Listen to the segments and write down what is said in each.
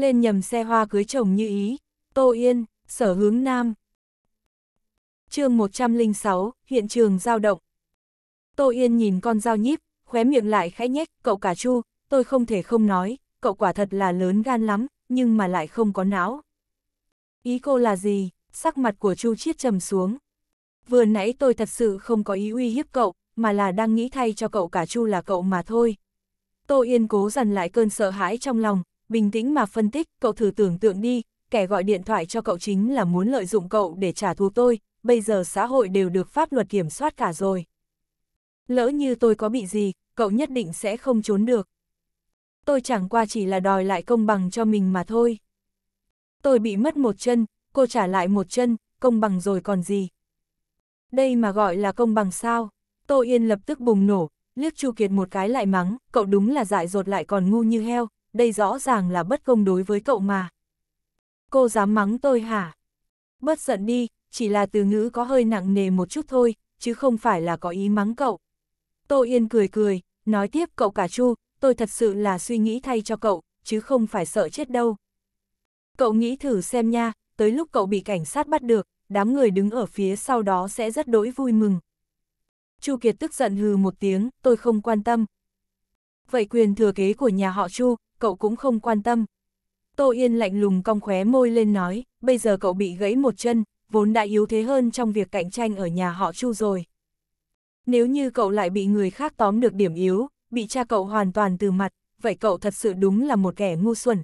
lên nhầm xe hoa cưới chồng như ý, Tô Yên, sở hướng Nam. chương 106, hiện trường giao động. Tô Yên nhìn con dao nhíp, khóe miệng lại khẽ nhếch, cậu cả chu, tôi không thể không nói, cậu quả thật là lớn gan lắm, nhưng mà lại không có não. Ý cô là gì? Sắc mặt của Chu Chiết trầm xuống. Vừa nãy tôi thật sự không có ý uy hiếp cậu, mà là đang nghĩ thay cho cậu cả Chu là cậu mà thôi. Tô Yên cố dằn lại cơn sợ hãi trong lòng, bình tĩnh mà phân tích, cậu thử tưởng tượng đi, kẻ gọi điện thoại cho cậu chính là muốn lợi dụng cậu để trả thù tôi, bây giờ xã hội đều được pháp luật kiểm soát cả rồi. Lỡ như tôi có bị gì, cậu nhất định sẽ không trốn được. Tôi chẳng qua chỉ là đòi lại công bằng cho mình mà thôi. Tôi bị mất một chân, cô trả lại một chân, công bằng rồi còn gì. Đây mà gọi là công bằng sao? Tô Yên lập tức bùng nổ, liếc Chu Kiệt một cái lại mắng, cậu đúng là dại dột lại còn ngu như heo, đây rõ ràng là bất công đối với cậu mà. Cô dám mắng tôi hả? Bớt giận đi, chỉ là từ ngữ có hơi nặng nề một chút thôi, chứ không phải là có ý mắng cậu. Tô Yên cười cười, nói tiếp cậu cả chu, tôi thật sự là suy nghĩ thay cho cậu, chứ không phải sợ chết đâu. Cậu nghĩ thử xem nha, tới lúc cậu bị cảnh sát bắt được, đám người đứng ở phía sau đó sẽ rất đỗi vui mừng. Chu Kiệt tức giận hừ một tiếng, tôi không quan tâm. Vậy quyền thừa kế của nhà họ Chu, cậu cũng không quan tâm. Tô Yên lạnh lùng cong khóe môi lên nói, bây giờ cậu bị gãy một chân, vốn đã yếu thế hơn trong việc cạnh tranh ở nhà họ Chu rồi. Nếu như cậu lại bị người khác tóm được điểm yếu, bị cha cậu hoàn toàn từ mặt, vậy cậu thật sự đúng là một kẻ ngu xuẩn.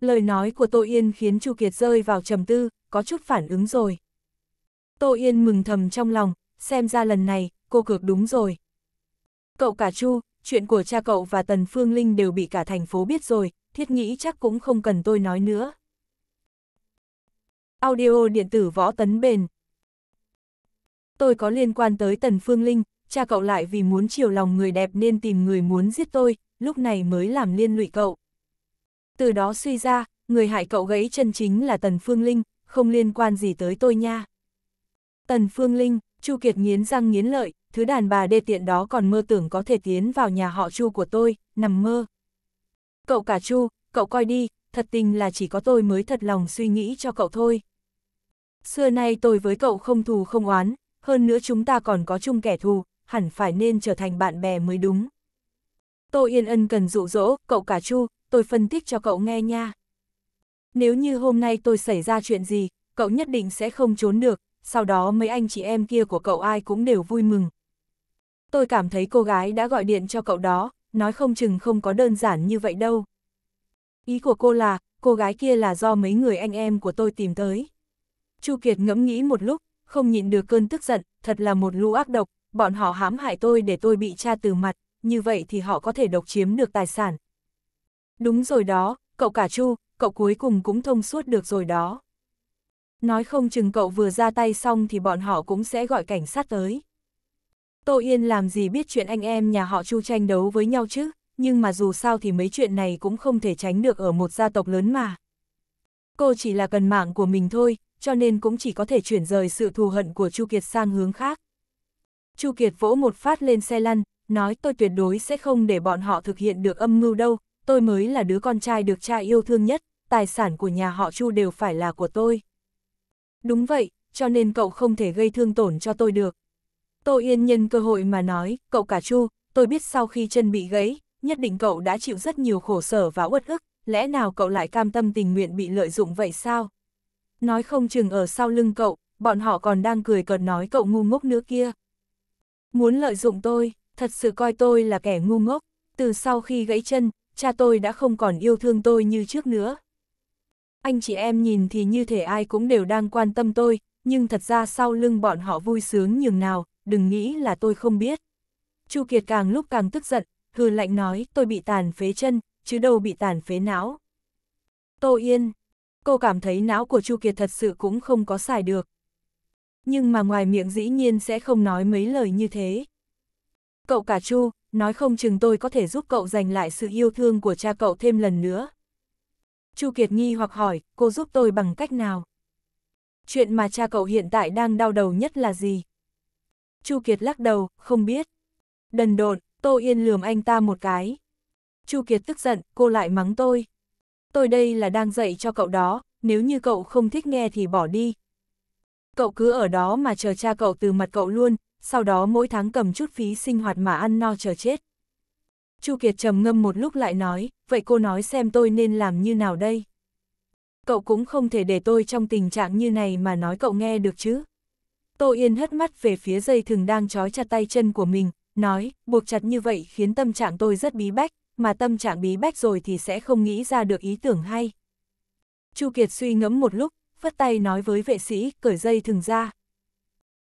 Lời nói của Tô Yên khiến Chu Kiệt rơi vào trầm tư, có chút phản ứng rồi. Tô Yên mừng thầm trong lòng, xem ra lần này, cô cược đúng rồi. Cậu cả Chu, chuyện của cha cậu và Tần Phương Linh đều bị cả thành phố biết rồi, thiết nghĩ chắc cũng không cần tôi nói nữa. Audio điện tử võ tấn bền Tôi có liên quan tới Tần Phương Linh, cha cậu lại vì muốn chiều lòng người đẹp nên tìm người muốn giết tôi, lúc này mới làm liên lụy cậu. Từ đó suy ra, người hại cậu gãy chân chính là Tần Phương Linh, không liên quan gì tới tôi nha. Tần Phương Linh, Chu Kiệt nghiến răng nghiến lợi, thứ đàn bà đê tiện đó còn mơ tưởng có thể tiến vào nhà họ Chu của tôi, nằm mơ. Cậu cả Chu, cậu coi đi, thật tình là chỉ có tôi mới thật lòng suy nghĩ cho cậu thôi. Xưa nay tôi với cậu không thù không oán, hơn nữa chúng ta còn có chung kẻ thù, hẳn phải nên trở thành bạn bè mới đúng. Tô Yên Ân cần dụ dỗ, cậu cả Chu, tôi phân tích cho cậu nghe nha. Nếu như hôm nay tôi xảy ra chuyện gì, cậu nhất định sẽ không trốn được, sau đó mấy anh chị em kia của cậu ai cũng đều vui mừng, Tôi cảm thấy cô gái đã gọi điện cho cậu đó, nói không chừng không có đơn giản như vậy đâu. Ý của cô là, cô gái kia là do mấy người anh em của tôi tìm tới. Chu Kiệt ngẫm nghĩ một lúc, không nhịn được cơn tức giận, thật là một lũ ác độc, bọn họ hãm hại tôi để tôi bị tra từ mặt, như vậy thì họ có thể độc chiếm được tài sản. Đúng rồi đó, cậu cả Chu, cậu cuối cùng cũng thông suốt được rồi đó. Nói không chừng cậu vừa ra tay xong thì bọn họ cũng sẽ gọi cảnh sát tới. Tô Yên làm gì biết chuyện anh em nhà họ Chu tranh đấu với nhau chứ, nhưng mà dù sao thì mấy chuyện này cũng không thể tránh được ở một gia tộc lớn mà. Cô chỉ là cần mạng của mình thôi, cho nên cũng chỉ có thể chuyển rời sự thù hận của Chu Kiệt sang hướng khác. Chu Kiệt vỗ một phát lên xe lăn, nói tôi tuyệt đối sẽ không để bọn họ thực hiện được âm mưu đâu, tôi mới là đứa con trai được cha yêu thương nhất, tài sản của nhà họ Chu đều phải là của tôi. Đúng vậy, cho nên cậu không thể gây thương tổn cho tôi được. Tô Yên nhân cơ hội mà nói, cậu cả chu, tôi biết sau khi chân bị gãy, nhất định cậu đã chịu rất nhiều khổ sở và uất ức, lẽ nào cậu lại cam tâm tình nguyện bị lợi dụng vậy sao? Nói không chừng ở sau lưng cậu, bọn họ còn đang cười cợt nói cậu ngu ngốc nữa kia. Muốn lợi dụng tôi, thật sự coi tôi là kẻ ngu ngốc, từ sau khi gãy chân, cha tôi đã không còn yêu thương tôi như trước nữa. Anh chị em nhìn thì như thể ai cũng đều đang quan tâm tôi, nhưng thật ra sau lưng bọn họ vui sướng nhường nào, đừng nghĩ là tôi không biết. Chu Kiệt càng lúc càng tức giận, hư lạnh nói tôi bị tàn phế chân, chứ đâu bị tàn phế não. Tô Yên, cô cảm thấy não của Chu Kiệt thật sự cũng không có xài được. Nhưng mà ngoài miệng dĩ nhiên sẽ không nói mấy lời như thế. Cậu cả Chu, nói không chừng tôi có thể giúp cậu giành lại sự yêu thương của cha cậu thêm lần nữa. Chu Kiệt nghi hoặc hỏi, cô giúp tôi bằng cách nào? Chuyện mà cha cậu hiện tại đang đau đầu nhất là gì? Chu Kiệt lắc đầu, không biết. Đần độn, Tô Yên lườm anh ta một cái. Chu Kiệt tức giận, cô lại mắng tôi. Tôi đây là đang dạy cho cậu đó, nếu như cậu không thích nghe thì bỏ đi. Cậu cứ ở đó mà chờ cha cậu từ mặt cậu luôn, sau đó mỗi tháng cầm chút phí sinh hoạt mà ăn no chờ chết. Chu Kiệt trầm ngâm một lúc lại nói, vậy cô nói xem tôi nên làm như nào đây? Cậu cũng không thể để tôi trong tình trạng như này mà nói cậu nghe được chứ? Tô Yên hất mắt về phía dây thừng đang trói chặt tay chân của mình, nói, buộc chặt như vậy khiến tâm trạng tôi rất bí bách, mà tâm trạng bí bách rồi thì sẽ không nghĩ ra được ý tưởng hay. Chu Kiệt suy ngẫm một lúc, phất tay nói với vệ sĩ, cởi dây thừng ra.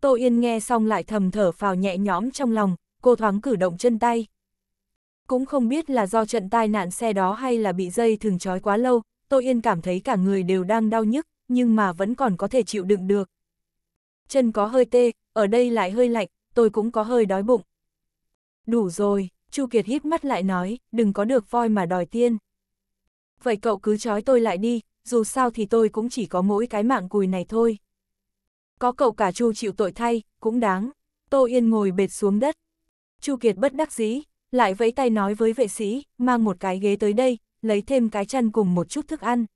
Tô Yên nghe xong lại thầm thở phào nhẹ nhõm trong lòng, cô thoáng cử động chân tay. Cũng không biết là do trận tai nạn xe đó hay là bị dây thừng trói quá lâu, Tô Yên cảm thấy cả người đều đang đau nhức, nhưng mà vẫn còn có thể chịu đựng được, chân có hơi tê, ở đây lại hơi lạnh, tôi cũng có hơi đói bụng. Đủ rồi, Chu Kiệt hít mắt lại nói, đừng có được voi mà đòi tiên. Vậy cậu cứ trói tôi lại đi, dù sao thì tôi cũng chỉ có mỗi cái mạng cùi này thôi. Có cậu cả Chu chịu tội thay, cũng đáng. Tô Yên ngồi bệt xuống đất. Chu Kiệt bất đắc dĩ, lại vẫy tay nói với vệ sĩ, mang một cái ghế tới đây, lấy thêm cái chăn cùng một chút thức ăn.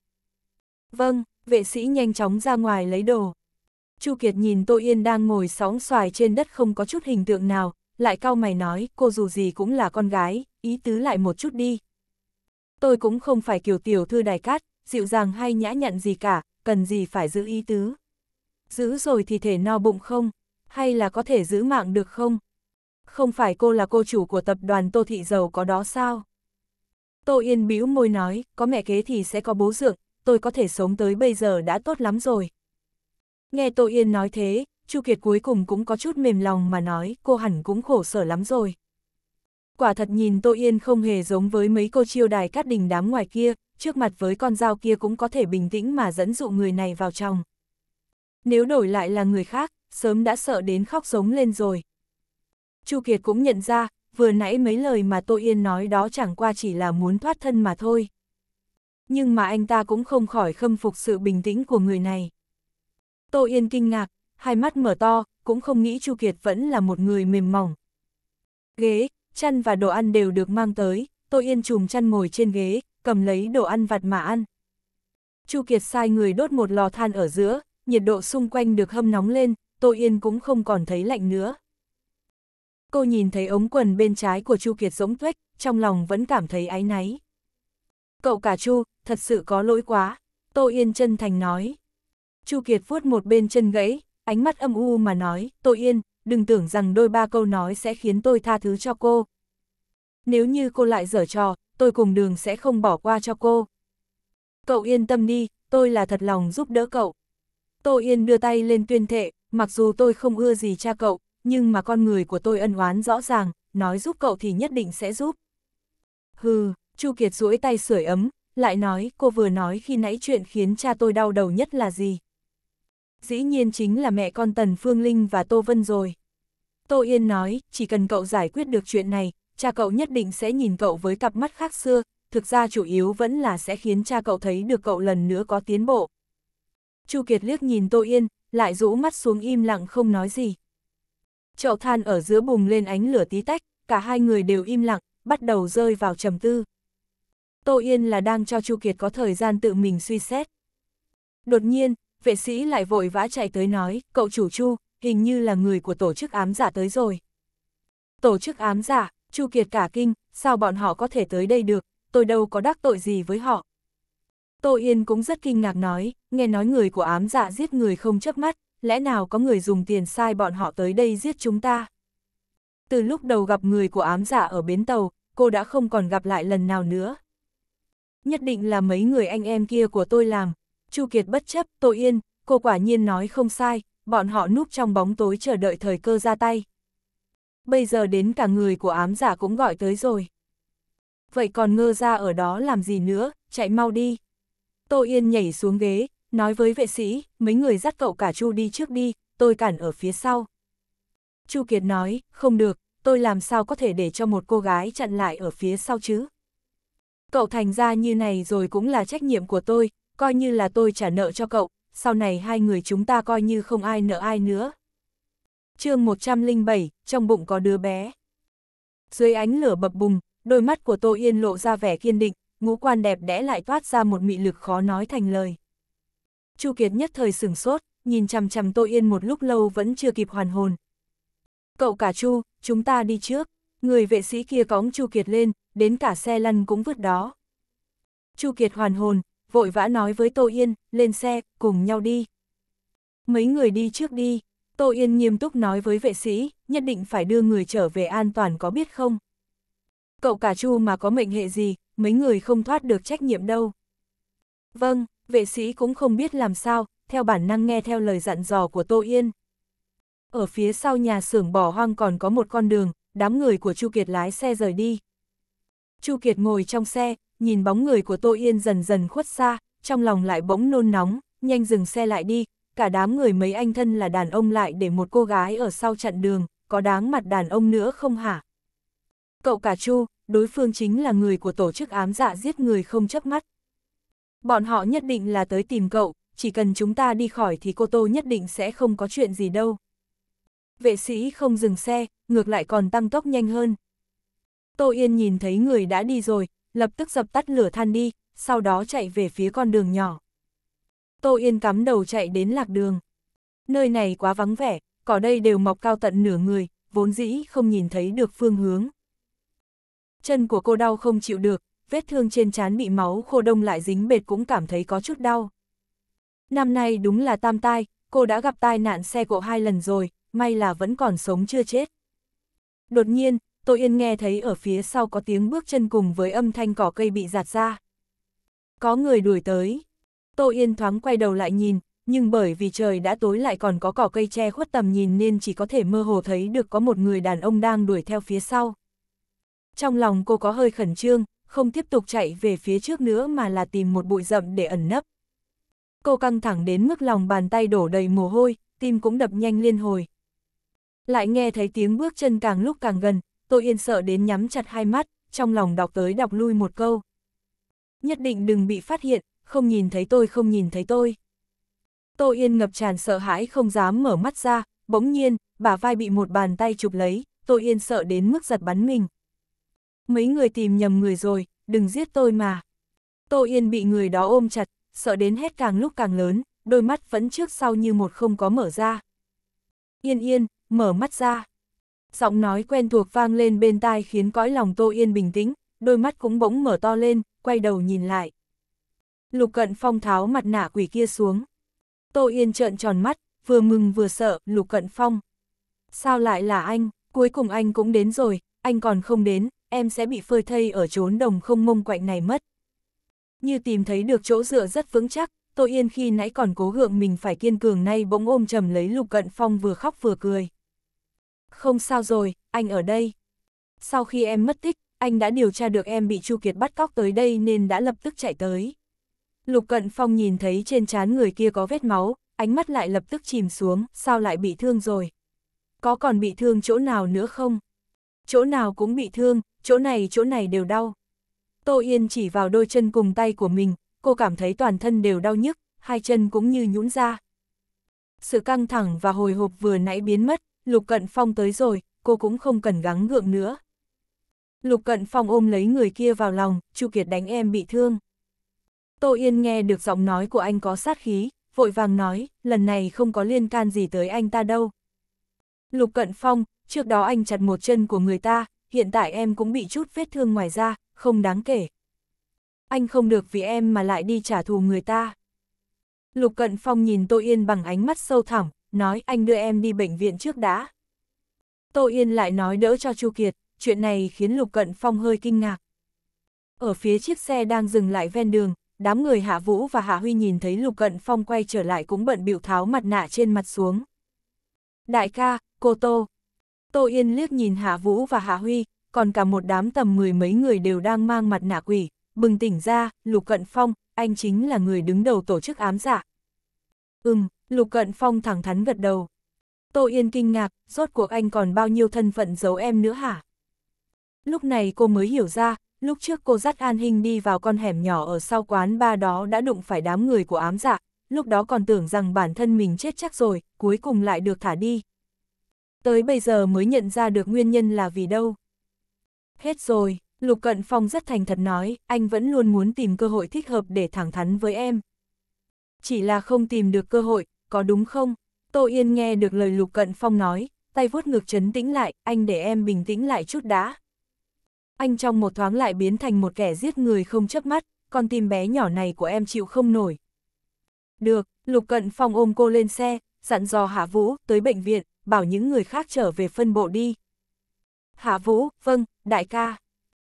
Vâng, vệ sĩ nhanh chóng ra ngoài lấy đồ. Chu Kiệt nhìn Tô Yên đang ngồi sóng xoài trên đất không có chút hình tượng nào, lại cao mày nói, cô dù gì cũng là con gái, ý tứ lại một chút đi. Tôi cũng không phải kiểu tiểu thư đài cát, dịu dàng hay nhã nhặn gì cả, cần gì phải giữ ý tứ. Giữ rồi thì thể no bụng không, hay là có thể giữ mạng được không? Không phải cô là cô chủ của tập đoàn Tô Thị Giàu có đó sao? Tô Yên bĩu môi nói, có mẹ kế thì sẽ có bố dưỡng, tôi có thể sống tới bây giờ đã tốt lắm rồi. Nghe Tô Yên nói thế, Chu Kiệt cuối cùng cũng có chút mềm lòng mà nói cô hẳn cũng khổ sở lắm rồi. Quả thật nhìn Tô Yên không hề giống với mấy cô chiêu đài cát đình đám ngoài kia, trước mặt với con dao kia cũng có thể bình tĩnh mà dẫn dụ người này vào trong. Nếu đổi lại là người khác, sớm đã sợ đến khóc giống lên rồi. Chu Kiệt cũng nhận ra, vừa nãy mấy lời mà Tô Yên nói đó chẳng qua chỉ là muốn thoát thân mà thôi. Nhưng mà anh ta cũng không khỏi khâm phục sự bình tĩnh của người này. Tô Yên kinh ngạc, hai mắt mở to, cũng không nghĩ Chu Kiệt vẫn là một người mềm mỏng. Ghế, chăn và đồ ăn đều được mang tới, Tô Yên chùm chăn ngồi trên ghế, cầm lấy đồ ăn vặt mà ăn. Chu Kiệt sai người đốt một lò than ở giữa, nhiệt độ xung quanh được hâm nóng lên, Tô Yên cũng không còn thấy lạnh nữa. Cô nhìn thấy ống quần bên trái của Chu Kiệt rỗng tuếch, trong lòng vẫn cảm thấy áy náy. Cậu cả Chu, thật sự có lỗi quá, Tô Yên chân thành nói. Chu Kiệt vuốt một bên chân gãy, ánh mắt âm u mà nói, tôi yên, đừng tưởng rằng đôi ba câu nói sẽ khiến tôi tha thứ cho cô. Nếu như cô lại dở trò, tôi cùng đường sẽ không bỏ qua cho cô. Cậu yên tâm đi, tôi là thật lòng giúp đỡ cậu. Tô Yên đưa tay lên tuyên thệ, mặc dù tôi không ưa gì cha cậu, nhưng mà con người của tôi ân oán rõ ràng, nói giúp cậu thì nhất định sẽ giúp. Hừ, Chu Kiệt duỗi tay sưởi ấm, lại nói cô vừa nói khi nãy chuyện khiến cha tôi đau đầu nhất là gì. Dĩ nhiên chính là mẹ con Tần Phương Linh và Tô Vân rồi. Tô Yên nói, chỉ cần cậu giải quyết được chuyện này, cha cậu nhất định sẽ nhìn cậu với cặp mắt khác xưa, thực ra chủ yếu vẫn là sẽ khiến cha cậu thấy được cậu lần nữa có tiến bộ. Chu Kiệt liếc nhìn Tô Yên, lại rũ mắt xuống im lặng không nói gì. Chậu than ở giữa bùng lên ánh lửa tí tách, cả hai người đều im lặng, bắt đầu rơi vào trầm tư. Tô Yên là đang cho Chu Kiệt có thời gian tự mình suy xét. Đột nhiên, vệ sĩ lại vội vã chạy tới nói, cậu chủ Chu, hình như là người của tổ chức ám giả tới rồi. Tổ chức ám giả, Chu Kiệt cả kinh, sao bọn họ có thể tới đây được, tôi đâu có đắc tội gì với họ. Tô Yên cũng rất kinh ngạc nói, nghe nói người của ám giả giết người không chớp mắt, lẽ nào có người dùng tiền sai bọn họ tới đây giết chúng ta. Từ lúc đầu gặp người của ám giả ở bến tàu, cô đã không còn gặp lại lần nào nữa. Nhất định là mấy người anh em kia của tôi làm, Chu Kiệt bất chấp, Tô Yên, cô quả nhiên nói không sai, bọn họ núp trong bóng tối chờ đợi thời cơ ra tay. Bây giờ đến cả người của ám giả cũng gọi tới rồi. Vậy còn ngơ ra ở đó làm gì nữa, chạy mau đi. Tô Yên nhảy xuống ghế, nói với vệ sĩ, mấy người dắt cậu cả Chu đi trước đi, tôi cản ở phía sau. Chu Kiệt nói, không được, tôi làm sao có thể để cho một cô gái chặn lại ở phía sau chứ. Cậu thành ra như này rồi cũng là trách nhiệm của tôi, coi như là tôi trả nợ cho cậu, sau này hai người chúng ta coi như không ai nợ ai nữa. chương 107, trong bụng có đứa bé. Dưới ánh lửa bập bùng, đôi mắt của Tô Yên lộ ra vẻ kiên định, ngũ quan đẹp đẽ lại toát ra một mị lực khó nói thành lời. Chu Kiệt nhất thời sửng sốt, nhìn chằm chằm Tô Yên một lúc lâu vẫn chưa kịp hoàn hồn. Cậu cả Chu, chúng ta đi trước, người vệ sĩ kia cõng Chu Kiệt lên, đến cả xe lăn cũng vứt đó. Chu Kiệt hoàn hồn, vội vã nói với Tô Yên, lên xe, cùng nhau đi. Mấy người đi trước đi, Tô Yên nghiêm túc nói với vệ sĩ, nhất định phải đưa người trở về an toàn có biết không? Cậu cả Chu mà có mệnh hệ gì, mấy người không thoát được trách nhiệm đâu. Vâng, vệ sĩ cũng không biết làm sao, theo bản năng nghe theo lời dặn dò của Tô Yên. Ở phía sau nhà xưởng bỏ hoang còn có một con đường, đám người của Chu Kiệt lái xe rời đi. Chu Kiệt ngồi trong xe, nhìn bóng người của Tô Yên dần dần khuất xa, trong lòng lại bỗng nôn nóng, nhanh dừng xe lại đi, cả đám người mấy anh thân là đàn ông lại để một cô gái ở sau chặn đường, có đáng mặt đàn ông nữa không hả? Cậu cả Chu, đối phương chính là người của tổ chức ám dạ giết người không chấp mắt. Bọn họ nhất định là tới tìm cậu, chỉ cần chúng ta đi khỏi thì cô Tô nhất định sẽ không có chuyện gì đâu. Vệ sĩ không dừng xe, ngược lại còn tăng tốc nhanh hơn, Tô Yên nhìn thấy người đã đi rồi, lập tức dập tắt lửa than đi, sau đó chạy về phía con đường nhỏ. Tô Yên cắm đầu chạy đến lạc đường. Nơi này quá vắng vẻ, cỏ đây đều mọc cao tận nửa người, vốn dĩ không nhìn thấy được phương hướng. Chân của cô đau không chịu được, vết thương trên trán bị máu khô đông lại dính bệt cũng cảm thấy có chút đau. Năm nay đúng là tam tai, cô đã gặp tai nạn xe cộ hai lần rồi, may là vẫn còn sống chưa chết. Đột nhiên, Tô Yên nghe thấy ở phía sau có tiếng bước chân cùng với âm thanh cỏ cây bị giạt ra. Có người đuổi tới. Tô Yên thoáng quay đầu lại nhìn, nhưng bởi vì trời đã tối lại còn có cỏ cây che khuất tầm nhìn nên chỉ có thể mơ hồ thấy được có một người đàn ông đang đuổi theo phía sau. Trong lòng cô có hơi khẩn trương, không tiếp tục chạy về phía trước nữa mà là tìm một bụi rậm để ẩn nấp. Cô căng thẳng đến mức lòng bàn tay đổ đầy mồ hôi, tim cũng đập nhanh liên hồi. Lại nghe thấy tiếng bước chân càng lúc càng gần, tôi yên sợ đến nhắm chặt hai mắt, trong lòng đọc tới đọc lui một câu. Nhất định đừng bị phát hiện, không nhìn thấy tôi không nhìn thấy tôi. Tô Yên ngập tràn sợ hãi không dám mở mắt ra, bỗng nhiên, bà vai bị một bàn tay chụp lấy, Tô Yên sợ đến mức giật bắn mình. Mấy người tìm nhầm người rồi, đừng giết tôi mà. Tô Yên bị người đó ôm chặt, sợ đến hết càng lúc càng lớn, đôi mắt vẫn trước sau như một không có mở ra. Yên yên, mở mắt ra giọng nói quen thuộc vang lên bên tai khiến cõi lòng Tô Yên bình tĩnh, đôi mắt cũng bỗng mở to lên, quay đầu nhìn lại. Lục Cận Phong tháo mặt nạ quỷ kia xuống. Tô Yên trợn tròn mắt, vừa mừng vừa sợ, Lục Cận Phong. Sao lại là anh, cuối cùng anh cũng đến rồi, anh còn không đến, em sẽ bị phơi thây ở chốn đồng không mông quạnh này mất. Như tìm thấy được chỗ dựa rất vững chắc, Tô Yên khi nãy còn cố gượng mình phải kiên cường nay bỗng ôm chầm lấy Lục Cận Phong vừa khóc vừa cười. Không sao rồi, anh ở đây. Sau khi em mất tích, anh đã điều tra được em bị Chu Kiệt bắt cóc tới đây nên đã lập tức chạy tới. Lục Cận Phong nhìn thấy trên trán người kia có vết máu, ánh mắt lại lập tức chìm xuống, sao lại bị thương rồi? Có còn bị thương chỗ nào nữa không? Chỗ nào cũng bị thương, chỗ này chỗ này đều đau. Tô Yên chỉ vào đôi chân cùng tay của mình, cô cảm thấy toàn thân đều đau nhức, hai chân cũng như nhũn ra. Sự căng thẳng và hồi hộp vừa nãy biến mất, Lục Cận Phong tới rồi, cô cũng không cần gắng gượng nữa. Lục Cận Phong ôm lấy người kia vào lòng, Chu Kiệt đánh em bị thương. Tô Yên nghe được giọng nói của anh có sát khí, vội vàng nói, lần này không có liên can gì tới anh ta đâu. Lục Cận Phong, trước đó anh chặt một chân của người ta, hiện tại em cũng bị chút vết thương ngoài da, không đáng kể. Anh không được vì em mà lại đi trả thù người ta. Lục Cận Phong nhìn Tô Yên bằng ánh mắt sâu thẳm, nói anh đưa em đi bệnh viện trước đã. Tô Yên lại nói đỡ cho Chu Kiệt, chuyện này khiến Lục Cận Phong hơi kinh ngạc. Ở phía chiếc xe đang dừng lại ven đường, đám người Hạ Vũ và Hạ Huy nhìn thấy Lục Cận Phong quay trở lại cũng bận biểu tháo mặt nạ trên mặt xuống. Đại ca, cô Tô. Tô Yên liếc nhìn Hạ Vũ và Hạ Huy, còn cả một đám tầm mười mấy người đều đang mang mặt nạ quỷ. Bừng tỉnh ra, Lục Cận Phong, anh chính là người đứng đầu tổ chức ám giả. Dạ. Ừm, Lục Cận Phong thẳng thắn gật đầu. Tô Yên kinh ngạc, rốt cuộc anh còn bao nhiêu thân phận giấu em nữa hả? Lúc này cô mới hiểu ra, lúc trước cô dắt An Hinh đi vào con hẻm nhỏ ở sau quán ba đó đã đụng phải đám người của ám dạ, lúc đó còn tưởng rằng bản thân mình chết chắc rồi, cuối cùng lại được thả đi. Tới bây giờ mới nhận ra được nguyên nhân là vì đâu. Hết rồi, Lục Cận Phong rất thành thật nói, anh vẫn luôn muốn tìm cơ hội thích hợp để thẳng thắn với em. Chỉ là không tìm được cơ hội, có đúng không? Tô Yên nghe được lời Lục Cận Phong nói, tay vuốt ngực chấn tĩnh lại, anh để em bình tĩnh lại chút đã. Anh trong một thoáng lại biến thành một kẻ giết người không chấp mắt, con tim bé nhỏ này của em chịu không nổi. Được, Lục Cận Phong ôm cô lên xe, dặn dò Hạ Vũ tới bệnh viện, bảo những người khác trở về phân bộ đi. Hạ Vũ, vâng, đại ca.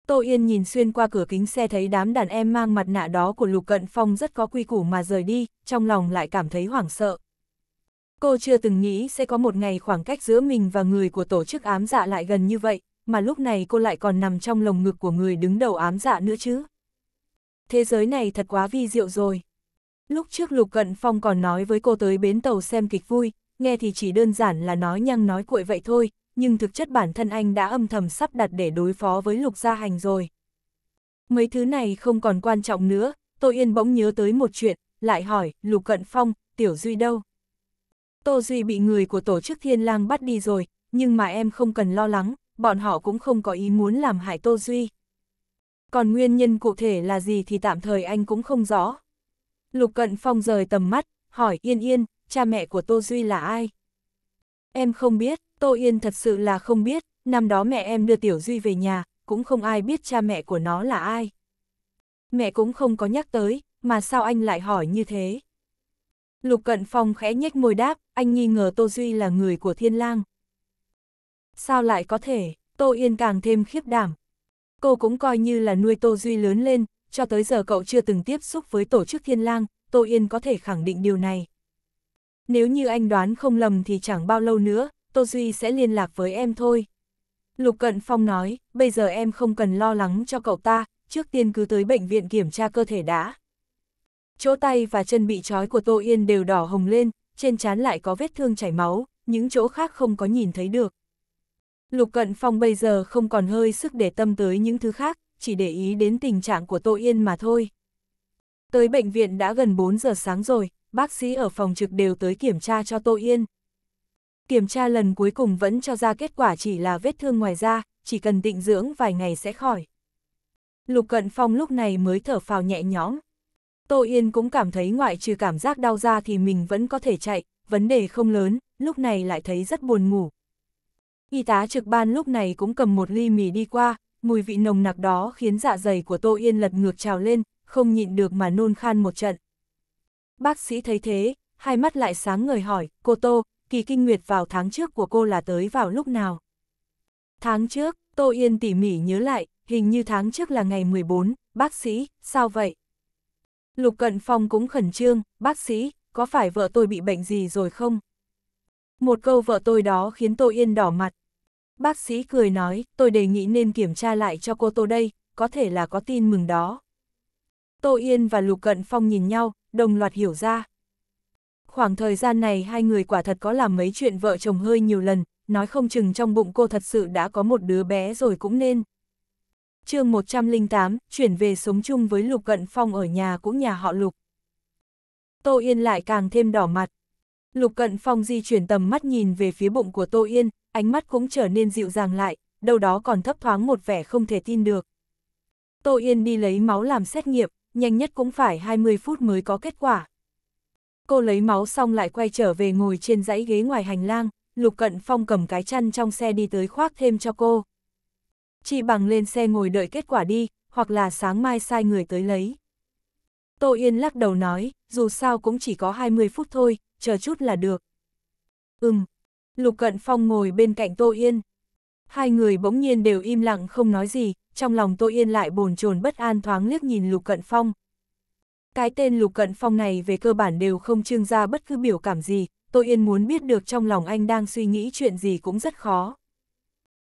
Tô Yên nhìn xuyên qua cửa kính xe thấy đám đàn em mang mặt nạ đó của Lục Cận Phong rất có quy củ mà rời đi, trong lòng lại cảm thấy hoảng sợ. Cô chưa từng nghĩ sẽ có một ngày khoảng cách giữa mình và người của tổ chức ám dạ lại gần như vậy, mà lúc này cô lại còn nằm trong lồng ngực của người đứng đầu ám dạ nữa chứ. Thế giới này thật quá vi diệu rồi. Lúc trước Lục Cận Phong còn nói với cô tới bến tàu xem kịch vui, nghe thì chỉ đơn giản là nói nhăng nói cuội vậy thôi, nhưng thực chất bản thân anh đã âm thầm sắp đặt để đối phó với lục gia hành rồi. Mấy thứ này không còn quan trọng nữa, tô yên bỗng nhớ tới một chuyện, lại hỏi, lục cận phong, tiểu duy đâu? Tô Duy bị người của tổ chức thiên lang bắt đi rồi, nhưng mà em không cần lo lắng, bọn họ cũng không có ý muốn làm hại Tô Duy. Còn nguyên nhân cụ thể là gì thì tạm thời anh cũng không rõ. Lục Cận Phong rời tầm mắt, hỏi Yên Yên, cha mẹ của Tô Duy là ai? Em không biết, Tô Yên thật sự là không biết, năm đó mẹ em đưa Tiểu Duy về nhà, cũng không ai biết cha mẹ của nó là ai. Mẹ cũng không có nhắc tới, mà sao anh lại hỏi như thế? Lục Cận Phong khẽ nhếch môi đáp, anh nghi ngờ Tô Duy là người của Thiên Lang. Sao lại có thể, Tô Yên càng thêm khiếp đảm. Cô cũng coi như là nuôi Tô Duy lớn lên, cho tới giờ cậu chưa từng tiếp xúc với tổ chức Thiên Lang, Tô Yên có thể khẳng định điều này. Nếu như anh đoán không lầm thì chẳng bao lâu nữa, Tô Duy sẽ liên lạc với em thôi. Lục Cận Phong nói, bây giờ em không cần lo lắng cho cậu ta, trước tiên cứ tới bệnh viện kiểm tra cơ thể đã. Chỗ tay và chân bị trói của Tô Yên đều đỏ hồng lên, trên trán lại có vết thương chảy máu, những chỗ khác không có nhìn thấy được. Lục Cận Phong bây giờ không còn hơi sức để tâm tới những thứ khác, chỉ để ý đến tình trạng của Tô Yên mà thôi. Tới bệnh viện đã gần 4 giờ sáng rồi, bác sĩ ở phòng trực đều tới kiểm tra cho Tô Yên kiểm tra lần cuối cùng vẫn cho ra kết quả chỉ là vết thương ngoài da, chỉ cần tịnh dưỡng vài ngày sẽ khỏi. Lục Cận Phong lúc này mới thở phào nhẹ nhõm. Tô Yên cũng cảm thấy ngoại trừ cảm giác đau da thì mình vẫn có thể chạy, vấn đề không lớn, lúc này lại thấy rất buồn ngủ. Y tá trực ban lúc này cũng cầm một ly mì đi qua, mùi vị nồng nặc đó khiến dạ dày của Tô Yên lật ngược trào lên, không nhịn được mà nôn khan một trận. Bác sĩ thấy thế, hai mắt lại sáng người hỏi, cô Tô, kỳ kinh nguyệt vào tháng trước của cô là tới vào lúc nào? Tháng trước, Tô Yên tỉ mỉ nhớ lại, hình như tháng trước là ngày 14, bác sĩ, sao vậy? Lục Cận Phong cũng khẩn trương, bác sĩ, có phải vợ tôi bị bệnh gì rồi không? Một câu vợ tôi đó khiến Tô Yên đỏ mặt. Bác sĩ cười nói, tôi đề nghị nên kiểm tra lại cho cô Tô đây, có thể là có tin mừng đó. Tô Yên và Lục Cận Phong nhìn nhau, đồng loạt hiểu ra khoảng thời gian này hai người quả thật có làm mấy chuyện vợ chồng hơi nhiều lần, nói không chừng trong bụng cô thật sự đã có một đứa bé rồi cũng nên. chương 108, chuyển về sống chung với Lục Cận Phong ở nhà cũng nhà họ Lục. Tô Yên lại càng thêm đỏ mặt. Lục Cận Phong di chuyển tầm mắt nhìn về phía bụng của Tô Yên, ánh mắt cũng trở nên dịu dàng lại, đâu đó còn thấp thoáng một vẻ không thể tin được. Tô Yên đi lấy máu làm xét nghiệm, nhanh nhất cũng phải 20 phút mới có kết quả, Cô lấy máu xong lại quay trở về ngồi trên dãy ghế ngoài hành lang, Lục Cận Phong cầm cái chăn trong xe đi tới khoác thêm cho cô. Chi bằng lên xe ngồi đợi kết quả đi, hoặc là sáng mai sai người tới lấy. Tô Yên lắc đầu nói, dù sao cũng chỉ có 20 phút thôi, chờ chút là được. Ừm, Lục Cận Phong ngồi bên cạnh Tô Yên. Hai người bỗng nhiên đều im lặng không nói gì, trong lòng Tô Yên lại bồn chồn bất an thoáng liếc nhìn Lục Cận Phong, cái tên Lục Cận Phong này về cơ bản đều không trưng ra bất cứ biểu cảm gì, Tô Yên muốn biết được trong lòng anh đang suy nghĩ chuyện gì cũng rất khó.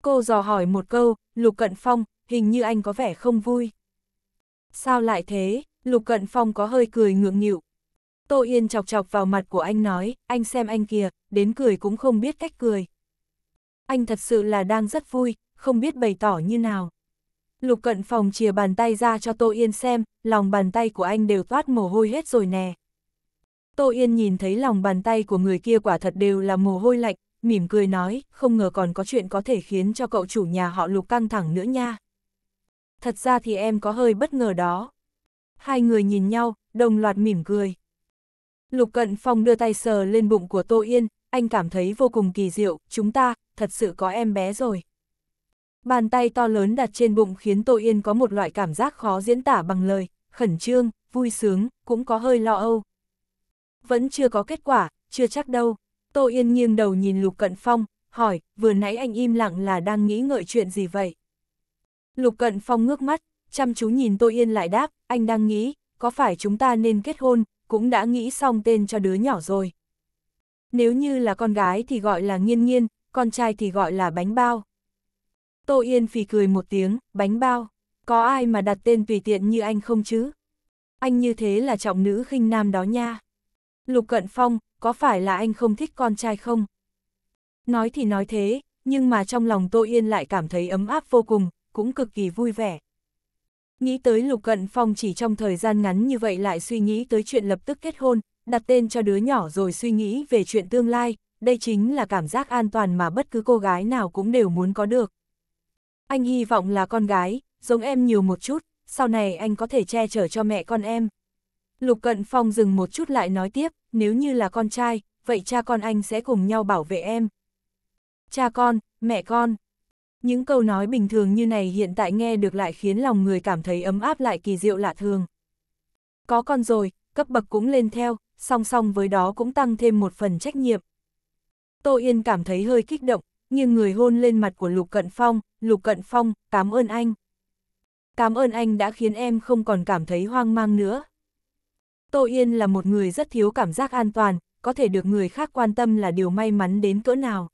Cô dò hỏi một câu, Lục Cận Phong, hình như anh có vẻ không vui. Sao lại thế, Lục Cận Phong có hơi cười ngượng nghịu. Tô Yên chọc chọc vào mặt của anh nói, anh xem anh kìa, đến cười cũng không biết cách cười. Anh thật sự là đang rất vui, không biết bày tỏ như nào. Lục cận phòng chìa bàn tay ra cho Tô Yên xem, lòng bàn tay của anh đều toát mồ hôi hết rồi nè. Tô Yên nhìn thấy lòng bàn tay của người kia quả thật đều là mồ hôi lạnh, mỉm cười nói, không ngờ còn có chuyện có thể khiến cho cậu chủ nhà họ lục căng thẳng nữa nha. Thật ra thì em có hơi bất ngờ đó. Hai người nhìn nhau, đồng loạt mỉm cười. Lục Cận phòng đưa tay sờ lên bụng của Tô Yên, anh cảm thấy vô cùng kỳ diệu, chúng ta, thật sự có em bé rồi. Bàn tay to lớn đặt trên bụng khiến Tô Yên có một loại cảm giác khó diễn tả bằng lời, khẩn trương, vui sướng, cũng có hơi lo âu. Vẫn chưa có kết quả, chưa chắc đâu. Tô Yên nghiêng đầu nhìn Lục Cận Phong, hỏi, vừa nãy anh im lặng là đang nghĩ ngợi chuyện gì vậy? Lục Cận Phong ngước mắt, chăm chú nhìn Tô Yên lại đáp, anh đang nghĩ, có phải chúng ta nên kết hôn, cũng đã nghĩ xong tên cho đứa nhỏ rồi. Nếu như là con gái thì gọi là nghiên nghiên, con trai thì gọi là bánh bao. Tô Yên phì cười một tiếng, bánh bao, có ai mà đặt tên tùy tiện như anh không chứ? Anh như thế là trọng nữ khinh nam đó nha. Lục Cận Phong, có phải là anh không thích con trai không? Nói thì nói thế, nhưng mà trong lòng Tô Yên lại cảm thấy ấm áp vô cùng, cũng cực kỳ vui vẻ. Nghĩ tới Lục Cận Phong chỉ trong thời gian ngắn như vậy lại suy nghĩ tới chuyện lập tức kết hôn, đặt tên cho đứa nhỏ rồi suy nghĩ về chuyện tương lai, đây chính là cảm giác an toàn mà bất cứ cô gái nào cũng đều muốn có được. Anh hy vọng là con gái, giống em nhiều một chút, sau này anh có thể che chở cho mẹ con em. Lục Cận Phong dừng một chút lại nói tiếp, nếu như là con trai, vậy cha con anh sẽ cùng nhau bảo vệ em. Cha con, mẹ con. Những câu nói bình thường như này hiện tại nghe được lại khiến lòng người cảm thấy ấm áp lại kỳ diệu lạ thường. Có con rồi, cấp bậc cũng lên theo, song song với đó cũng tăng thêm một phần trách nhiệm. Tô Yên cảm thấy hơi kích động, nghiêng người hôn lên mặt của Lục Cận Phong, Lục Cận Phong, cảm ơn anh. Cảm ơn anh đã khiến em không còn cảm thấy hoang mang nữa. Tô Yên là một người rất thiếu cảm giác an toàn, có thể được người khác quan tâm là điều may mắn đến cỡ nào.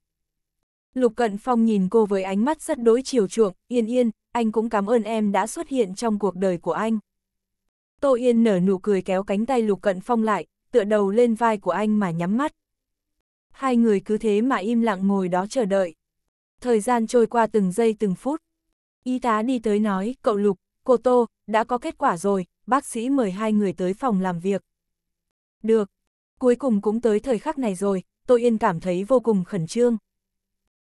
Lục Cận Phong nhìn cô với ánh mắt rất đối chiều chuộng, yên yên, anh cũng cảm ơn em đã xuất hiện trong cuộc đời của anh. Tô Yên nở nụ cười kéo cánh tay Lục Cận Phong lại, tựa đầu lên vai của anh mà nhắm mắt. Hai người cứ thế mà im lặng ngồi đó chờ đợi. Thời gian trôi qua từng giây từng phút. Y tá đi tới nói, cậu Lục, cô Tô, đã có kết quả rồi, bác sĩ mời hai người tới phòng làm việc. Được, cuối cùng cũng tới thời khắc này rồi, tôi yên cảm thấy vô cùng khẩn trương.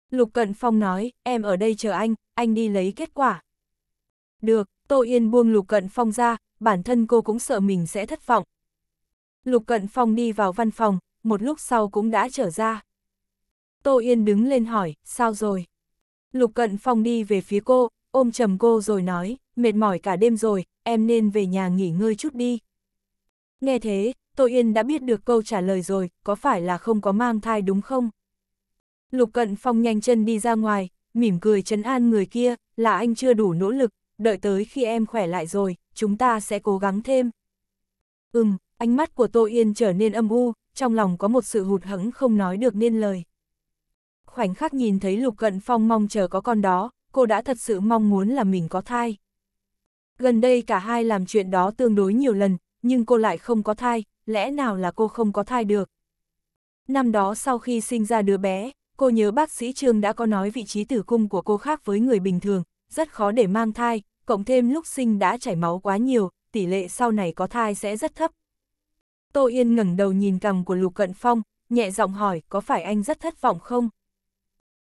Lục Cận Phong nói, em ở đây chờ anh, anh đi lấy kết quả. Được, Tô Yên buông Lục Cận Phong ra, bản thân cô cũng sợ mình sẽ thất vọng. Lục Cận Phong đi vào văn phòng, một lúc sau cũng đã trở ra. Tô Yên đứng lên hỏi, sao rồi? Lục Cận Phong đi về phía cô, ôm chầm cô rồi nói, mệt mỏi cả đêm rồi, em nên về nhà nghỉ ngơi chút đi. Nghe thế, Tô Yên đã biết được câu trả lời rồi, có phải là không có mang thai đúng không? Lục Cận Phong nhanh chân đi ra ngoài, mỉm cười trấn an người kia, là anh chưa đủ nỗ lực, đợi tới khi em khỏe lại rồi, chúng ta sẽ cố gắng thêm. Ừm, ánh mắt của Tô Yên trở nên âm u, trong lòng có một sự hụt hẫng không nói được nên lời. Khoảnh khắc nhìn thấy Lục Cận Phong mong chờ có con đó, cô đã thật sự mong muốn là mình có thai. Gần đây cả hai làm chuyện đó tương đối nhiều lần, nhưng cô lại không có thai, lẽ nào là cô không có thai được. Năm đó sau khi sinh ra đứa bé, cô nhớ bác sĩ Trương đã có nói vị trí tử cung của cô khác với người bình thường, rất khó để mang thai, cộng thêm lúc sinh đã chảy máu quá nhiều, tỷ lệ sau này có thai sẽ rất thấp, Tô Yên ngẩng đầu nhìn cằm của Lục Cận Phong, nhẹ giọng hỏi có phải anh rất thất vọng không?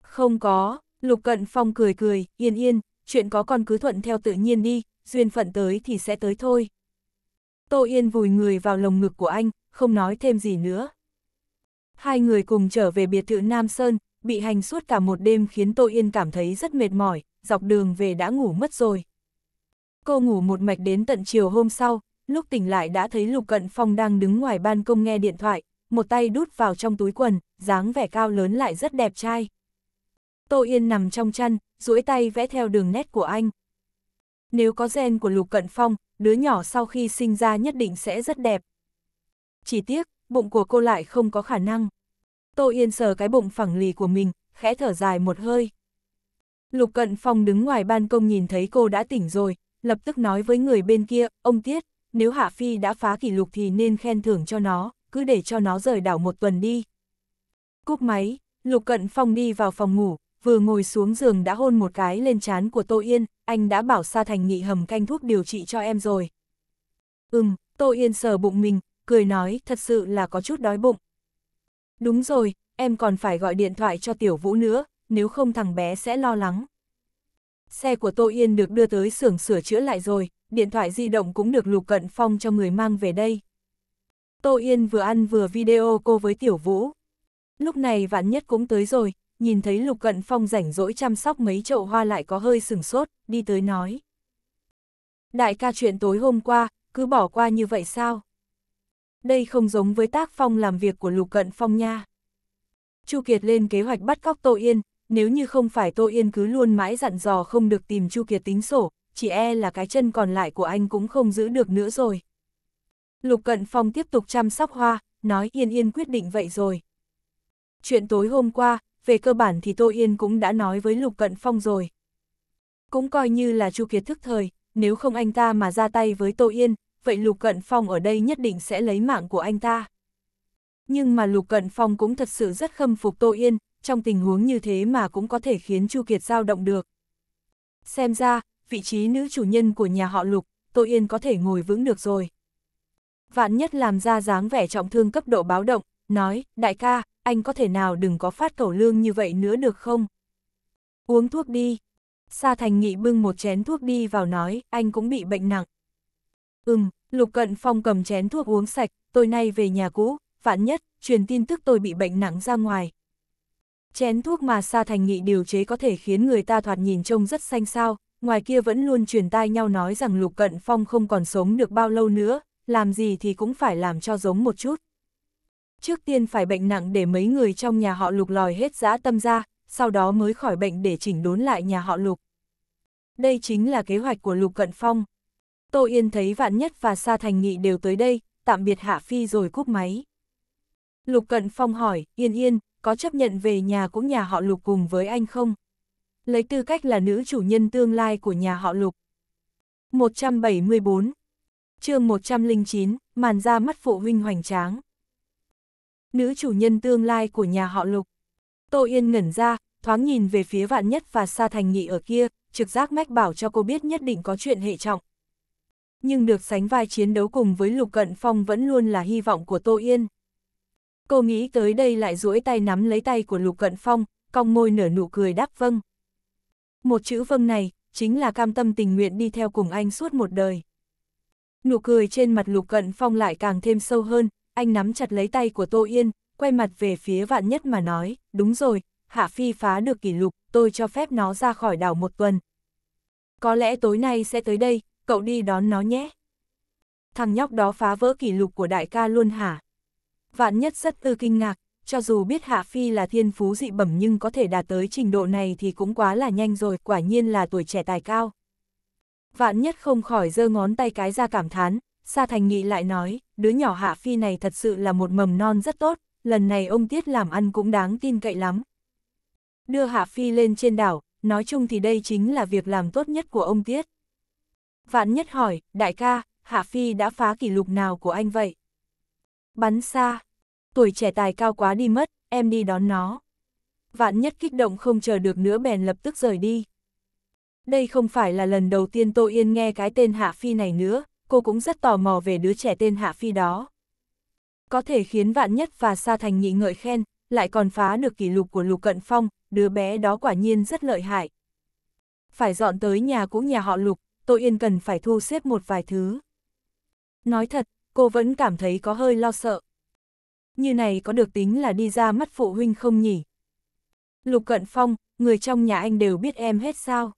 Không có, Lục Cận Phong cười cười, yên yên, chuyện có con cứ thuận theo tự nhiên đi, duyên phận tới thì sẽ tới thôi. Tô Yên vùi người vào lồng ngực của anh, không nói thêm gì nữa. Hai người cùng trở về biệt thự Nam Sơn, bị hành suốt cả một đêm khiến Tô Yên cảm thấy rất mệt mỏi, dọc đường về đã ngủ mất rồi. Cô ngủ một mạch đến tận chiều hôm sau, lúc tỉnh lại đã thấy Lục Cận Phong đang đứng ngoài ban công nghe điện thoại, một tay đút vào trong túi quần, dáng vẻ cao lớn lại rất đẹp trai. Tô Yên nằm trong chăn, duỗi tay vẽ theo đường nét của anh. Nếu có gen của Lục Cận Phong, đứa nhỏ sau khi sinh ra nhất định sẽ rất đẹp. Chỉ tiếc, bụng của cô lại không có khả năng. Tô Yên sờ cái bụng phẳng lì của mình, khẽ thở dài một hơi. Lục Cận Phong đứng ngoài ban công nhìn thấy cô đã tỉnh rồi, lập tức nói với người bên kia, ông Tiết, nếu Hạ Phi đã phá kỷ lục thì nên khen thưởng cho nó, cứ để cho nó rời đảo một tuần đi. Cúp máy, Lục Cận Phong đi vào phòng ngủ, vừa ngồi xuống giường đã hôn một cái lên trán của Tô Yên, anh đã bảo Sa Thành nghị hầm canh thuốc điều trị cho em rồi. Ừm, Tô Yên sờ bụng mình, cười nói thật sự là có chút đói bụng. Đúng rồi, em còn phải gọi điện thoại cho Tiểu Vũ nữa, nếu không thằng bé sẽ lo lắng xe của Tô Yên được đưa tới xưởng sửa chữa lại rồi, điện thoại di động cũng được Lục Cận Phong cho người mang về đây. Tô Yên vừa ăn vừa video cô với Tiểu Vũ. Lúc này Vạn Nhất cũng tới rồi, nhìn thấy Lục Cận Phong rảnh rỗi chăm sóc mấy chậu hoa lại có hơi sừng sốt, đi tới nói. Đại ca chuyện tối hôm qua, cứ bỏ qua như vậy sao? Đây không giống với tác phong làm việc của Lục Cận Phong nha. Chu Kiệt lên kế hoạch bắt cóc Tô Yên, nếu như không phải Tô Yên cứ luôn mãi dặn dò không được tìm Chu Kiệt tính sổ, chỉ e là cái chân còn lại của anh cũng không giữ được nữa rồi. Lục Cận Phong tiếp tục chăm sóc hoa, nói Yên Yên quyết định vậy rồi. Chuyện tối hôm qua, về cơ bản thì Tô Yên cũng đã nói với Lục Cận Phong rồi. Cũng coi như là Chu Kiệt thức thời, nếu không anh ta mà ra tay với Tô Yên, vậy Lục Cận Phong ở đây nhất định sẽ lấy mạng của anh ta. Nhưng mà Lục Cận Phong cũng thật sự rất khâm phục Tô Yên, trong tình huống như thế mà cũng có thể khiến Chu Kiệt dao động được. Xem ra, vị trí nữ chủ nhân của nhà họ Lục, Tô Yên có thể ngồi vững được rồi. Vạn nhất làm ra dáng vẻ trọng thương cấp độ báo động, nói, đại ca, anh có thể nào đừng có phát cẩu lương như vậy nữa được không? Uống thuốc đi. Sa Thành Nghị bưng một chén thuốc đi vào nói, anh cũng bị bệnh nặng. Ừm, Lục Cận Phong cầm chén thuốc uống sạch, tôi nay về nhà cũ, vạn nhất, truyền tin tức tôi bị bệnh nặng ra ngoài, Chén thuốc mà Sa Thành Nghị điều chế có thể khiến người ta thoạt nhìn trông rất xanh sao, ngoài kia vẫn luôn truyền tai nhau nói rằng Lục Cận Phong không còn sống được bao lâu nữa, làm gì thì cũng phải làm cho giống một chút. Trước tiên phải bệnh nặng để mấy người trong nhà họ Lục lòi hết dã tâm ra, sau đó mới khỏi bệnh để chỉnh đốn lại nhà họ Lục. Đây chính là kế hoạch của Lục Cận Phong. Tô Yên thấy Vạn Nhất và Sa Thành Nghị đều tới đây, tạm biệt Hạ Phi rồi cúp máy. Lục Cận Phong hỏi, Yên Yên, có chấp nhận về nhà cũng nhà họ Lục cùng với anh không? Lấy tư cách là nữ chủ nhân tương lai của nhà họ Lục. 174 chương 109, màn ra mắt phụ huynh hoành tráng. Nữ chủ nhân tương lai của nhà họ Lục. Tô Yên ngẩn ra, thoáng nhìn về phía vạn nhất và xa thành nghị ở kia, trực giác mách bảo cho cô biết nhất định có chuyện hệ trọng. Nhưng được sánh vai chiến đấu cùng với Lục Cận Phong vẫn luôn là hy vọng của Tô Yên. Cô nghĩ tới đây lại duỗi tay nắm lấy tay của Lục Cận Phong, cong môi nở nụ cười đáp vâng. Một chữ vâng này, chính là cam tâm tình nguyện đi theo cùng anh suốt một đời. Nụ cười trên mặt Lục Cận Phong lại càng thêm sâu hơn, anh nắm chặt lấy tay của Tô Yên, quay mặt về phía vạn nhất mà nói, đúng rồi, Hạ Phi phá được kỷ lục, tôi cho phép nó ra khỏi đảo một tuần. Có lẽ tối nay sẽ tới đây, cậu đi đón nó nhé. Thằng nhóc đó phá vỡ kỷ lục của đại ca luôn hả? Vạn nhất rất tư kinh ngạc, cho dù biết Hạ Phi là thiên phú dị bẩm nhưng có thể đạt tới trình độ này thì cũng quá là nhanh rồi, quả nhiên là tuổi trẻ tài cao. Vạn nhất không khỏi giơ ngón tay cái ra cảm thán, Sa Thành Nghị lại nói, đứa nhỏ Hạ Phi này thật sự là một mầm non rất tốt, lần này ông Tiết làm ăn cũng đáng tin cậy lắm. Đưa Hạ Phi lên trên đảo, nói chung thì đây chính là việc làm tốt nhất của ông Tiết. Vạn nhất hỏi, đại ca, Hạ Phi đã phá kỷ lục nào của anh vậy? Bắn xa. Tuổi trẻ tài cao quá đi mất, em đi đón nó. Vạn nhất kích động không chờ được nữa bèn lập tức rời đi. Đây không phải là lần đầu tiên Tô Yên nghe cái tên Hạ Phi này nữa, cô cũng rất tò mò về đứa trẻ tên Hạ Phi đó. Có thể khiến vạn nhất và Sa Thành nhị ngợi khen, lại còn phá được kỷ lục của Lục Cận Phong, đứa bé đó quả nhiên rất lợi hại. Phải dọn tới nhà cũ nhà họ Lục, Tô Yên cần phải thu xếp một vài thứ. Nói thật, cô vẫn cảm thấy có hơi lo sợ. Như này có được tính là đi ra mắt phụ huynh không nhỉ? Lục Cận Phong, người trong nhà anh đều biết em hết sao?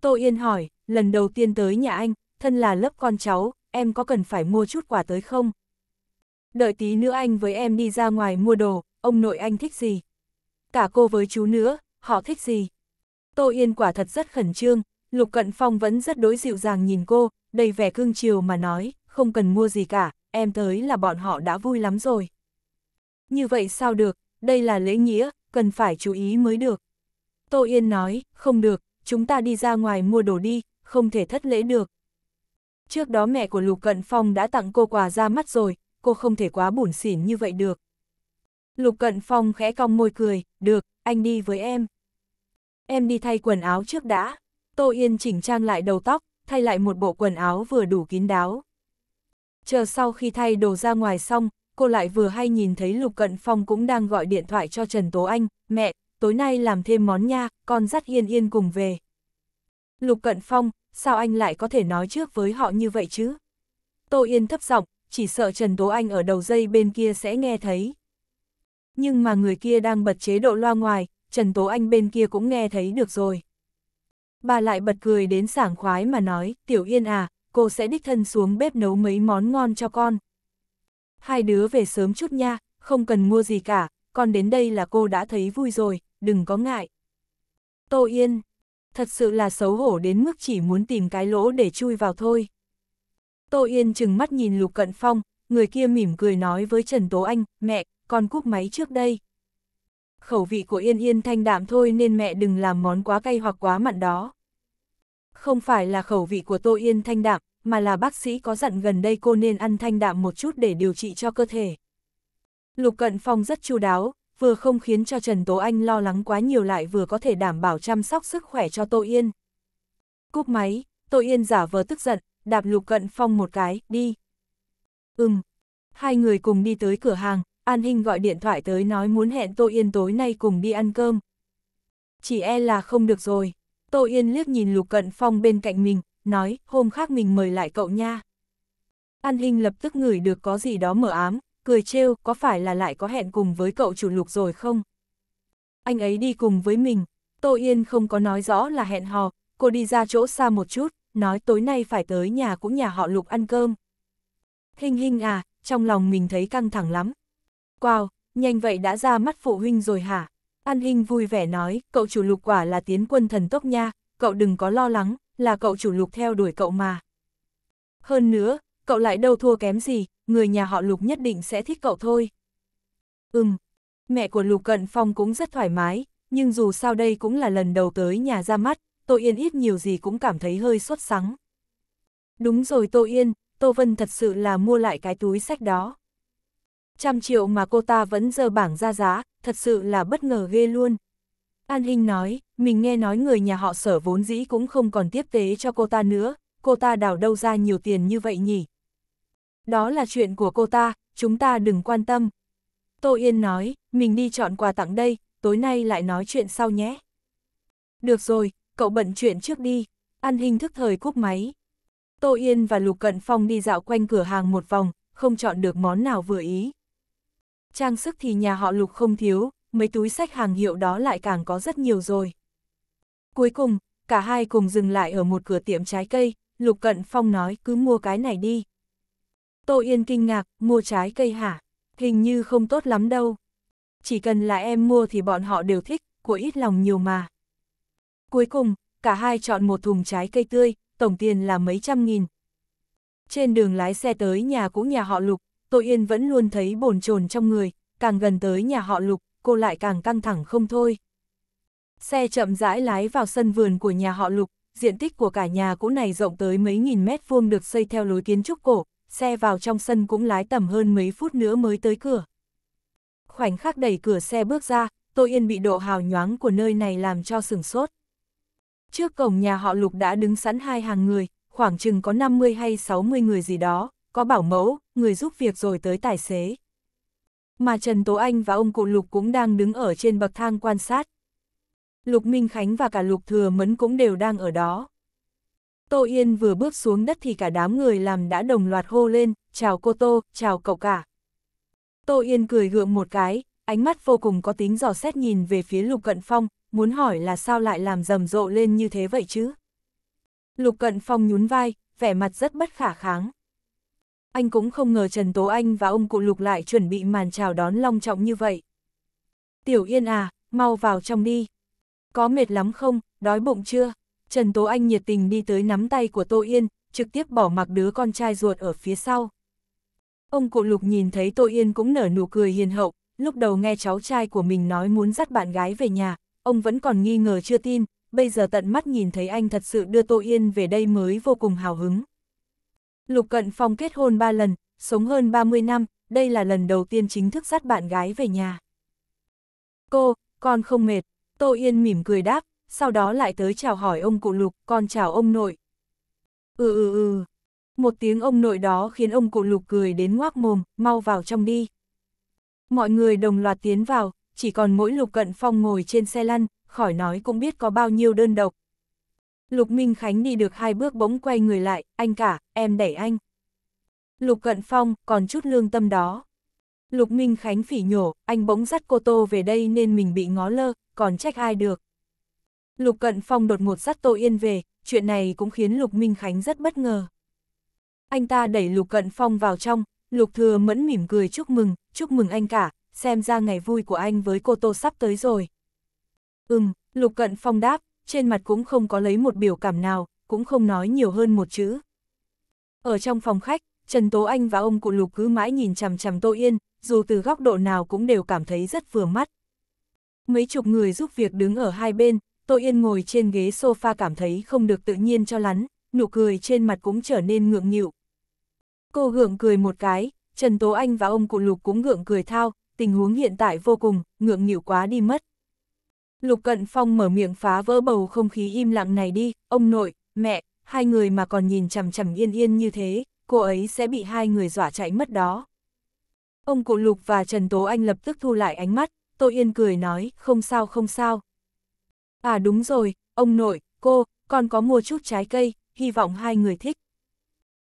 Tô Yên hỏi, lần đầu tiên tới nhà anh, thân là lớp con cháu, em có cần phải mua chút quà tới không? Đợi tí nữa anh với em đi ra ngoài mua đồ, ông nội anh thích gì? Cả cô với chú nữa, họ thích gì? Tô Yên quả thật rất khẩn trương, Lục Cận Phong vẫn rất đối dịu dàng nhìn cô, đầy vẻ cương chiều mà nói, không cần mua gì cả, em tới là bọn họ đã vui lắm rồi. Như vậy sao được, đây là lễ nghĩa, cần phải chú ý mới được. Tô Yên nói, không được, chúng ta đi ra ngoài mua đồ đi, không thể thất lễ được. Trước đó mẹ của Lục Cận Phong đã tặng cô quà ra mắt rồi, cô không thể quá bủn xỉn như vậy được. Lục Cận Phong khẽ cong môi cười, được, anh đi với em. Em đi thay quần áo trước đã. Tô Yên chỉnh trang lại đầu tóc, thay lại một bộ quần áo vừa đủ kín đáo chờ sau khi thay đồ ra ngoài xong, cô lại vừa hay nhìn thấy Lục Cận Phong cũng đang gọi điện thoại cho Trần Tố Anh, mẹ, tối nay làm thêm món nha, con dắt Yên Yên cùng về. Lục Cận Phong, sao anh lại có thể nói trước với họ như vậy chứ? Tô Yên thấp giọng, chỉ sợ Trần Tố Anh ở đầu dây bên kia sẽ nghe thấy. Nhưng mà người kia đang bật chế độ loa ngoài, Trần Tố Anh bên kia cũng nghe thấy được rồi. Bà lại bật cười đến sảng khoái mà nói, Tiểu Yên à, cô sẽ đích thân xuống bếp nấu mấy món ngon cho con. Hai đứa về sớm chút nha, không cần mua gì cả, con đến đây là cô đã thấy vui rồi, đừng có ngại. Tô Yên, thật sự là xấu hổ đến mức chỉ muốn tìm cái lỗ để chui vào thôi. Tô Yên chừng mắt nhìn Lục Cận Phong, người kia mỉm cười nói với Trần Tố Anh, mẹ, con cúp máy trước đây. Khẩu vị của Yên Yên thanh đạm thôi nên mẹ đừng làm món quá cay hoặc quá mặn đó. Không phải là khẩu vị của Tô Yên thanh đạm, mà là bác sĩ có dặn gần đây cô nên ăn thanh đạm một chút để điều trị cho cơ thể. Lục Cận Phong rất chu đáo, vừa không khiến cho Trần Tố Anh lo lắng quá nhiều lại vừa có thể đảm bảo chăm sóc sức khỏe cho Tô Yên. Cúp máy, Tô Yên giả vờ tức giận, đạp Lục Cận Phong một cái, đi. Ừm, hai người cùng đi tới cửa hàng, An Hinh gọi điện thoại tới nói muốn hẹn Tô Yên tối nay cùng đi ăn cơm. Chỉ e là không được rồi. Tô Yên liếc nhìn Lục Cận Phong bên cạnh mình, nói, hôm khác mình mời lại cậu nha. An Hinh lập tức ngửi được có gì đó mở ám, cười trêu, có phải là lại có hẹn cùng với cậu chủ Lục rồi không? Anh ấy đi cùng với mình, Tô Yên không có nói rõ là hẹn hò, cô đi ra chỗ xa một chút, nói tối nay phải tới nhà cũng nhà họ Lục ăn cơm. Hinh Hinh à, trong lòng mình thấy căng thẳng lắm. Wow, nhanh vậy đã ra mắt phụ huynh rồi hả? An Hinh vui vẻ nói, cậu chủ lục quả là tiến quân thần tốc nha, cậu đừng có lo lắng, là cậu chủ lục theo đuổi cậu mà. Hơn nữa, cậu lại đâu thua kém gì, người nhà họ lục nhất định sẽ thích cậu thôi. Ừm, mẹ của lục cận phong cũng rất thoải mái, nhưng dù sao đây cũng là lần đầu tới nhà ra mắt, Tô Yên ít nhiều gì cũng cảm thấy hơi sốt sắng. Đúng rồi Tô Yên, Tô Vân thật sự là mua lại cái túi sách đó. Trăm triệu mà cô ta vẫn dơ bảng ra giá, thật sự là bất ngờ ghê luôn. An Hinh nói, mình nghe nói người nhà họ sở vốn dĩ cũng không còn tiếp tế cho cô ta nữa, cô ta đào đâu ra nhiều tiền như vậy nhỉ? Đó là chuyện của cô ta, chúng ta đừng quan tâm. Tô Yên nói, mình đi chọn quà tặng đây, tối nay lại nói chuyện sau nhé. Được rồi, cậu bận chuyện trước đi. An Hinh thức thời cúp máy. Tô Yên và Lục Cận Phong đi dạo quanh cửa hàng một vòng, không chọn được món nào vừa ý. Trang sức thì nhà họ lục không thiếu, mấy túi sách hàng hiệu đó lại càng có rất nhiều rồi. Cuối cùng, cả hai cùng dừng lại ở một cửa tiệm trái cây, Lục Cận Phong nói cứ mua cái này đi. Tô Yên kinh ngạc, mua trái cây hả? Hình như không tốt lắm đâu. Chỉ cần là em mua thì bọn họ đều thích, của ít lòng nhiều mà. Cuối cùng, cả hai chọn một thùng trái cây tươi, tổng tiền là mấy trăm nghìn. Trên đường lái xe tới nhà cũ nhà họ Lục, Tô Yên vẫn luôn thấy bồn chồn trong người, càng gần tới nhà họ Lục, cô lại càng căng thẳng không thôi. Xe chậm rãi lái vào sân vườn của nhà họ Lục, diện tích của cả nhà cũ này rộng tới mấy nghìn mét vuông được xây theo lối kiến trúc cổ, xe vào trong sân cũng lái tầm hơn mấy phút nữa mới tới cửa. Khoảnh khắc đẩy cửa xe bước ra, Tô Yên bị độ hào nhoáng của nơi này làm cho sừng sốt. Trước cổng nhà họ Lục đã đứng sẵn hai hàng người, khoảng chừng có 50 hay 60 người gì đó, có bảo mẫu, người giúp việc rồi tới tài xế. Mà Trần Tố Anh và ông cụ Lục cũng đang đứng ở trên bậc thang quan sát. Lục Minh Khánh và cả Lục Thừa Mẫn cũng đều đang ở đó. Tô Yên vừa bước xuống đất thì cả đám người làm đã đồng loạt hô lên, chào cô Tô, chào cậu cả. Tô Yên cười gượng một cái, ánh mắt vô cùng có tính dò xét nhìn về phía Lục Cận Phong, muốn hỏi là sao lại làm rầm rộ lên như thế vậy chứ. Lục Cận Phong nhún vai, vẻ mặt rất bất khả kháng. Anh cũng không ngờ Trần Tố Anh và ông cụ lục lại chuẩn bị màn chào đón long trọng như vậy. Tiểu Yên à, mau vào trong đi. Có mệt lắm không, đói bụng chưa? Trần Tố Anh nhiệt tình đi tới nắm tay của Tô Yên, trực tiếp bỏ mặc đứa con trai ruột ở phía sau. Ông cụ lục nhìn thấy Tô Yên cũng nở nụ cười hiền hậu, lúc đầu nghe cháu trai của mình nói muốn dắt bạn gái về nhà, ông vẫn còn nghi ngờ chưa tin, bây giờ tận mắt nhìn thấy anh thật sự đưa Tô Yên về đây mới vô cùng hào hứng. Lục Cận Phong kết hôn 3 lần, sống hơn 30 năm, đây là lần đầu tiên chính thức dắt bạn gái về nhà. Cô, con không mệt, Tô Yên mỉm cười đáp, sau đó lại tới chào hỏi ông cụ Lục, con chào ông nội. Ừ ừ ừ, một tiếng ông nội đó khiến ông cụ Lục cười đến ngoác mồm, mau vào trong đi. Mọi người đồng loạt tiến vào, chỉ còn mỗi Lục Cận Phong ngồi trên xe lăn, khỏi nói cũng biết có bao nhiêu đơn độc, Lục Minh Khánh đi được hai bước bỗng quay người lại, anh cả, em đẩy anh. Lục Cận Phong, còn chút lương tâm đó. Lục Minh Khánh phỉ nhổ, anh bỗng dắt cô Tô về đây nên mình bị ngó lơ, còn trách ai được. Lục Cận Phong đột ngột dắt Tô Yên về, chuyện này cũng khiến Lục Minh Khánh rất bất ngờ. Anh ta đẩy Lục Cận Phong vào trong, Lục Thừa mẫn mỉm cười chúc mừng, chúc mừng anh cả, xem ra ngày vui của anh với cô Tô sắp tới rồi. Ừm, Lục Cận Phong đáp, trên mặt cũng không có lấy một biểu cảm nào, cũng không nói nhiều hơn một chữ. Ở trong phòng khách, Trần Tố Anh và ông cụ lục cứ mãi nhìn chằm chằm Tô Yên, dù từ góc độ nào cũng đều cảm thấy rất vừa mắt. Mấy chục người giúp việc đứng ở hai bên, Tô Yên ngồi trên ghế sofa cảm thấy không được tự nhiên cho lắn, nụ cười trên mặt cũng trở nên ngượng nghịu. Cô gượng cười một cái, Trần Tố Anh và ông cụ Lục cũng gượng cười thao, tình huống hiện tại vô cùng, ngượng nghịu quá đi mất. Lục Cận Phong mở miệng phá vỡ bầu không khí im lặng này đi, ông nội, mẹ, hai người mà còn nhìn chằm chằm yên yên như thế, cô ấy sẽ bị hai người dọa chạy mất đó. Ông cụ Lục và Trần Tố Anh lập tức thu lại ánh mắt, Tô Yên cười nói, không sao không sao. À đúng rồi, ông nội, cô, con có mua chút trái cây, hy vọng hai người thích.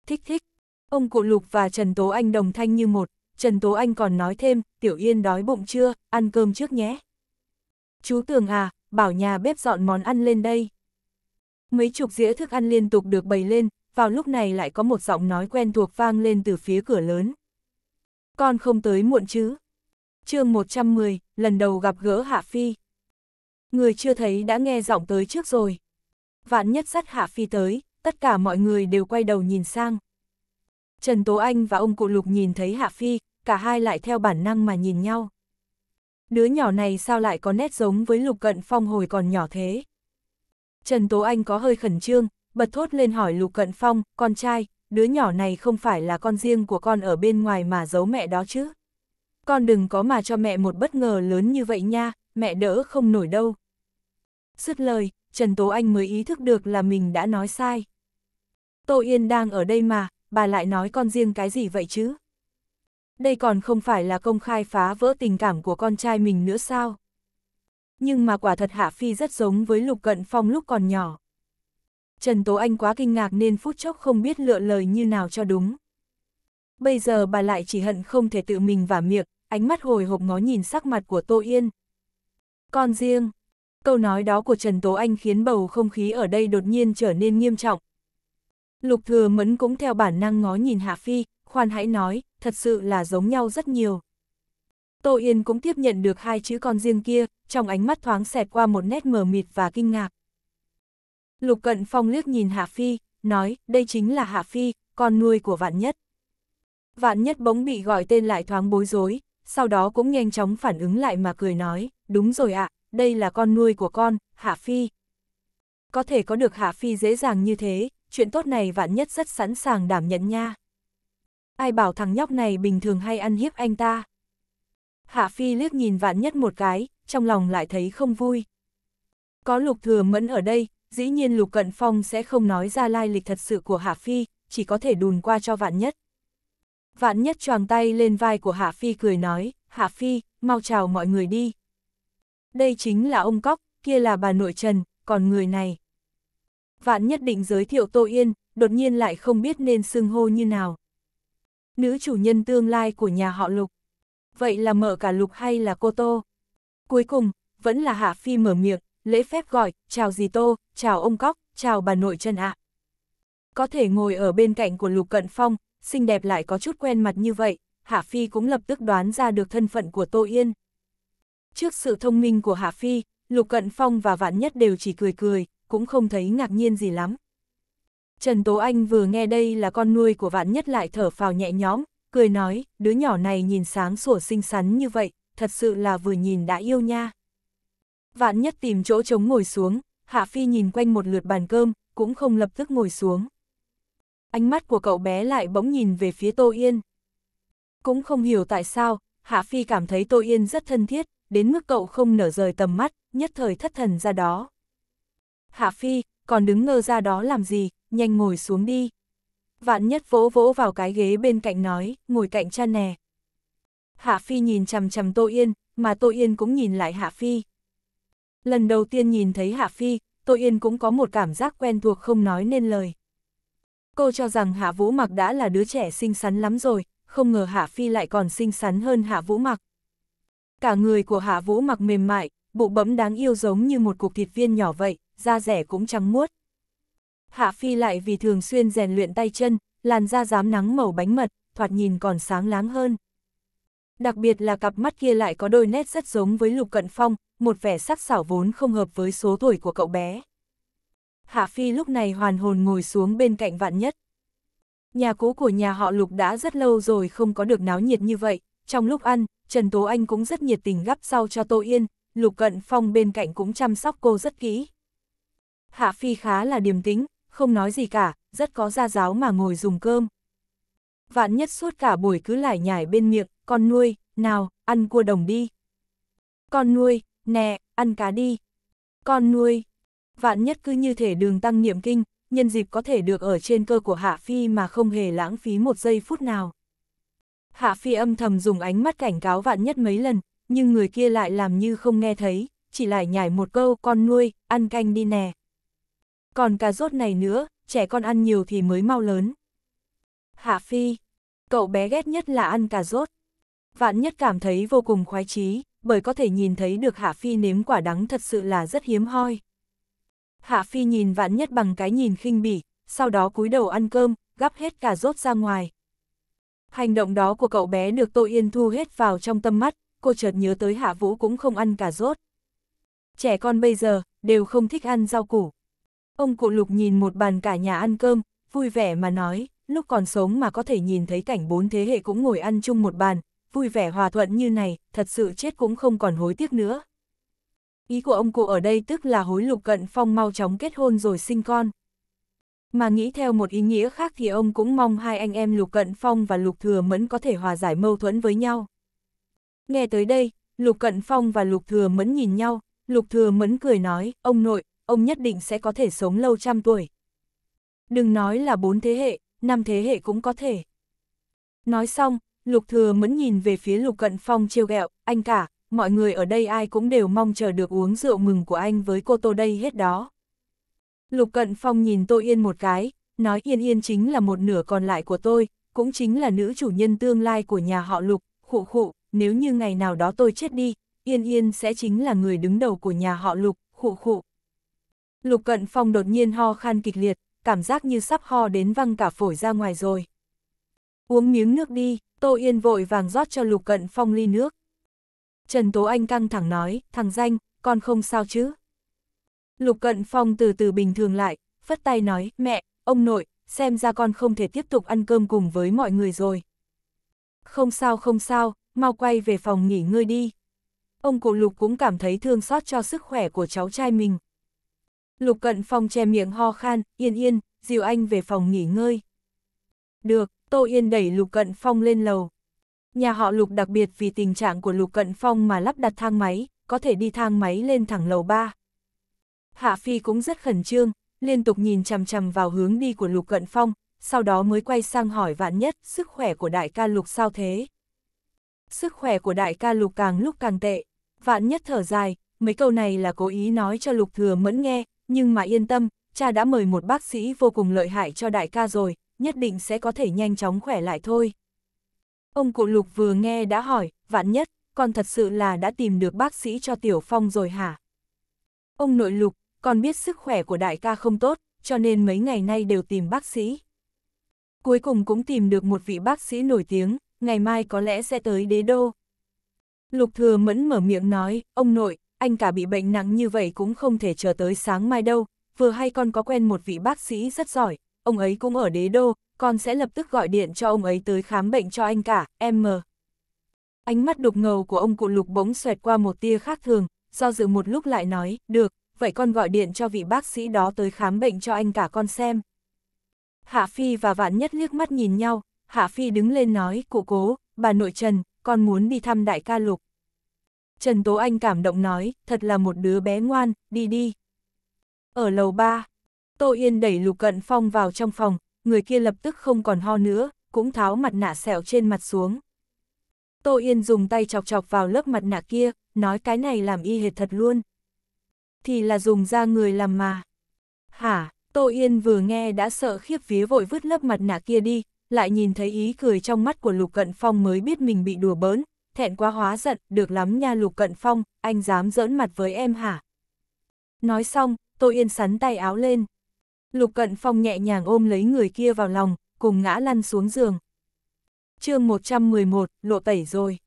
Thích thích, ông cụ Lục và Trần Tố Anh đồng thanh như một, Trần Tố Anh còn nói thêm, Tiểu Yên đói bụng chưa, ăn cơm trước nhé. Chú Tường à, bảo nhà bếp dọn món ăn lên đây. Mấy chục dĩa thức ăn liên tục được bày lên, vào lúc này lại có một giọng nói quen thuộc vang lên từ phía cửa lớn. Con không tới muộn chứ. chương 110, lần đầu gặp gỡ Hạ Phi. Người chưa thấy đã nghe giọng tới trước rồi. Vạn nhất dắt Hạ Phi tới, tất cả mọi người đều quay đầu nhìn sang. Trần Tố Anh và ông cụ Lục nhìn thấy Hạ Phi, cả hai lại theo bản năng mà nhìn nhau đứa nhỏ này sao lại có nét giống với Lục Cận Phong hồi còn nhỏ thế? Trần Tố Anh có hơi khẩn trương, bật thốt lên hỏi Lục Cận Phong, con trai, đứa nhỏ này không phải là con riêng của con ở bên ngoài mà giấu mẹ đó chứ? Con đừng có mà cho mẹ một bất ngờ lớn như vậy nha, mẹ đỡ không nổi đâu. Sứt lời, Trần Tố Anh mới ý thức được là mình đã nói sai. Tô Yên đang ở đây mà, bà lại nói con riêng cái gì vậy chứ? đây còn không phải là công khai phá vỡ tình cảm của con trai mình nữa sao. Nhưng mà quả thật Hạ Phi rất giống với Lục Cận Phong lúc còn nhỏ. Trần Tố Anh quá kinh ngạc nên phút chốc không biết lựa lời như nào cho đúng. Bây giờ bà lại chỉ hận không thể tự mình vả miệng, ánh mắt hồi hộp ngó nhìn sắc mặt của Tô Yên. Con riêng, câu nói đó của Trần Tố Anh khiến bầu không khí ở đây đột nhiên trở nên nghiêm trọng. Lục Thừa Mẫn cũng theo bản năng ngó nhìn Hạ Phi, khoan hãy nói, thật sự là giống nhau rất nhiều. Tô Yên cũng tiếp nhận được hai chữ con riêng kia, trong ánh mắt thoáng xẹt qua một nét mờ mịt và kinh ngạc. Lục Cận Phong liếc nhìn Hạ Phi, nói, đây chính là Hạ Phi, con nuôi của Vạn Nhất. Vạn Nhất bỗng bị gọi tên lại thoáng bối rối, sau đó cũng nhanh chóng phản ứng lại mà cười nói, đúng rồi ạ, đây là con nuôi của con, Hạ Phi. Có thể có được Hạ Phi dễ dàng như thế, chuyện tốt này Vạn Nhất rất sẵn sàng đảm nhận nha ai bảo thằng nhóc này bình thường hay ăn hiếp anh ta. Hạ Phi liếc nhìn vạn nhất một cái, trong lòng lại thấy không vui. Có lục thừa mẫn ở đây, dĩ nhiên lục cận phong sẽ không nói ra lai lịch thật sự của Hạ Phi, chỉ có thể đùn qua cho vạn nhất. Vạn nhất choàng tay lên vai của Hạ Phi cười nói, Hạ Phi, mau chào mọi người đi. Đây chính là ông Cóc, kia là bà nội Trần, còn người này. Vạn nhất định giới thiệu Tô Yên, đột nhiên lại không biết nên xưng hô như nào nữ chủ nhân tương lai của nhà họ Lục. Vậy là mở cả Lục hay là cô Tô? Cuối cùng, vẫn là Hạ Phi mở miệng, lễ phép gọi, chào dì Tô, chào ông Cóc, chào bà nội chân ạ. Có thể ngồi ở bên cạnh của Lục Cận Phong, xinh đẹp lại có chút quen mặt như vậy, Hạ Phi cũng lập tức đoán ra được thân phận của Tô Yên. Trước sự thông minh của Hạ Phi, Lục Cận Phong và Vạn Nhất đều chỉ cười cười, cũng không thấy ngạc nhiên gì lắm. Trần Tố Anh vừa nghe đây là con nuôi của vạn nhất lại thở phào nhẹ nhõm, cười nói, đứa nhỏ này nhìn sáng sủa xinh xắn như vậy, thật sự là vừa nhìn đã yêu nha. Vạn nhất tìm chỗ trống ngồi xuống, Hạ Phi nhìn quanh một lượt bàn cơm, cũng không lập tức ngồi xuống. Ánh mắt của cậu bé lại bỗng nhìn về phía Tô Yên. Cũng không hiểu tại sao, Hạ Phi cảm thấy Tô Yên rất thân thiết, đến mức cậu không nở rời tầm mắt, nhất thời thất thần ra đó. Hạ Phi, còn đứng ngơ ra đó làm gì, nhanh ngồi xuống đi. Vạn nhất vỗ vỗ vào cái ghế bên cạnh nói, ngồi cạnh cha nè. Hạ Phi nhìn chằm chằm Tô Yên, mà Tô Yên cũng nhìn lại Hạ Phi. Lần đầu tiên nhìn thấy Hạ Phi, Tô Yên cũng có một cảm giác quen thuộc không nói nên lời. Cô cho rằng Hạ Vũ Mặc đã là đứa trẻ xinh xắn lắm rồi, không ngờ Hạ Phi lại còn xinh xắn hơn Hạ Vũ Mặc. Cả người của Hạ Vũ Mặc mềm mại, bụng bấm đáng yêu giống như một cục thịt viên nhỏ vậy, da rẻ cũng trắng muốt. Hạ Phi lại vì thường xuyên rèn luyện tay chân, làn da dám nắng màu bánh mật, thoạt nhìn còn sáng láng hơn. Đặc biệt là cặp mắt kia lại có đôi nét rất giống với Lục Cận Phong, một vẻ sắc sảo vốn không hợp với số tuổi của cậu bé. Hạ Phi lúc này hoàn hồn ngồi xuống bên cạnh Vạn Nhất. Nhà cũ của nhà họ Lục đã rất lâu rồi không có được náo nhiệt như vậy, trong lúc ăn, Trần Tố Anh cũng rất nhiệt tình gắp sau cho Tô Yên, Lục Cận Phong bên cạnh cũng chăm sóc cô rất kỹ. Hạ Phi khá là điềm tĩnh, không nói gì cả, rất có gia giáo mà ngồi dùng cơm. Vạn nhất suốt cả buổi cứ lải nhải bên miệng, con nuôi, nào, ăn cua đồng đi. Con nuôi, nè, ăn cá đi. Con nuôi, vạn nhất cứ như thể đường tăng niệm kinh, nhân dịp có thể được ở trên cơ của Hạ Phi mà không hề lãng phí một giây phút nào. Hạ Phi âm thầm dùng ánh mắt cảnh cáo vạn nhất mấy lần, nhưng người kia lại làm như không nghe thấy, chỉ lại nhảy một câu con nuôi, ăn canh đi nè. Còn cà rốt này nữa, trẻ con ăn nhiều thì mới mau lớn. Hạ Phi, cậu bé ghét nhất là ăn cà rốt. Vạn nhất cảm thấy vô cùng khoái chí, bởi có thể nhìn thấy được Hạ Phi nếm quả đắng thật sự là rất hiếm hoi. Hạ Phi nhìn vạn nhất bằng cái nhìn khinh bỉ, sau đó cúi đầu ăn cơm, gắp hết cà rốt ra ngoài. Hành động đó của cậu bé được Tô Yên thu hết vào trong tâm mắt, cô chợt nhớ tới Hạ Vũ cũng không ăn cà rốt. Trẻ con bây giờ, đều không thích ăn rau củ. Ông cụ lục nhìn một bàn cả nhà ăn cơm, vui vẻ mà nói, lúc còn sống mà có thể nhìn thấy cảnh bốn thế hệ cũng ngồi ăn chung một bàn, vui vẻ hòa thuận như này, thật sự chết cũng không còn hối tiếc nữa. Ý của ông cụ ở đây tức là hối lục cận phong mau chóng kết hôn rồi sinh con. Mà nghĩ theo một ý nghĩa khác thì ông cũng mong hai anh em Lục Cận Phong và Lục Thừa Mẫn có thể hòa giải mâu thuẫn với nhau. Nghe tới đây, Lục Cận Phong và Lục Thừa Mẫn nhìn nhau, Lục Thừa Mẫn cười nói, ông nội, ông nhất định sẽ có thể sống lâu trăm tuổi. Đừng nói là bốn thế hệ, năm thế hệ cũng có thể. Nói xong, Lục Thừa Mẫn nhìn về phía Lục Cận Phong trêu gẹo, anh cả, mọi người ở đây ai cũng đều mong chờ được uống rượu mừng của anh với cô Tô đây hết đó. Lục Cận Phong nhìn Tô Yên một cái, nói Yên Yên chính là một nửa còn lại của tôi, cũng chính là nữ chủ nhân tương lai của nhà họ Lục, khụ khụ, nếu như ngày nào đó tôi chết đi, Yên Yên sẽ chính là người đứng đầu của nhà họ Lục, khụ khụ. Lục Cận Phong đột nhiên ho khan kịch liệt, cảm giác như sắp ho đến văng cả phổi ra ngoài rồi. Uống miếng nước đi, Tô Yên vội vàng rót cho Lục Cận Phong ly nước. Trần Tố Anh căng thẳng nói, thằng danh, con không sao chứ. Lục Cận Phong từ từ bình thường lại, phất tay nói, mẹ, ông nội, xem ra con không thể tiếp tục ăn cơm cùng với mọi người rồi. Không sao không sao, mau quay về phòng nghỉ ngơi đi. Ông cụ Lục cũng cảm thấy thương xót cho sức khỏe của cháu trai mình, Lục Cận Phong che miệng ho khan, yên yên, dìu anh về phòng nghỉ ngơi. Được, Tô Yên đẩy Lục Cận Phong lên lầu. Nhà họ Lục đặc biệt vì tình trạng của Lục Cận Phong mà lắp đặt thang máy, có thể đi thang máy lên thẳng lầu 3. Hạ Phi cũng rất khẩn trương, liên tục nhìn chằm chằm vào hướng đi của Lục Cận Phong, sau đó mới quay sang hỏi vạn nhất sức khỏe của đại ca Lục sao thế. Sức khỏe của đại ca Lục càng lúc càng tệ, vạn nhất thở dài, mấy câu này là cố ý nói cho Lục Thừa Mẫn nghe, nhưng mà yên tâm, cha đã mời một bác sĩ vô cùng lợi hại cho đại ca rồi, nhất định sẽ có thể nhanh chóng khỏe lại thôi. Ông cụ Lục vừa nghe đã hỏi, vạn nhất, con thật sự là đã tìm được bác sĩ cho Tiểu Phong rồi hả? Ông nội Lục, con biết sức khỏe của đại ca không tốt, cho nên mấy ngày nay đều tìm bác sĩ. Cuối cùng cũng tìm được một vị bác sĩ nổi tiếng, ngày mai có lẽ sẽ tới đế đô. Lục thừa mẫn mở miệng nói, ông nội, anh cả bị bệnh nặng như vậy cũng không thể chờ tới sáng mai đâu, vừa hay con có quen một vị bác sĩ rất giỏi, ông ấy cũng ở đế đô, con sẽ lập tức gọi điện cho ông ấy tới khám bệnh cho anh cả, em mờ. Ánh mắt đục ngầu của ông cụ lục bỗng xoẹt qua một tia khác thường, do dự một lúc lại nói, được, vậy con gọi điện cho vị bác sĩ đó tới khám bệnh cho anh cả con xem. Hạ Phi và Vạn Nhất liếc mắt nhìn nhau, Hạ Phi đứng lên nói, cụ cố, bà nội Trần, con muốn đi thăm đại ca lục. Trần Tố Anh cảm động nói, thật là một đứa bé ngoan, đi đi. Ở lầu 3, Tô Yên đẩy Lục Cận Phong vào trong phòng, người kia lập tức không còn ho nữa, cũng tháo mặt nạ sẹo trên mặt xuống. Tô Yên dùng tay chọc chọc vào lớp mặt nạ kia, nói cái này làm y hệt thật luôn. Thì là dùng ra người làm mà. Hả, Tô Yên vừa nghe đã sợ khiếp phía vội vứt lớp mặt nạ kia đi, lại nhìn thấy ý cười trong mắt của Lục Cận Phong mới biết mình bị đùa bỡn, thẹn quá hóa giận, được lắm nha Lục Cận Phong, anh dám giỡn mặt với em hả? Nói xong, Tô Yên sắn tay áo lên. Lục Cận Phong nhẹ nhàng ôm lấy người kia vào lòng, cùng ngã lăn xuống giường. chương 111, lộ tẩy rồi.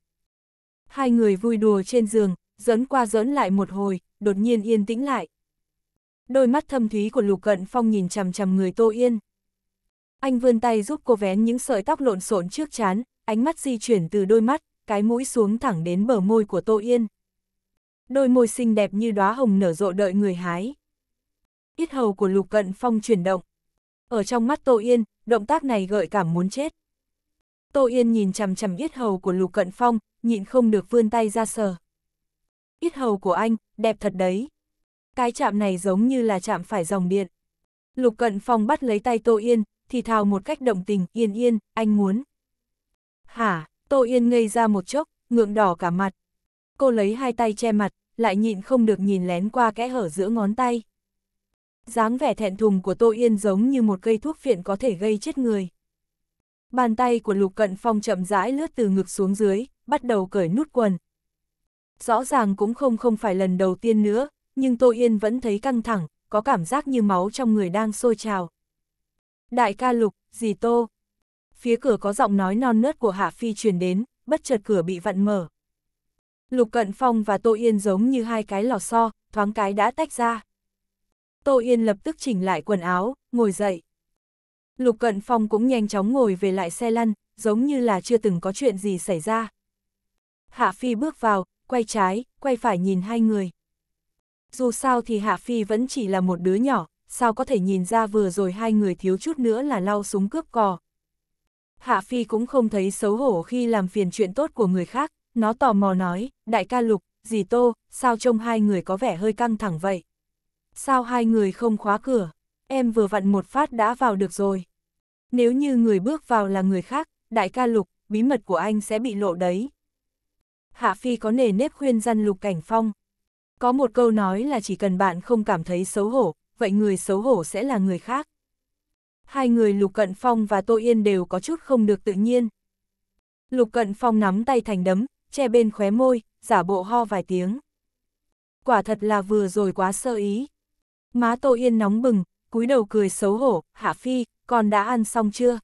Hai người vui đùa trên giường, giỡn qua giỡn lại một hồi, đột nhiên yên tĩnh lại. Đôi mắt thâm thúy của Lục Cận Phong nhìn chằm chằm người Tô Yên. Anh vươn tay giúp cô vén những sợi tóc lộn xộn trước chán, ánh mắt di chuyển từ đôi mắt, cái mũi xuống thẳng đến bờ môi của Tô Yên. Đôi môi xinh đẹp như đóa hồng nở rộ đợi người hái. Ít hầu của Lục Cận Phong chuyển động. Ở trong mắt Tô Yên, động tác này gợi cảm muốn chết. Tô Yên nhìn chằm chằm ít hầu của Lục Cận Phong, nhịn không được vươn tay ra sờ. ít hầu của anh, đẹp thật đấy. Cái chạm này giống như là chạm phải dòng điện. Lục Cận Phong bắt lấy tay Tô Yên, thì thào một cách động tình, yên yên, anh muốn. Hả? Tô Yên ngây ra một chốc, ngượng đỏ cả mặt. Cô lấy hai tay che mặt, lại nhịn không được nhìn lén qua kẽ hở giữa ngón tay. dáng vẻ thẹn thùng của Tô Yên giống như một cây thuốc phiện có thể gây chết người. Bàn tay của Lục Cận Phong chậm rãi lướt từ ngực xuống dưới, bắt đầu cởi nút quần. Rõ ràng cũng không không phải lần đầu tiên nữa, nhưng Tô Yên vẫn thấy căng thẳng, có cảm giác như máu trong người đang sôi trào. Đại ca Lục, dì Tô, phía cửa có giọng nói non nớt của Hạ Phi truyền đến, bất chợt cửa bị vặn mở. Lục Cận Phong và Tô Yên giống như hai cái lò xo, thoáng cái đã tách ra. Tô Yên lập tức chỉnh lại quần áo, ngồi dậy. Lục Cận Phong cũng nhanh chóng ngồi về lại xe lăn, giống như là chưa từng có chuyện gì xảy ra. Hạ Phi bước vào, quay trái, quay phải nhìn hai người. Dù sao thì Hạ Phi vẫn chỉ là một đứa nhỏ, sao có thể nhìn ra vừa rồi hai người thiếu chút nữa là lau súng cướp cò, Hạ Phi cũng không thấy xấu hổ khi làm phiền chuyện tốt của người khác, nó tò mò nói, đại ca Lục, dì Tô, sao trông hai người có vẻ hơi căng thẳng vậy? Sao hai người không khóa cửa? Em vừa vặn một phát đã vào được rồi. Nếu như người bước vào là người khác, đại ca Lục, bí mật của anh sẽ bị lộ đấy. Hạ Phi có nề nếp khuyên răn Lục Cảnh Phong. Có một câu nói là chỉ cần bạn không cảm thấy xấu hổ, vậy người xấu hổ sẽ là người khác. Hai người Lục Cận Phong và Tô Yên đều có chút không được tự nhiên. Lục Cận Phong nắm tay thành đấm, che bên khóe môi, giả bộ ho vài tiếng. Quả thật là vừa rồi quá sơ ý. Má Tô Yên nóng bừng, cúi đầu cười xấu hổ, Hạ Phi, con đã ăn xong chưa?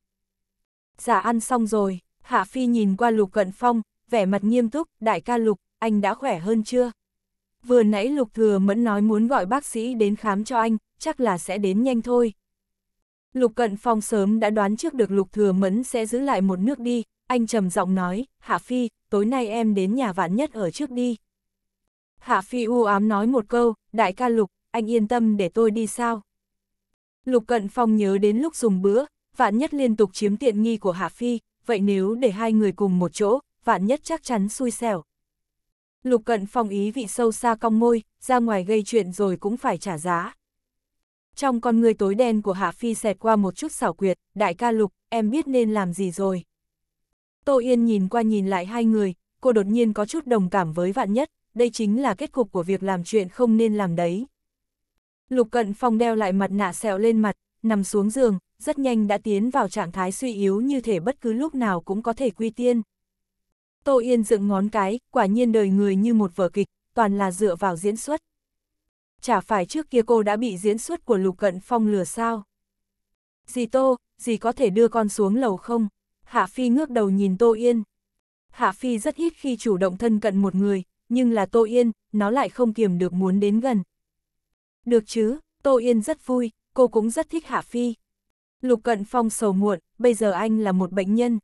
Dạ ăn xong rồi, Hạ Phi nhìn qua Lục Cận Phong, vẻ mặt nghiêm túc, đại ca Lục, anh đã khỏe hơn chưa? Vừa nãy Lục Thừa Mẫn nói muốn gọi bác sĩ đến khám cho anh, chắc là sẽ đến nhanh thôi. Lục Cận Phong sớm đã đoán trước được Lục Thừa Mẫn sẽ giữ lại một nước đi, anh trầm giọng nói, Hạ Phi, tối nay em đến nhà vạn nhất ở trước đi. Hạ Phi u ám nói một câu, đại ca Lục, anh yên tâm để tôi đi sao. Lục Cận Phong nhớ đến lúc dùng bữa, vạn nhất liên tục chiếm tiện nghi của Hạ Phi, vậy nếu để hai người cùng một chỗ, vạn nhất chắc chắn xui xẻo. Lục Cận Phong ý vị sâu xa cong môi, ra ngoài gây chuyện rồi cũng phải trả giá. Trong con người tối đen của Hạ Phi xẹt qua một chút xảo quyệt, đại ca lục, em biết nên làm gì rồi. Tô Yên nhìn qua nhìn lại hai người, cô đột nhiên có chút đồng cảm với vạn nhất, đây chính là kết cục của việc làm chuyện không nên làm đấy. Lục cận phong đeo lại mặt nạ sẹo lên mặt, nằm xuống giường, rất nhanh đã tiến vào trạng thái suy yếu như thể bất cứ lúc nào cũng có thể quy tiên. Tô Yên dựng ngón cái, quả nhiên đời người như một vở kịch, toàn là dựa vào diễn xuất chả phải trước kia cô đã bị diễn xuất của Lục Cận Phong lừa sao. Dì Tô, dì có thể đưa con xuống lầu không? Hạ Phi ngước đầu nhìn Tô Yên. Hạ Phi rất ít khi chủ động thân cận một người, nhưng là Tô Yên, nó lại không kiềm được muốn đến gần. Được chứ, Tô Yên rất vui, cô cũng rất thích Hạ Phi. Lục Cận Phong sầu muộn, bây giờ anh là một bệnh nhân.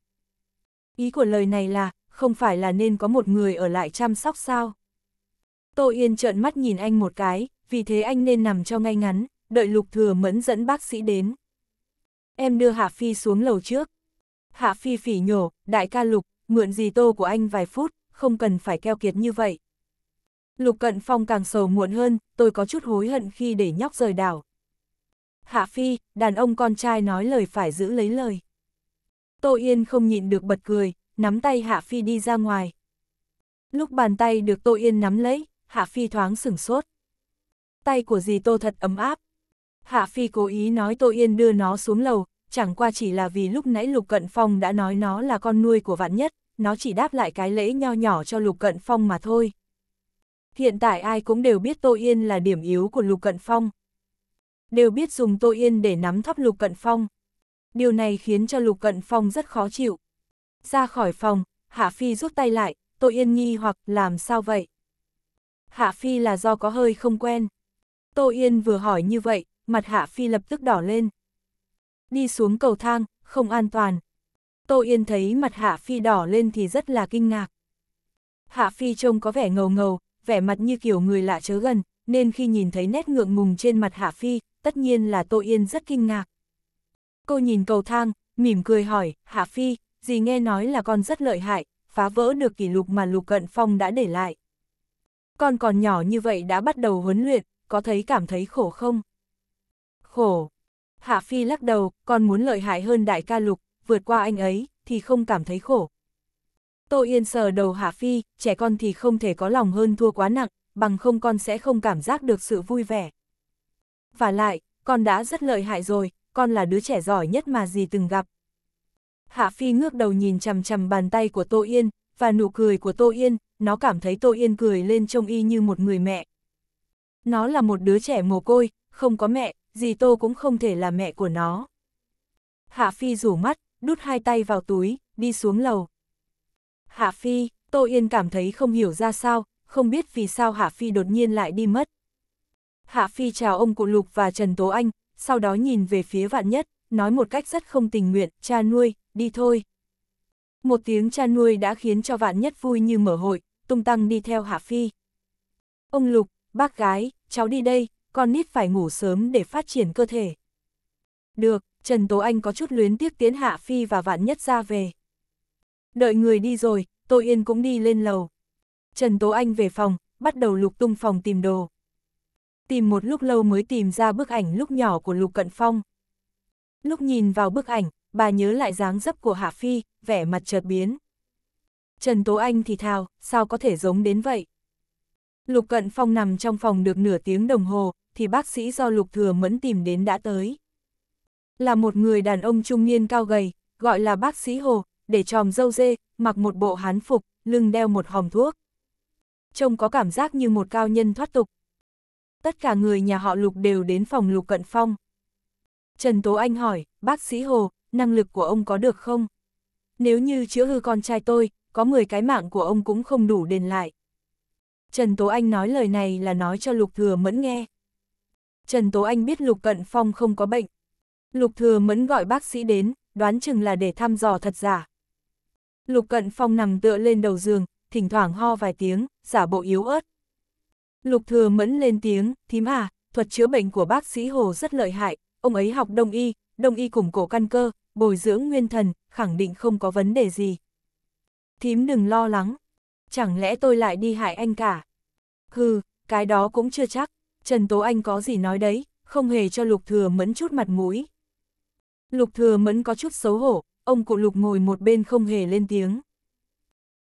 Ý của lời này là, không phải là nên có một người ở lại chăm sóc sao? Tô Yên trợn mắt nhìn anh một cái, vì thế anh nên nằm cho ngay ngắn, đợi Lục Thừa Mẫn dẫn bác sĩ đến. Em đưa Hạ Phi xuống lầu trước. Hạ Phi phỉ nhổ, đại ca Lục, mượn gì tô của anh vài phút, không cần phải keo kiệt như vậy. Lục Cận Phong càng sầu muộn hơn, tôi có chút hối hận khi để nhóc rời đảo. Hạ Phi, đàn ông con trai nói lời phải giữ lấy lời. Tô Yên không nhịn được bật cười, nắm tay Hạ Phi đi ra ngoài. Lúc bàn tay được Tô Yên nắm lấy, Hạ Phi thoáng sửng sốt tay của dì Tô thật ấm áp. Hạ Phi cố ý nói Tô Yên đưa nó xuống lầu, chẳng qua chỉ là vì lúc nãy Lục Cận Phong đã nói nó là con nuôi của vạn nhất, nó chỉ đáp lại cái lễ nho nhỏ cho Lục Cận Phong mà thôi. Hiện tại ai cũng đều biết Tô Yên là điểm yếu của Lục Cận Phong. Đều biết dùng Tô Yên để nắm thấp Lục Cận Phong. Điều này khiến cho Lục Cận Phong rất khó chịu. Ra khỏi phòng, Hạ Phi rút tay lại, Tô Yên nhi hoặc làm sao vậy? Hạ Phi là do có hơi không quen. Tô Yên vừa hỏi như vậy, mặt Hạ Phi lập tức đỏ lên. Đi xuống cầu thang, không an toàn. Tô Yên thấy mặt Hạ Phi đỏ lên thì rất là kinh ngạc. Hạ Phi trông có vẻ ngầu ngầu, vẻ mặt như kiểu người lạ chớ gần, nên khi nhìn thấy nét ngượng ngùng trên mặt Hạ Phi, tất nhiên là Tô Yên rất kinh ngạc. Cô nhìn cầu thang, mỉm cười hỏi, Hạ Phi, dì nghe nói là con rất lợi hại, phá vỡ được kỷ lục mà Lục Cận Phong đã để lại. Con còn nhỏ như vậy đã bắt đầu huấn luyện, có thấy cảm thấy khổ không? Khổ. Hạ Phi lắc đầu, còn muốn lợi hại hơn đại ca lục, vượt qua anh ấy, thì không cảm thấy khổ. Tô Yên sờ đầu Hạ Phi, trẻ con thì không thể có lòng hơn thua quá nặng, bằng không con sẽ không cảm giác được sự vui vẻ. Và lại, con đã rất lợi hại rồi, con là đứa trẻ giỏi nhất mà dì từng gặp. Hạ Phi ngước đầu nhìn chằm chằm bàn tay của Tô Yên, và nụ cười của Tô Yên, nó cảm thấy Tô Yên cười lên trông y như một người mẹ, nó là một đứa trẻ mồ côi, không có mẹ, dì Tô cũng không thể là mẹ của nó. Hạ Phi rủ mắt, đút hai tay vào túi, đi xuống lầu. Hạ Phi, Tô Yên cảm thấy không hiểu ra sao, không biết vì sao Hạ Phi đột nhiên lại đi mất. Hạ Phi chào ông cụ Lục và Trần Tố Anh, sau đó nhìn về phía vạn nhất, nói một cách rất không tình nguyện, cha nuôi, đi thôi. Một tiếng cha nuôi đã khiến cho vạn nhất vui như mở hội, tung tăng đi theo Hạ Phi. Ông Lục, bác gái, cháu đi đây, con nít phải ngủ sớm để phát triển cơ thể. Được, Trần Tố Anh có chút luyến tiếc tiến Hạ Phi và Vạn Nhất ra về. Đợi người đi rồi, Tô Yên cũng đi lên lầu. Trần Tố Anh về phòng, bắt đầu lục tung phòng tìm đồ. Tìm một lúc lâu mới tìm ra bức ảnh lúc nhỏ của Lục Cận Phong. Lúc nhìn vào bức ảnh, bà nhớ lại dáng dấp của Hạ Phi, vẻ mặt chợt biến. Trần Tố Anh thì thào, sao có thể giống đến vậy? Lục Cận Phong nằm trong phòng được nửa tiếng đồng hồ, thì bác sĩ do Lục Thừa Mẫn tìm đến đã tới. Là một người đàn ông trung niên cao gầy, gọi là bác sĩ Hồ, để tròm dâu dê, mặc một bộ hán phục, lưng đeo một hòm thuốc. Trông có cảm giác như một cao nhân thoát tục. Tất cả người nhà họ Lục đều đến phòng Lục Cận Phong. Trần Tố Anh hỏi, bác sĩ Hồ, năng lực của ông có được không? Nếu như chữa hư con trai tôi, có 10 cái mạng của ông cũng không đủ đền lại. Trần Tố Anh nói lời này là nói cho Lục Thừa Mẫn nghe. Trần Tố Anh biết Lục Cận Phong không có bệnh. Lục Thừa Mẫn gọi bác sĩ đến, đoán chừng là để thăm dò thật giả. Lục Cận Phong nằm tựa lên đầu giường, thỉnh thoảng ho vài tiếng, giả bộ yếu ớt. Lục Thừa Mẫn lên tiếng, thím à, thuật chữa bệnh của bác sĩ Hồ rất lợi hại, ông ấy học đông y, đông y củng cổ căn cơ, bồi dưỡng nguyên thần, khẳng định không có vấn đề gì. Thím đừng lo lắng, Chẳng lẽ tôi lại đi hại anh cả? Hừ, cái đó cũng chưa chắc. Trần Tố Anh có gì nói đấy, không hề cho Lục Thừa Mẫn chút mặt mũi. Lục Thừa Mẫn có chút xấu hổ, ông cụ Lục ngồi một bên không hề lên tiếng.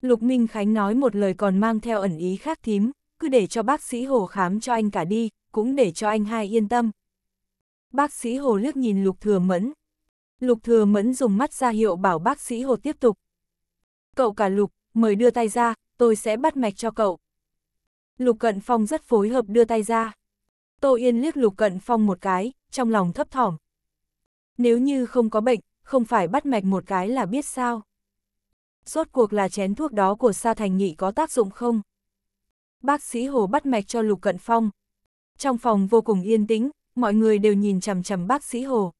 Lục Minh Khánh nói một lời còn mang theo ẩn ý khác thím, cứ để cho bác sĩ Hồ khám cho anh cả đi, cũng để cho anh hai yên tâm. Bác sĩ Hồ liếc nhìn Lục Thừa Mẫn. Lục Thừa Mẫn dùng mắt ra hiệu bảo bác sĩ Hồ tiếp tục. Cậu cả Lục, mời đưa tay ra, tôi sẽ bắt mạch cho cậu. Lục Cận Phong rất phối hợp đưa tay ra. Tô Yên liếc Lục Cận Phong một cái, trong lòng thấp thỏm. Nếu như không có bệnh, không phải bắt mạch một cái là biết sao. Rốt cuộc là chén thuốc đó của Sa Thành Nghị có tác dụng không? Bác sĩ Hồ bắt mạch cho Lục Cận Phong. Trong phòng vô cùng yên tĩnh, mọi người đều nhìn chằm chằm bác sĩ Hồ.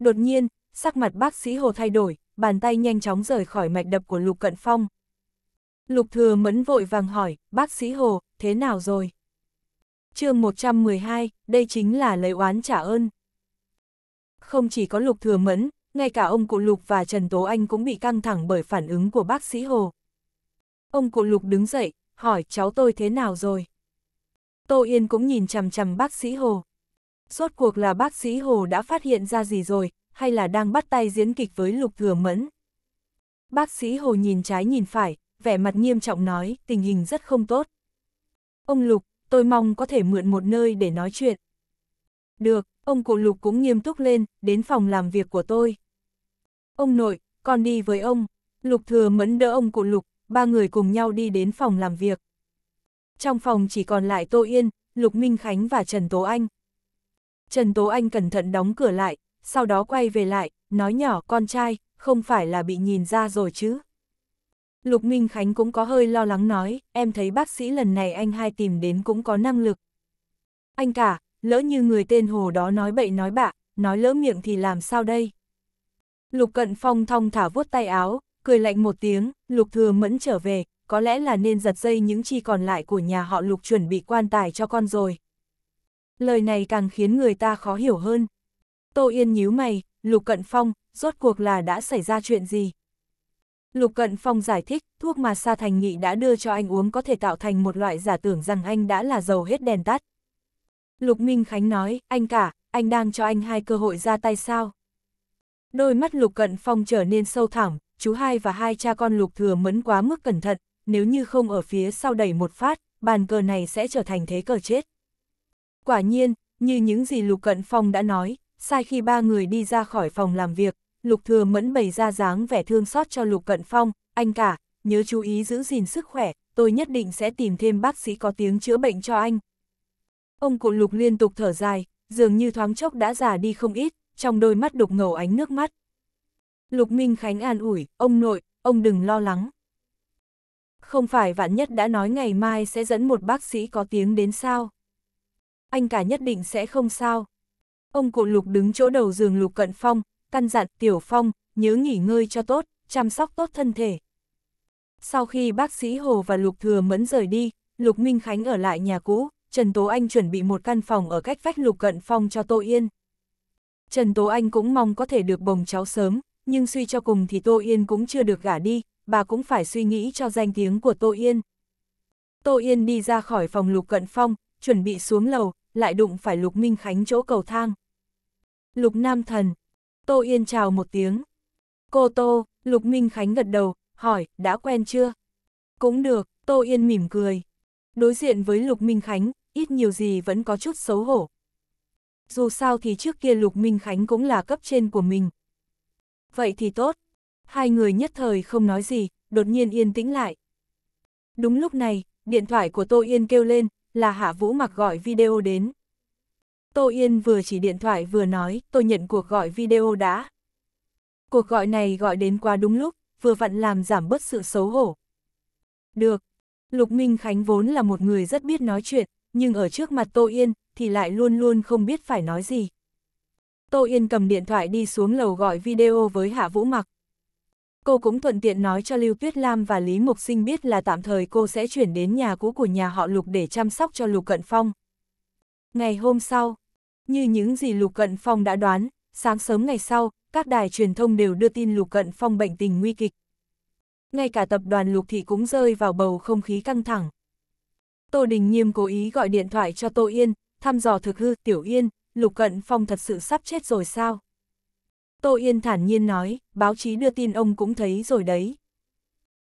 Đột nhiên, sắc mặt bác sĩ Hồ thay đổi, bàn tay nhanh chóng rời khỏi mạch đập của Lục Cận Phong. Lục thừa mẫn vội vàng hỏi, bác sĩ Hồ, thế nào rồi? chương 112, đây chính là lấy oán trả ơn. Không chỉ có lục thừa mẫn, ngay cả ông cụ lục và Trần Tố Anh cũng bị căng thẳng bởi phản ứng của bác sĩ Hồ. Ông cụ lục đứng dậy, hỏi cháu tôi thế nào rồi? Tô Yên cũng nhìn chằm chằm bác sĩ Hồ. Rốt cuộc là bác sĩ Hồ đã phát hiện ra gì rồi, hay là đang bắt tay diễn kịch với lục thừa mẫn? Bác sĩ Hồ nhìn trái nhìn phải, vẻ mặt nghiêm trọng nói, tình hình rất không tốt. Ông Lục, tôi mong có thể mượn một nơi để nói chuyện. Được, ông cụ Lục cũng nghiêm túc lên, đến phòng làm việc của tôi. Ông nội, con đi với ông. Lục thừa mẫn đỡ ông cụ Lục, ba người cùng nhau đi đến phòng làm việc. Trong phòng chỉ còn lại Tô Yên, Lục Minh Khánh và Trần Tố Anh. Trần Tố Anh cẩn thận đóng cửa lại, sau đó quay về lại, nói nhỏ con trai, không phải là bị nhìn ra rồi chứ. Lục Minh Khánh cũng có hơi lo lắng nói, em thấy bác sĩ lần này anh hai tìm đến cũng có năng lực. Anh cả, lỡ như người tên hồ đó nói bậy nói bạ, nói lỡ miệng thì làm sao đây? Lục Cận Phong thong thả vuốt tay áo, cười lạnh một tiếng, Lục Thừa Mẫn trở về, có lẽ là nên giật dây những chi còn lại của nhà họ Lục chuẩn bị quan tài cho con rồi. Lời này càng khiến người ta khó hiểu hơn. Tô Yên nhíu mày, Lục Cận Phong, rốt cuộc là đã xảy ra chuyện gì? Lục Cận Phong giải thích, thuốc mà Sa Thành Nghị đã đưa cho anh uống có thể tạo thành một loại giả tưởng rằng anh đã là giàu hết đèn tắt. Lục Minh Khánh nói, anh cả, anh đang cho anh hai cơ hội ra tay sao? Đôi mắt Lục Cận Phong trở nên sâu thẳm, chú hai và hai cha con Lục Thừa mẫn quá mức cẩn thận, nếu như không ở phía sau đẩy một phát, bàn cờ này sẽ trở thành thế cờ chết. Quả nhiên, như những gì Lục Cận Phong đã nói, sai khi ba người đi ra khỏi phòng làm việc, Lục Thừa Mẫn bày ra dáng vẻ thương xót cho Lục Cận Phong, anh cả, nhớ chú ý giữ gìn sức khỏe, tôi nhất định sẽ tìm thêm bác sĩ có tiếng chữa bệnh cho anh. Ông cụ Lục liên tục thở dài, dường như thoáng chốc đã già đi không ít, trong đôi mắt đục ngầu ánh nước mắt. Lục Minh Khánh an ủi, ông nội, ông đừng lo lắng. Không phải vạn nhất đã nói ngày mai sẽ dẫn một bác sĩ có tiếng đến sao? Anh cả nhất định sẽ không sao. Ông cụ Lục đứng chỗ đầu giường Lục Cận Phong, căn dặn Tiểu Phong, nhớ nghỉ ngơi cho tốt, chăm sóc tốt thân thể. Sau khi bác sĩ Hồ và Lục Thừa Mẫn rời đi, Lục Minh Khánh ở lại nhà cũ, Trần Tố Anh chuẩn bị một căn phòng ở cách vách Lục Cận Phong cho Tô Yên. Trần Tố Anh cũng mong có thể được bồng cháu sớm, nhưng suy cho cùng thì Tô Yên cũng chưa được gả đi, bà cũng phải suy nghĩ cho danh tiếng của Tô Yên. Tô Yên đi ra khỏi phòng Lục Cận Phong, chuẩn bị xuống lầu, lại đụng phải Lục Minh Khánh chỗ cầu thang. Lục Nam Thần, Tô Yên chào một tiếng. Cô Tô, Lục Minh Khánh gật đầu, hỏi, đã quen chưa? Cũng được, Tô Yên mỉm cười. Đối diện với Lục Minh Khánh, ít nhiều gì vẫn có chút xấu hổ. Dù sao thì trước kia Lục Minh Khánh cũng là cấp trên của mình. Vậy thì tốt. Hai người nhất thời không nói gì, đột nhiên yên tĩnh lại. Đúng lúc này, điện thoại của Tô Yên kêu lên, là Hạ Vũ Mặc gọi video đến. Tô Yên vừa chỉ điện thoại vừa nói, tôi nhận cuộc gọi video đã. Cuộc gọi này gọi đến quá đúng lúc, vừa vặn làm giảm bớt sự xấu hổ. Được, Lục Minh Khánh vốn là một người rất biết nói chuyện, nhưng ở trước mặt Tô Yên thì lại luôn luôn không biết phải nói gì. Tô Yên cầm điện thoại đi xuống lầu gọi video với Hạ Vũ Mặc. Cô cũng thuận tiện nói cho Lưu Tuyết Lam và Lý Mục Sinh biết là tạm thời cô sẽ chuyển đến nhà cũ của nhà họ Lục để chăm sóc cho Lục Cận Phong. Ngày hôm sau, như những gì Lục Cận Phong đã đoán, sáng sớm ngày sau, các đài truyền thông đều đưa tin Lục Cận Phong bệnh tình nguy kịch. Ngay cả tập đoàn Lục Thị cũng rơi vào bầu không khí căng thẳng. Tô Đình Nghiêm cố ý gọi điện thoại cho Tô Yên, thăm dò thực hư Tiểu Yên, Lục Cận Phong thật sự sắp chết rồi sao? Tô Yên thản nhiên nói, báo chí đưa tin ông cũng thấy rồi đấy.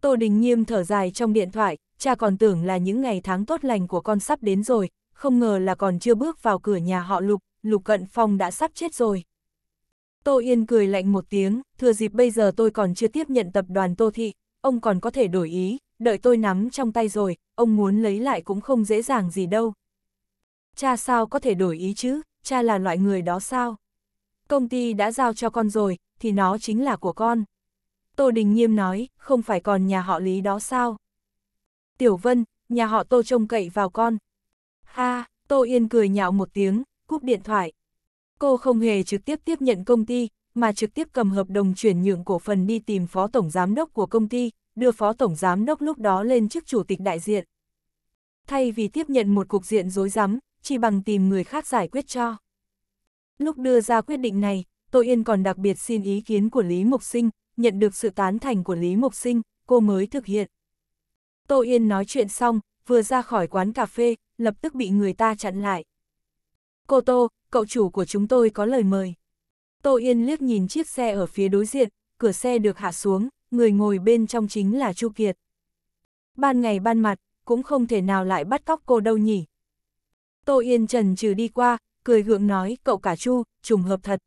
Tô Đình Nghiêm thở dài trong điện thoại, cha còn tưởng là những ngày tháng tốt lành của con sắp đến rồi, không ngờ là còn chưa bước vào cửa nhà họ Lục, Lục Cận Phong đã sắp chết rồi. Tô Yên cười lạnh một tiếng, thừa dịp bây giờ tôi còn chưa tiếp nhận tập đoàn Tô Thị, ông còn có thể đổi ý, đợi tôi nắm trong tay rồi, ông muốn lấy lại cũng không dễ dàng gì đâu. Cha sao có thể đổi ý chứ, cha là loại người đó sao? Công ty đã giao cho con rồi, thì nó chính là của con. Tô Đình Nghiêm nói, không phải còn nhà họ Lý đó sao? Tiểu Vân, nhà họ Tô trông cậy vào con, a Tô Yên cười nhạo một tiếng, cúp điện thoại. Cô không hề trực tiếp tiếp nhận công ty, mà trực tiếp cầm hợp đồng chuyển nhượng cổ phần đi tìm phó tổng giám đốc của công ty, đưa phó tổng giám đốc lúc đó lên chức chủ tịch đại diện. Thay vì tiếp nhận một cục diện rối rắm, chỉ bằng tìm người khác giải quyết cho. Lúc đưa ra quyết định này, Tô Yên còn đặc biệt xin ý kiến của Lý Mộc Sinh, nhận được sự tán thành của Lý Mộc Sinh, cô mới thực hiện. Tô Yên nói chuyện xong, vừa ra khỏi quán cà phê, lập tức bị người ta chặn lại. Cô Tô, cậu chủ của chúng tôi có lời mời. Tô Yên liếc nhìn chiếc xe ở phía đối diện, cửa xe được hạ xuống, người ngồi bên trong chính là Chu Kiệt. Ban ngày ban mặt, cũng không thể nào lại bắt cóc cô đâu nhỉ. Tô Yên trần trừ đi qua, cười gượng nói cậu cả Chu, trùng hợp thật.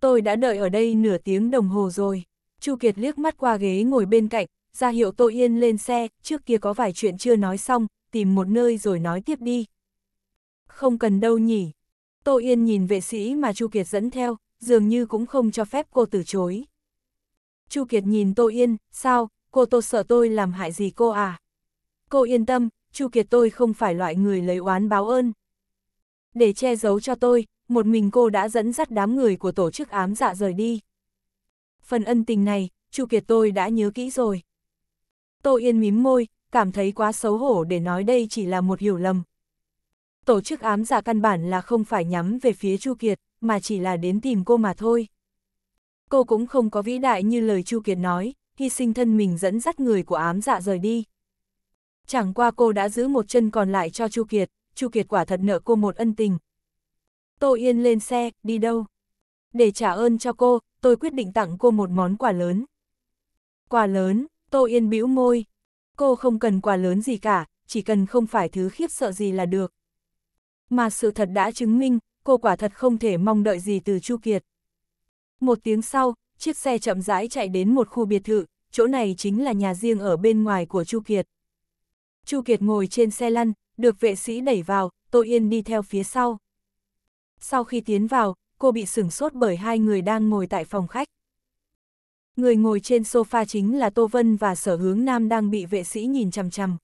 Tôi đã đợi ở đây nửa tiếng đồng hồ rồi. Chu Kiệt liếc mắt qua ghế ngồi bên cạnh, ra hiệu Tô Yên lên xe, trước kia có vài chuyện chưa nói xong, tìm một nơi rồi nói tiếp đi. Không cần đâu nhỉ. Tô Yên nhìn vệ sĩ mà Chu Kiệt dẫn theo, dường như cũng không cho phép cô từ chối. Chu Kiệt nhìn Tô Yên, sao, cô Tô sợ tôi làm hại gì cô à? Cô yên tâm, Chu Kiệt tôi không phải loại người lấy oán báo ơn. Để che giấu cho tôi, một mình cô đã dẫn dắt đám người của tổ chức ám dạ rời đi. Phần ân tình này, Chu Kiệt tôi đã nhớ kỹ rồi. Tô Yên mím môi, cảm thấy quá xấu hổ để nói đây chỉ là một hiểu lầm. Tổ chức ám giả dạ căn bản là không phải nhắm về phía Chu Kiệt, mà chỉ là đến tìm cô mà thôi. Cô cũng không có vĩ đại như lời Chu Kiệt nói, hy sinh thân mình dẫn dắt người của ám dạ rời đi. Chẳng qua cô đã giữ một chân còn lại cho Chu Kiệt, Chu Kiệt quả thật nợ cô một ân tình. Tô Yên lên xe, đi đâu? Để trả ơn cho cô, tôi quyết định tặng cô một món quà lớn. Quà lớn, Tô Yên bĩu môi. Cô không cần quà lớn gì cả, chỉ cần không phải thứ khiếp sợ gì là được. Mà sự thật đã chứng minh, cô quả thật không thể mong đợi gì từ Chu Kiệt. Một tiếng sau, chiếc xe chậm rãi chạy đến một khu biệt thự, chỗ này chính là nhà riêng ở bên ngoài của Chu Kiệt. Chu Kiệt ngồi trên xe lăn, được vệ sĩ đẩy vào, Tô Yên đi theo phía sau. Sau khi tiến vào, cô bị sửng sốt bởi hai người đang ngồi tại phòng khách người ngồi trên sofa chính là Tô Vân và sở hướng nam đang bị vệ sĩ nhìn chằm chằm.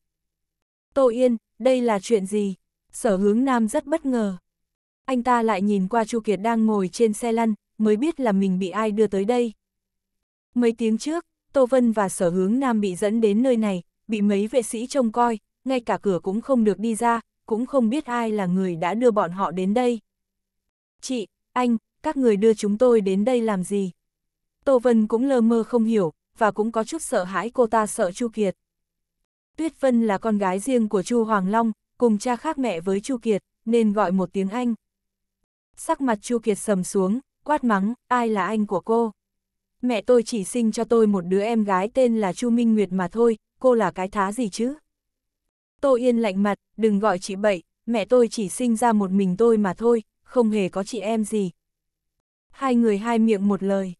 Tô Yên, đây là chuyện gì? Sở hướng nam rất bất ngờ. Anh ta lại nhìn qua Chu Kiệt đang ngồi trên xe lăn, mới biết là mình bị ai đưa tới đây. Mấy tiếng trước, Tô Vân và sở hướng nam bị dẫn đến nơi này, bị mấy vệ sĩ trông coi, ngay cả cửa cũng không được đi ra, cũng không biết ai là người đã đưa bọn họ đến đây. Chị, anh, các người đưa chúng tôi đến đây làm gì? Tô Vân cũng lơ mơ không hiểu, và cũng có chút sợ hãi cô ta sợ Chu Kiệt. Tuyết Vân là con gái riêng của Chu Hoàng Long, cùng cha khác mẹ với Chu Kiệt, nên gọi một tiếng anh. Sắc mặt Chu Kiệt sầm xuống, quát mắng, ai là anh của cô? Mẹ tôi chỉ sinh cho tôi một đứa em gái tên là Chu Minh Nguyệt mà thôi, cô là cái thá gì chứ? Tô Yên lạnh mặt, đừng gọi chị bậy, mẹ tôi chỉ sinh ra một mình tôi mà thôi, không hề có chị em gì. Hai người hai miệng một lời.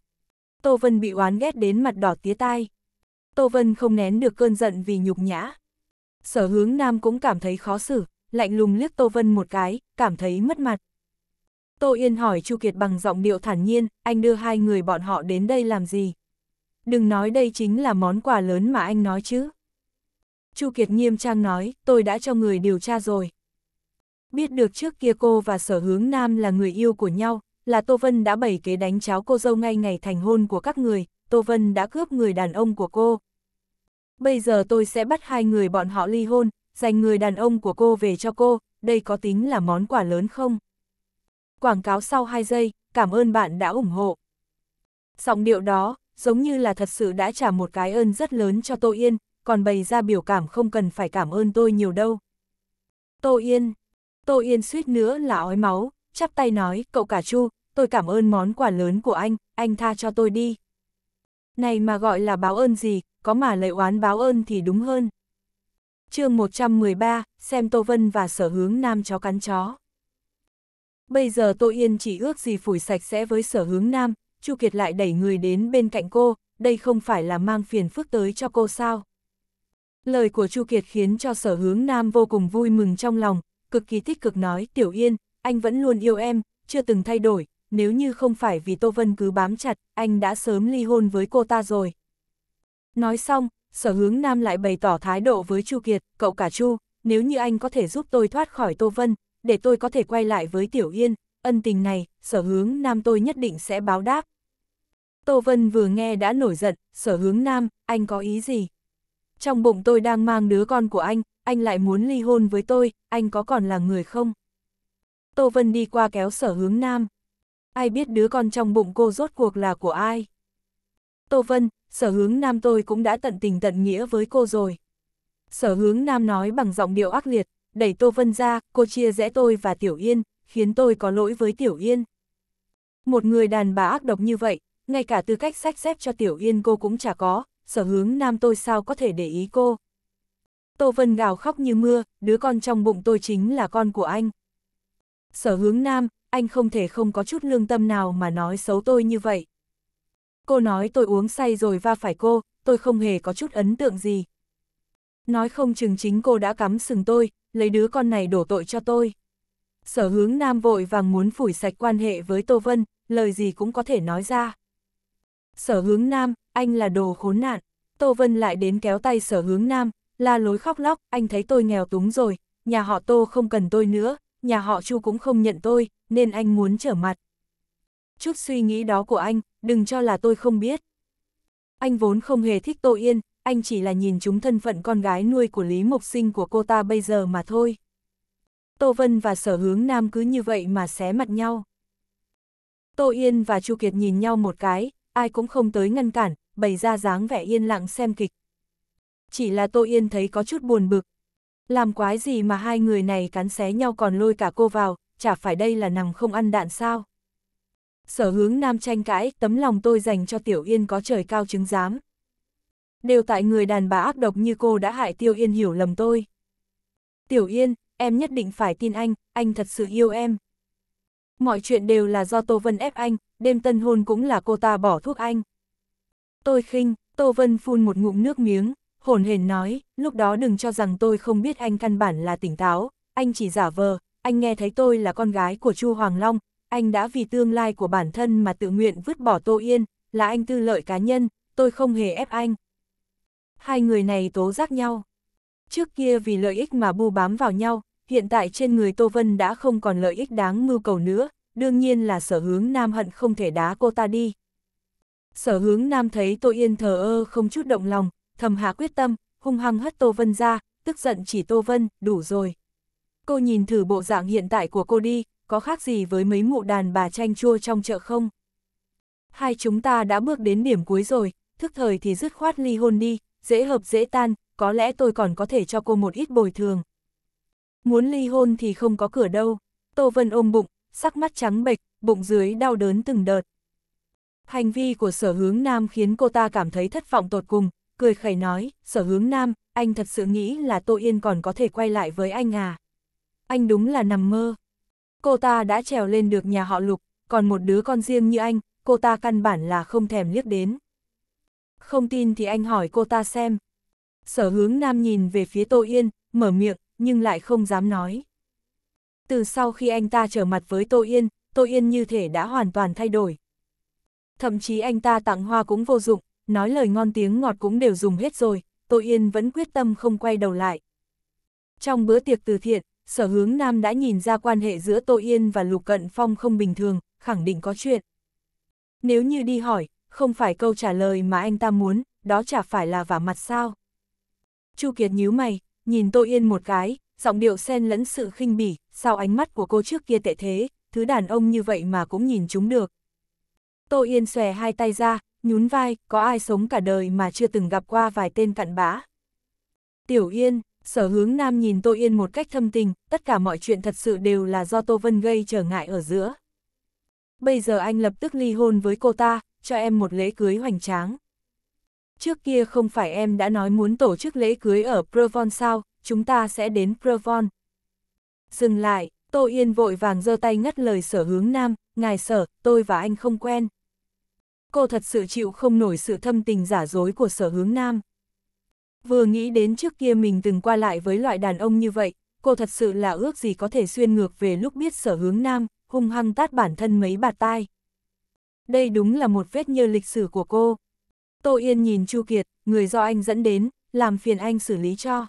Tô Vân bị oán ghét đến mặt đỏ tía tai. Tô Vân không nén được cơn giận vì nhục nhã. Sở hướng nam cũng cảm thấy khó xử, lạnh lùng liếc Tô Vân một cái, cảm thấy mất mặt. Tô Yên hỏi Chu Kiệt bằng giọng điệu thản nhiên, anh đưa hai người bọn họ đến đây làm gì? Đừng nói đây chính là món quà lớn mà anh nói chứ. Chu Kiệt nghiêm trang nói, tôi đã cho người điều tra rồi. Biết được trước kia cô và sở hướng nam là người yêu của nhau, là Tô Vân đã bày kế đánh cháo cô dâu ngay ngày thành hôn của các người, Tô Vân đã cướp người đàn ông của cô. Bây giờ tôi sẽ bắt hai người bọn họ ly hôn, dành người đàn ông của cô về cho cô, đây có tính là món quà lớn không? Quảng cáo sau 2 giây, cảm ơn bạn đã ủng hộ. Giọng điệu đó, giống như là thật sự đã trả một cái ơn rất lớn cho Tô Yên, còn bày ra biểu cảm không cần phải cảm ơn tôi nhiều đâu. Tô Yên, Tô Yên suýt nữa là ói máu, chắp tay nói, cậu cả Chu, tôi cảm ơn món quà lớn của anh, anh tha cho tôi đi. Này mà gọi là báo ơn gì, có mà lệ oán báo ơn thì đúng hơn. chương 113, xem Tô Vân và sở hướng nam chó cắn chó. Bây giờ Tô Yên chỉ ước gì phủi sạch sẽ với sở hướng nam, Chu Kiệt lại đẩy người đến bên cạnh cô, đây không phải là mang phiền phức tới cho cô sao. Lời của Chu Kiệt khiến cho sở hướng nam vô cùng vui mừng trong lòng, cực kỳ tích cực nói Tiểu Yên, anh vẫn luôn yêu em, chưa từng thay đổi, nếu như không phải vì Tô Vân cứ bám chặt, anh đã sớm ly hôn với cô ta rồi. Nói xong, sở hướng nam lại bày tỏ thái độ với Chu Kiệt, cậu cả Chu, nếu như anh có thể giúp tôi thoát khỏi Tô Vân, để tôi có thể quay lại với Tiểu Yên, ân tình này, sở hướng nam tôi nhất định sẽ báo đáp. Tô Vân vừa nghe đã nổi giận, sở hướng nam, anh có ý gì? Trong bụng tôi đang mang đứa con của anh, anh lại muốn ly hôn với tôi, anh có còn là người không? Tô Vân đi qua kéo sở hướng nam. Ai biết đứa con trong bụng cô rốt cuộc là của ai? Tô Vân, sở hướng nam tôi cũng đã tận tình tận nghĩa với cô rồi. Sở hướng nam nói bằng giọng điệu ác liệt, đẩy Tô Vân ra, cô chia rẽ tôi và Tiểu Yên, khiến tôi có lỗi với Tiểu Yên. Một người đàn bà ác độc như vậy, ngay cả tư cách sách xếp cho Tiểu Yên cô cũng chả có, sở hướng nam tôi sao có thể để ý cô. Tô Vân gào khóc như mưa, đứa con trong bụng tôi chính là con của anh sở hướng nam, anh không thể không có chút lương tâm nào mà nói xấu tôi như vậy. Cô nói tôi uống say rồi va phải cô, tôi không hề có chút ấn tượng gì. Nói không chừng chính cô đã cắm sừng tôi, lấy đứa con này đổ tội cho tôi. Sở hướng nam vội vàng muốn phủi sạch quan hệ với Tô Vân, lời gì cũng có thể nói ra. Sở hướng nam, anh là đồ khốn nạn. Tô Vân lại đến kéo tay sở hướng nam, la lối khóc lóc, anh thấy tôi nghèo túng rồi, nhà họ Tô không cần tôi nữa, nhà họ Chu cũng không nhận tôi, nên anh muốn trở mặt. Chút suy nghĩ đó của anh, đừng cho là tôi không biết. Anh vốn không hề thích Tô Yên, anh chỉ là nhìn chúng thân phận con gái nuôi của Lý Mộc Sinh của cô ta bây giờ mà thôi. Tô Vân và sở hướng nam cứ như vậy mà xé mặt nhau. Tô Yên và Chu Kiệt nhìn nhau một cái, ai cũng không tới ngăn cản, bày ra dáng vẻ yên lặng xem kịch. Chỉ là Tô Yên thấy có chút buồn bực, làm quái gì mà hai người này cắn xé nhau còn lôi cả cô vào, chả phải đây là nằm không ăn đạn sao. Sở hướng nam tranh cãi, tấm lòng tôi dành cho Tiểu Yên có trời cao chứng giám. Đều tại người đàn bà ác độc như cô đã hại Tiêu Yên hiểu lầm tôi. Tiểu Yên, em nhất định phải tin anh, anh thật sự yêu em. Mọi chuyện đều là do Tô Vân ép anh, đêm tân hôn cũng là cô ta bỏ thuốc anh. Tôi khinh, Tô Vân phun một ngụm nước miếng hồn hển nói, lúc đó đừng cho rằng tôi không biết anh căn bản là tỉnh táo, anh chỉ giả vờ, anh nghe thấy tôi là con gái của Chu Hoàng Long, anh đã vì tương lai của bản thân mà tự nguyện vứt bỏ Tô Yên, là anh tư lợi cá nhân, tôi không hề ép anh. Hai người này tố giác nhau. Trước kia vì lợi ích mà bu bám vào nhau, hiện tại trên người Tô Vân đã không còn lợi ích đáng mưu cầu nữa, đương nhiên là sở hướng nam hận không thể đá cô ta đi. Sở hướng nam thấy Tô Yên thờ ơ không chút động lòng, thầm hạ quyết tâm, hung hăng hất Tô Vân ra, tức giận chỉ Tô Vân, đủ rồi. Cô nhìn thử bộ dạng hiện tại của cô đi, có khác gì với mấy mụ đàn bà chanh chua trong chợ không? Hai chúng ta đã bước đến điểm cuối rồi, thức thời thì dứt khoát ly hôn đi, dễ hợp dễ tan, có lẽ tôi còn có thể cho cô một ít bồi thường. Muốn ly hôn thì không có cửa đâu. Tô Vân ôm bụng, sắc mắt trắng bệch, bụng dưới đau đớn từng đợt. Hành vi của sở hướng nam khiến cô ta cảm thấy thất vọng tột cùng, cười khẩy nói, sở hướng nam, anh thật sự nghĩ là Tô Yên còn có thể quay lại với anh à? Anh đúng là nằm mơ. Cô ta đã trèo lên được nhà họ lục, còn một đứa con riêng như anh, cô ta căn bản là không thèm liếc đến. Không tin thì anh hỏi cô ta xem. Sở hướng nam nhìn về phía Tô Yên, mở miệng, nhưng lại không dám nói. Từ sau khi anh ta trở mặt với Tô Yên, Tô Yên như thể đã hoàn toàn thay đổi. Thậm chí anh ta tặng hoa cũng vô dụng, nói lời ngon tiếng ngọt cũng đều dùng hết rồi, Tô Yên vẫn quyết tâm không quay đầu lại. Trong bữa tiệc từ thiện, sở hướng Nam đã nhìn ra quan hệ giữa Tô Yên và Lục Cận Phong không bình thường, khẳng định có chuyện. Nếu như đi hỏi, không phải câu trả lời mà anh ta muốn, đó chả phải là vả mặt sao. Chu Kiệt nhíu mày, nhìn Tô Yên một cái, giọng điệu xen lẫn sự khinh bỉ, sao ánh mắt của cô trước kia tệ thế, thứ đàn ông như vậy mà cũng nhìn chúng được. Tô Yên xòe hai tay ra, nhún vai, có ai sống cả đời mà chưa từng gặp qua vài tên cặn bã. Tiểu Yên, sở hướng nam nhìn Tô Yên một cách thâm tình, tất cả mọi chuyện thật sự đều là do Tô Vân gây trở ngại ở giữa. Bây giờ anh lập tức ly hôn với cô ta, cho em một lễ cưới hoành tráng. Trước kia không phải em đã nói muốn tổ chức lễ cưới ở Provon sao, chúng ta sẽ đến Provon. Dừng lại, Tô Yên vội vàng giơ tay ngắt lời sở hướng nam, ngài sở, tôi và anh không quen cô thật sự chịu không nổi sự thâm tình giả dối của sở hướng nam. Vừa nghĩ đến trước kia mình từng qua lại với loại đàn ông như vậy, cô thật sự là ước gì có thể xuyên ngược về lúc biết sở hướng nam, hung hăng tát bản thân mấy bà tai. Đây đúng là một vết nhơ lịch sử của cô. Tô Yên nhìn Chu Kiệt, người do anh dẫn đến, làm phiền anh xử lý cho.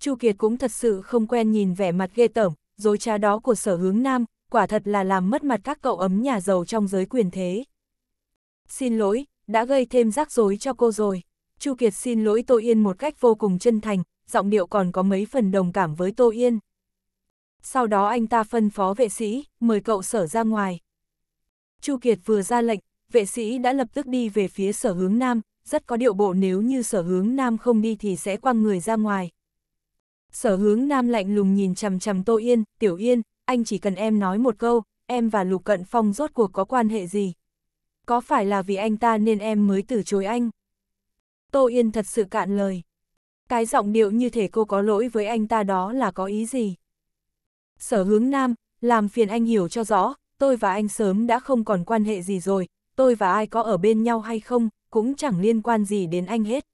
Chu Kiệt cũng thật sự không quen nhìn vẻ mặt ghê tởm, dối trá đó của sở hướng nam, quả thật là làm mất mặt các cậu ấm nhà giàu trong giới quyền thế xin lỗi, đã gây thêm rắc rối cho cô rồi. Chu Kiệt xin lỗi Tô Yên một cách vô cùng chân thành, giọng điệu còn có mấy phần đồng cảm với Tô Yên. Sau đó anh ta phân phó vệ sĩ, mời cậu sở ra ngoài. Chu Kiệt vừa ra lệnh, vệ sĩ đã lập tức đi về phía sở hướng nam, rất có điệu bộ nếu như sở hướng nam không đi thì sẽ quăng người ra ngoài. Sở hướng nam lạnh lùng nhìn chằm chằm Tô Yên, Tiểu Yên, anh chỉ cần em nói một câu, em và Lục Cận Phong rốt cuộc có quan hệ gì có phải là vì anh ta nên em mới từ chối anh? Tô Yên thật sự cạn lời. Cái giọng điệu như thể cô có lỗi với anh ta đó là có ý gì? Sở hướng nam, làm phiền anh hiểu cho rõ, tôi và anh sớm đã không còn quan hệ gì rồi, tôi và ai có ở bên nhau hay không, cũng chẳng liên quan gì đến anh hết.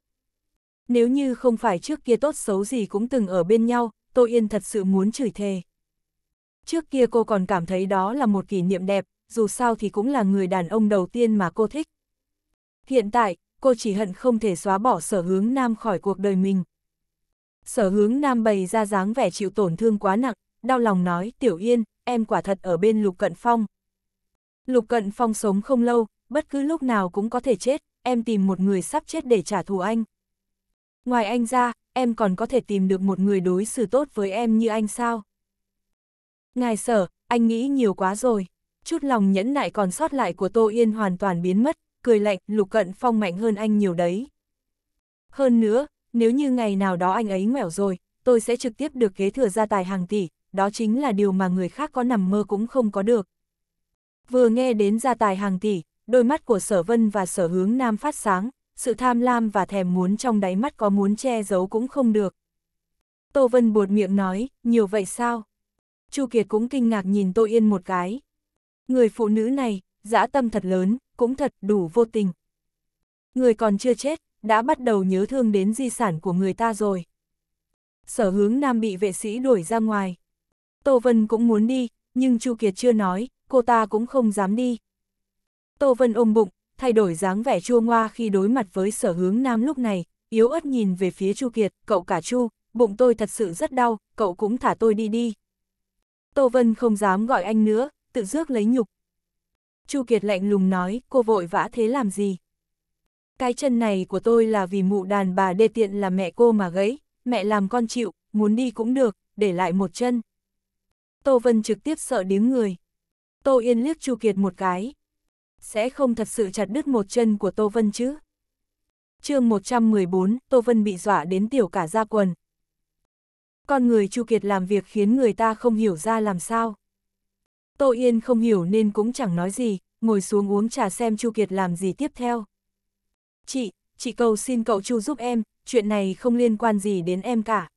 Nếu như không phải trước kia tốt xấu gì cũng từng ở bên nhau, Tô Yên thật sự muốn chửi thề. Trước kia cô còn cảm thấy đó là một kỷ niệm đẹp, dù sao thì cũng là người đàn ông đầu tiên mà cô thích. Hiện tại, cô chỉ hận không thể xóa bỏ sở hướng nam khỏi cuộc đời mình. Sở hướng nam bày ra dáng vẻ chịu tổn thương quá nặng, đau lòng nói Tiểu Yên, em quả thật ở bên Lục Cận Phong. Lục Cận Phong sống không lâu, bất cứ lúc nào cũng có thể chết, em tìm một người sắp chết để trả thù anh. Ngoài anh ra, em còn có thể tìm được một người đối xử tốt với em như anh sao? Ngài sở, anh nghĩ nhiều quá rồi chút lòng nhẫn nại còn sót lại của Tô Yên hoàn toàn biến mất, cười lạnh, lục cận phong mạnh hơn anh nhiều đấy. Hơn nữa, nếu như ngày nào đó anh ấy nghèo rồi, tôi sẽ trực tiếp được kế thừa gia tài hàng tỷ, đó chính là điều mà người khác có nằm mơ cũng không có được. Vừa nghe đến gia tài hàng tỷ, đôi mắt của sở vân và sở hướng nam phát sáng, sự tham lam và thèm muốn trong đáy mắt có muốn che giấu cũng không được. Tô Vân buột miệng nói, nhiều vậy sao? Chu Kiệt cũng kinh ngạc nhìn Tô Yên một cái. Người phụ nữ này, dã tâm thật lớn, cũng thật đủ vô tình. Người còn chưa chết, đã bắt đầu nhớ thương đến di sản của người ta rồi. Sở hướng nam bị vệ sĩ đuổi ra ngoài. Tô Vân cũng muốn đi, nhưng Chu Kiệt chưa nói, cô ta cũng không dám đi. Tô Vân ôm bụng, thay đổi dáng vẻ chua ngoa khi đối mặt với sở hướng nam lúc này, yếu ớt nhìn về phía Chu Kiệt, cậu cả Chu, bụng tôi thật sự rất đau, cậu cũng thả tôi đi đi. Tô Vân không dám gọi anh nữa, tự rước lấy nhục. Chu Kiệt lạnh lùng nói, cô vội vã thế làm gì? Cái chân này của tôi là vì mụ đàn bà đê tiện là mẹ cô mà gãy, mẹ làm con chịu, muốn đi cũng được, để lại một chân. Tô Vân trực tiếp sợ điếng người. Tô Yên liếc Chu Kiệt một cái. Sẽ không thật sự chặt đứt một chân của Tô Vân chứ? chương 114, Tô Vân bị dọa đến tiểu cả da quần. Con người Chu Kiệt làm việc khiến người ta không hiểu ra làm sao. Tô Yên không hiểu nên cũng chẳng nói gì, ngồi xuống uống trà xem Chu Kiệt làm gì tiếp theo. Chị, chị cầu xin cậu Chu giúp em, chuyện này không liên quan gì đến em cả.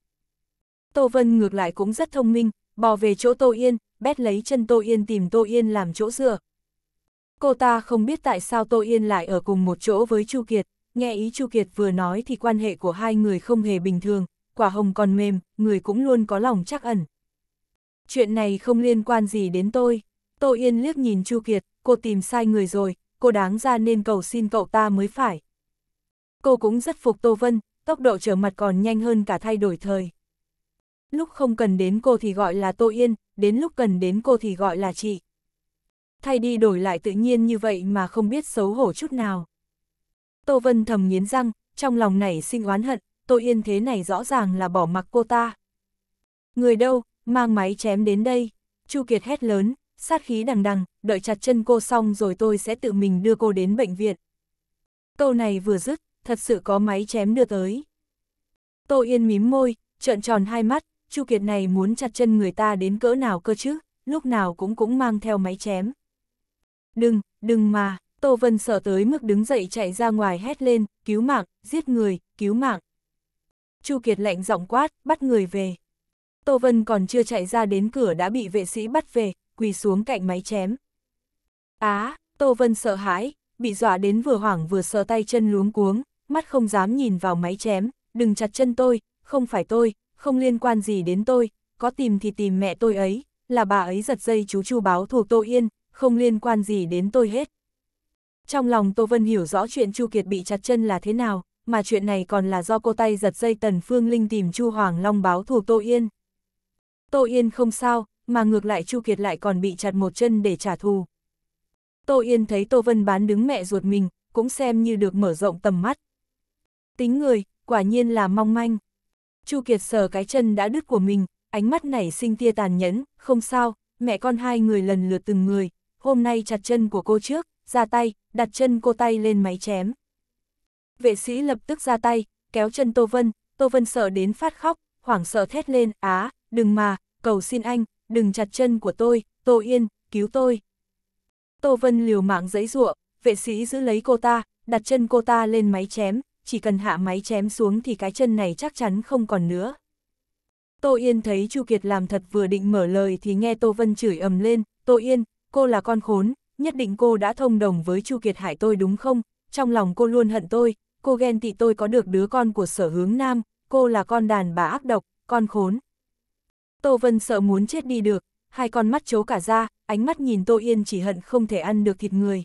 Tô Vân ngược lại cũng rất thông minh, bò về chỗ Tô Yên, bét lấy chân Tô Yên tìm Tô Yên làm chỗ dựa. Cô ta không biết tại sao Tô Yên lại ở cùng một chỗ với Chu Kiệt, nghe ý Chu Kiệt vừa nói thì quan hệ của hai người không hề bình thường, quả hồng còn mềm, người cũng luôn có lòng chắc ẩn chuyện này không liên quan gì đến tôi. Tô Yên liếc nhìn Chu Kiệt, cô tìm sai người rồi, cô đáng ra nên cầu xin cậu ta mới phải. Cô cũng rất phục Tô Vân, tốc độ trở mặt còn nhanh hơn cả thay đổi thời. Lúc không cần đến cô thì gọi là Tô Yên, đến lúc cần đến cô thì gọi là chị. Thay đi đổi lại tự nhiên như vậy mà không biết xấu hổ chút nào. Tô Vân thầm nghiến răng, trong lòng này sinh oán hận, Tô Yên thế này rõ ràng là bỏ mặc cô ta. Người đâu, mang máy chém đến đây. Chu Kiệt hét lớn, sát khí đằng đằng, đợi chặt chân cô xong rồi tôi sẽ tự mình đưa cô đến bệnh viện. Câu này vừa dứt, thật sự có máy chém đưa tới. Tô Yên mím môi, trợn tròn hai mắt, Chu Kiệt này muốn chặt chân người ta đến cỡ nào cơ chứ, lúc nào cũng cũng mang theo máy chém. Đừng, đừng mà, Tô Vân sợ tới mức đứng dậy chạy ra ngoài hét lên, cứu mạng, giết người, cứu mạng. Chu Kiệt lạnh giọng quát, bắt người về. Tô Vân còn chưa chạy ra đến cửa đã bị vệ sĩ bắt về, quỳ xuống cạnh máy chém. Á, à, Tô Vân sợ hãi, bị dọa đến vừa hoảng vừa sờ tay chân luống cuống, mắt không dám nhìn vào máy chém, đừng chặt chân tôi, không phải tôi, không liên quan gì đến tôi, có tìm thì tìm mẹ tôi ấy, là bà ấy giật dây chú chu báo thuộc Tô Yên, không liên quan gì đến tôi hết. Trong lòng Tô Vân hiểu rõ chuyện Chu Kiệt bị chặt chân là thế nào, mà chuyện này còn là do cô tay giật dây Tần Phương Linh tìm Chu Hoàng Long báo thuộc Tô Yên. Tô Yên không sao, mà ngược lại Chu Kiệt lại còn bị chặt một chân để trả thù. Tô Yên thấy Tô Vân bán đứng mẹ ruột mình, cũng xem như được mở rộng tầm mắt. Tính người, quả nhiên là mong manh. Chu Kiệt sờ cái chân đã đứt của mình, ánh mắt nảy sinh tia tàn nhẫn, không sao, mẹ con hai người lần lượt từng người, hôm nay chặt chân của cô trước, ra tay, đặt chân cô tay lên máy chém. Vệ sĩ lập tức ra tay, kéo chân Tô Vân, Tô Vân sợ đến phát khóc, hoảng sợ thét lên, á, đừng mà, cầu xin anh, đừng chặt chân của tôi, Tô Yên, cứu tôi. Tô Vân liều mạng giấy ruộng, vệ sĩ giữ lấy cô ta, đặt chân cô ta lên máy chém, chỉ cần hạ máy chém xuống thì cái chân này chắc chắn không còn nữa. Tô Yên thấy Chu Kiệt làm thật vừa định mở lời thì nghe Tô Vân chửi ầm lên, Tô Yên, cô là con khốn, nhất định cô đã thông đồng với Chu Kiệt hại tôi đúng không? Trong lòng cô luôn hận tôi, cô ghen tị tôi có được đứa con của sở hướng nam, cô là con đàn bà ác độc, con khốn. Tô Vân sợ muốn chết đi được, hai con mắt chố cả ra, ánh mắt nhìn Tô Yên chỉ hận không thể ăn được thịt người.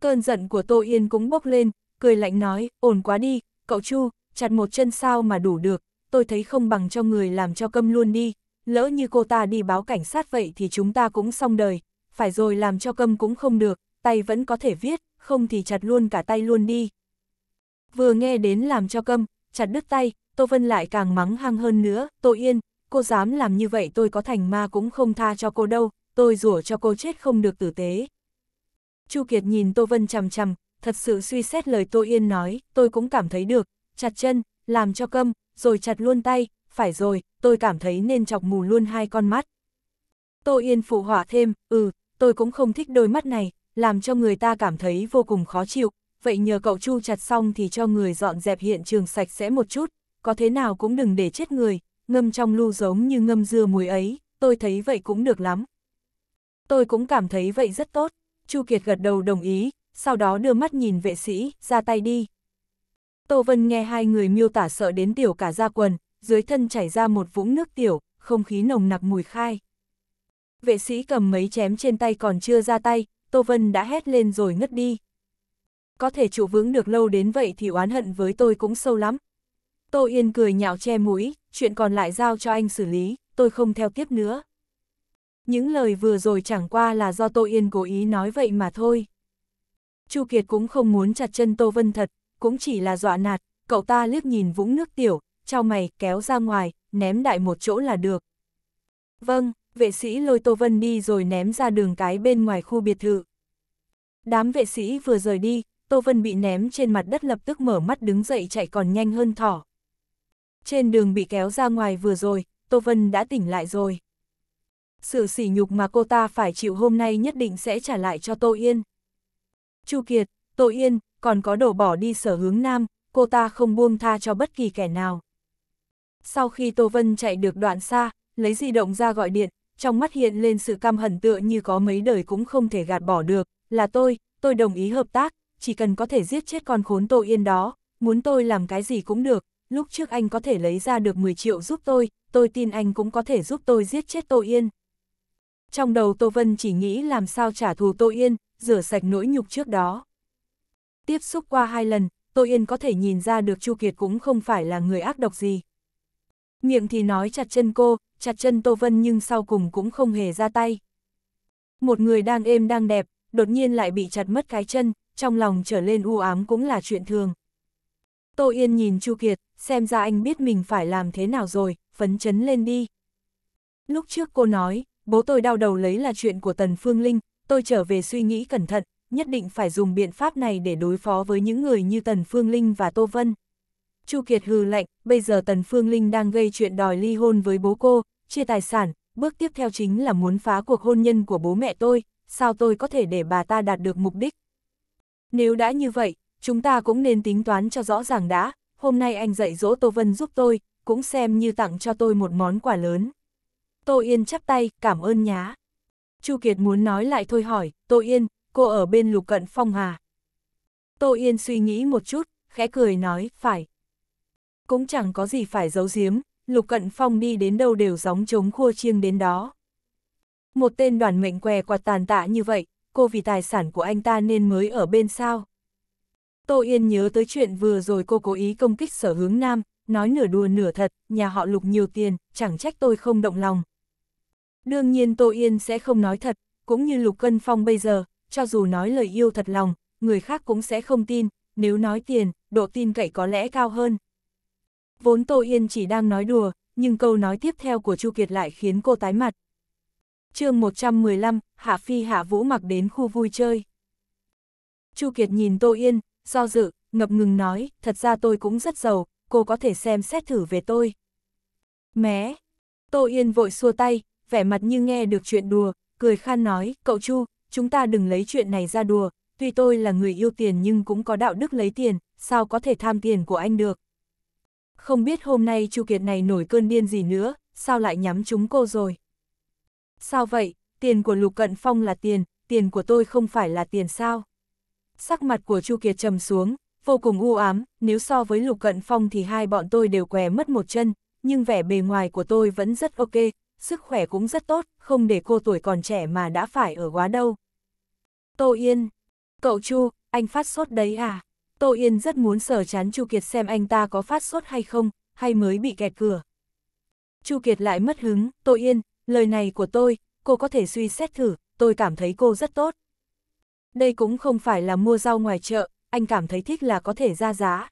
Cơn giận của Tô Yên cũng bốc lên, cười lạnh nói, ổn quá đi, cậu Chu, chặt một chân sao mà đủ được, tôi thấy không bằng cho người làm cho câm luôn đi, lỡ như cô ta đi báo cảnh sát vậy thì chúng ta cũng xong đời, phải rồi làm cho câm cũng không được, tay vẫn có thể viết, không thì chặt luôn cả tay luôn đi. Vừa nghe đến làm cho câm, chặt đứt tay, Tô Vân lại càng mắng hăng hơn nữa, Tô Yên, cô dám làm như vậy tôi có thành ma cũng không tha cho cô đâu, tôi rủa cho cô chết không được tử tế. Chu Kiệt nhìn Tô Vân chằm chằm, thật sự suy xét lời Tô Yên nói, tôi cũng cảm thấy được, chặt chân, làm cho câm, rồi chặt luôn tay, phải rồi, tôi cảm thấy nên chọc mù luôn hai con mắt. Tô Yên phụ họa thêm, ừ, tôi cũng không thích đôi mắt này, làm cho người ta cảm thấy vô cùng khó chịu, vậy nhờ cậu Chu chặt xong thì cho người dọn dẹp hiện trường sạch sẽ một chút, có thế nào cũng đừng để chết người, ngâm trong lu giống như ngâm dưa muối ấy, tôi thấy vậy cũng được lắm. Tôi cũng cảm thấy vậy rất tốt, Chu Kiệt gật đầu đồng ý, sau đó đưa mắt nhìn vệ sĩ, ra tay đi. Tô Vân nghe hai người miêu tả sợ đến tiểu cả da quần, dưới thân chảy ra một vũng nước tiểu, không khí nồng nặc mùi khai. Vệ sĩ cầm mấy chém trên tay còn chưa ra tay, Tô Vân đã hét lên rồi ngất đi. Có thể trụ vững được lâu đến vậy thì oán hận với tôi cũng sâu lắm, Tô Yên cười nhạo che mũi, chuyện còn lại giao cho anh xử lý, tôi không theo tiếp nữa. Những lời vừa rồi chẳng qua là do Tô Yên cố ý nói vậy mà thôi. Chu Kiệt cũng không muốn chặt chân Tô Vân thật, cũng chỉ là dọa nạt, cậu ta liếc nhìn vũng nước tiểu, trao mày, kéo ra ngoài, ném đại một chỗ là được. Vâng, vệ sĩ lôi Tô Vân đi rồi ném ra đường cái bên ngoài khu biệt thự. Đám vệ sĩ vừa rời đi, Tô Vân bị ném trên mặt đất lập tức mở mắt đứng dậy chạy còn nhanh hơn thỏ trên đường bị kéo ra ngoài vừa rồi, Tô Vân đã tỉnh lại rồi. Sự sỉ nhục mà cô ta phải chịu hôm nay nhất định sẽ trả lại cho Tô Yên. Chu Kiệt, Tô Yên, còn có đổ bỏ đi sở hướng Nam, cô ta không buông tha cho bất kỳ kẻ nào. Sau khi Tô Vân chạy được đoạn xa, lấy di động ra gọi điện, trong mắt hiện lên sự căm hận tựa như có mấy đời cũng không thể gạt bỏ được, là tôi, tôi đồng ý hợp tác, chỉ cần có thể giết chết con khốn Tô Yên đó, muốn tôi làm cái gì cũng được, lúc trước anh có thể lấy ra được 10 triệu giúp tôi, tôi tin anh cũng có thể giúp tôi giết chết Tô Yên. Trong đầu Tô Vân chỉ nghĩ làm sao trả thù Tô Yên, rửa sạch nỗi nhục trước đó. Tiếp xúc qua hai lần, Tô Yên có thể nhìn ra được Chu Kiệt cũng không phải là người ác độc gì. Miệng thì nói chặt chân cô, chặt chân Tô Vân nhưng sau cùng cũng không hề ra tay. Một người đang êm đang đẹp, đột nhiên lại bị chặt mất cái chân, trong lòng trở lên u ám cũng là chuyện thường. Tô Yên nhìn Chu Kiệt, xem ra anh biết mình phải làm thế nào rồi, phấn chấn lên đi. Lúc trước cô nói, bố tôi đau đầu lấy là chuyện của Tần Phương Linh, tôi trở về suy nghĩ cẩn thận, nhất định phải dùng biện pháp này để đối phó với những người như Tần Phương Linh và Tô Vân. Chu Kiệt hừ lạnh, bây giờ Tần Phương Linh đang gây chuyện đòi ly hôn với bố cô, chia tài sản, bước tiếp theo chính là muốn phá cuộc hôn nhân của bố mẹ tôi, sao tôi có thể để bà ta đạt được mục đích. Nếu đã như vậy, chúng ta cũng nên tính toán cho rõ ràng đã, hôm nay anh dạy dỗ Tô Vân giúp tôi, cũng xem như tặng cho tôi một món quà lớn. Tô Yên chắp tay, cảm ơn nhá. Chu Kiệt muốn nói lại thôi hỏi, Tô Yên, cô ở bên lục cận phong à Tô Yên suy nghĩ một chút, khẽ cười nói, phải. Cũng chẳng có gì phải giấu giếm, lục cận phong đi đến đâu đều gióng trống khua chiêng đến đó. Một tên đoàn mệnh què quạt tàn tạ như vậy, cô vì tài sản của anh ta nên mới ở bên sao. Tô Yên nhớ tới chuyện vừa rồi cô cố ý công kích sở hướng nam, nói nửa đùa nửa thật, nhà họ lục nhiều tiền, chẳng trách tôi không động lòng. Đương nhiên Tô Yên sẽ không nói thật, cũng như Lục Cân Phong bây giờ, cho dù nói lời yêu thật lòng, người khác cũng sẽ không tin, nếu nói tiền, độ tin cậy có lẽ cao hơn. Vốn Tô Yên chỉ đang nói đùa, nhưng câu nói tiếp theo của Chu Kiệt lại khiến cô tái mặt. chương 115, Hạ Phi Hạ Vũ mặc đến khu vui chơi. Chu Kiệt nhìn Tô Yên, do dự, ngập ngừng nói, thật ra tôi cũng rất giàu, cô có thể xem xét thử về tôi. Mé! Tô Yên vội xua tay, vẻ mặt như nghe được chuyện đùa, cười khan nói, cậu Chu, chúng ta đừng lấy chuyện này ra đùa, tuy tôi là người yêu tiền nhưng cũng có đạo đức lấy tiền, sao có thể tham tiền của anh được. Không biết hôm nay Chu Kiệt này nổi cơn điên gì nữa, sao lại nhắm chúng cô rồi. Sao vậy, tiền của Lục Cận Phong là tiền, tiền của tôi không phải là tiền sao? sắc mặt của Chu Kiệt trầm xuống, vô cùng u ám, nếu so với Lục Cận Phong thì hai bọn tôi đều què mất một chân, nhưng vẻ bề ngoài của tôi vẫn rất ok, sức khỏe cũng rất tốt, không để cô tuổi còn trẻ mà đã phải ở quá đâu. Tô Yên, cậu Chu, anh phát sốt đấy à? Tô Yên rất muốn sờ chán Chu Kiệt xem anh ta có phát sốt hay không, hay mới bị kẹt cửa. Chu Kiệt lại mất hứng, Tô Yên, lời này của tôi, cô có thể suy xét thử, tôi cảm thấy cô rất tốt đây cũng không phải là mua rau ngoài chợ, anh cảm thấy thích là có thể ra giá.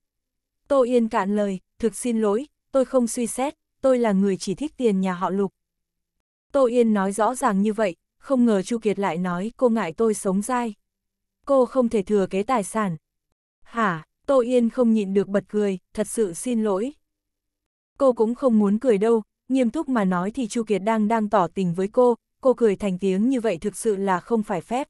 Tô Yên cạn lời, thực xin lỗi, tôi không suy xét, tôi là người chỉ thích tiền nhà họ Lục. Tô Yên nói rõ ràng như vậy, không ngờ Chu Kiệt lại nói cô ngại tôi sống dai. Cô không thể thừa kế tài sản. Hả, Tô Yên không nhịn được bật cười, thật sự xin lỗi. Cô cũng không muốn cười đâu, nghiêm túc mà nói thì Chu Kiệt đang đang tỏ tình với cô, cô cười thành tiếng như vậy thực sự là không phải phép.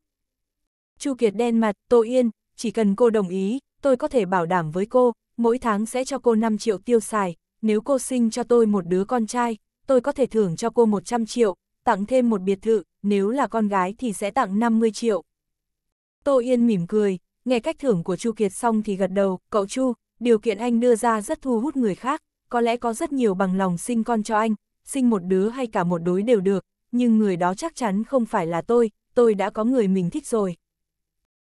Chu Kiệt đen mặt, Tô Yên, chỉ cần cô đồng ý, tôi có thể bảo đảm với cô, mỗi tháng sẽ cho cô 5 triệu tiêu xài, nếu cô sinh cho tôi một đứa con trai, tôi có thể thưởng cho cô 100 triệu, tặng thêm một biệt thự, nếu là con gái thì sẽ tặng 50 triệu. Tô Yên mỉm cười, nghe cách thưởng của Chu Kiệt xong thì gật đầu, cậu Chu, điều kiện anh đưa ra rất thu hút người khác, có lẽ có rất nhiều bằng lòng sinh con cho anh, sinh một đứa hay cả một đối đều được, nhưng người đó chắc chắn không phải là tôi, tôi đã có người mình thích rồi.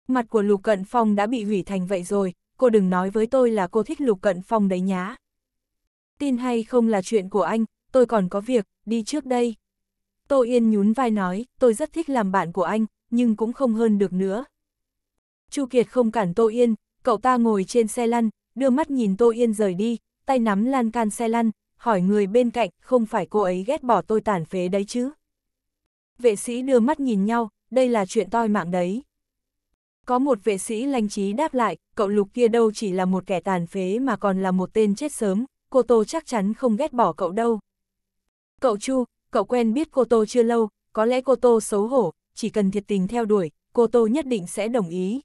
Mặt của Lục Cận Phong đã bị hủy thành vậy rồi, cô đừng nói với tôi là cô thích Lục Cận Phong đấy nhá. Tin hay không là chuyện của anh, tôi còn có việc, đi trước đây. Tô Yên nhún vai nói, tôi rất thích làm bạn của anh, nhưng cũng không hơn được nữa. Chu Kiệt không cản Tô Yên, cậu ta ngồi trên xe lăn, đưa mắt nhìn Tô Yên rời đi, tay nắm lan can xe lăn, hỏi người bên cạnh, không phải cô ấy ghét bỏ tôi tàn phế đấy chứ. Vệ sĩ đưa mắt nhìn nhau, đây là chuyện toi mạng đấy. Có một vệ sĩ lanh trí đáp lại, cậu lục kia đâu chỉ là một kẻ tàn phế mà còn là một tên chết sớm, cô Tô chắc chắn không ghét bỏ cậu đâu. Cậu Chu, cậu quen biết cô Tô chưa lâu, có lẽ cô Tô xấu hổ, chỉ cần thiệt tình theo đuổi, cô Tô nhất định sẽ đồng ý.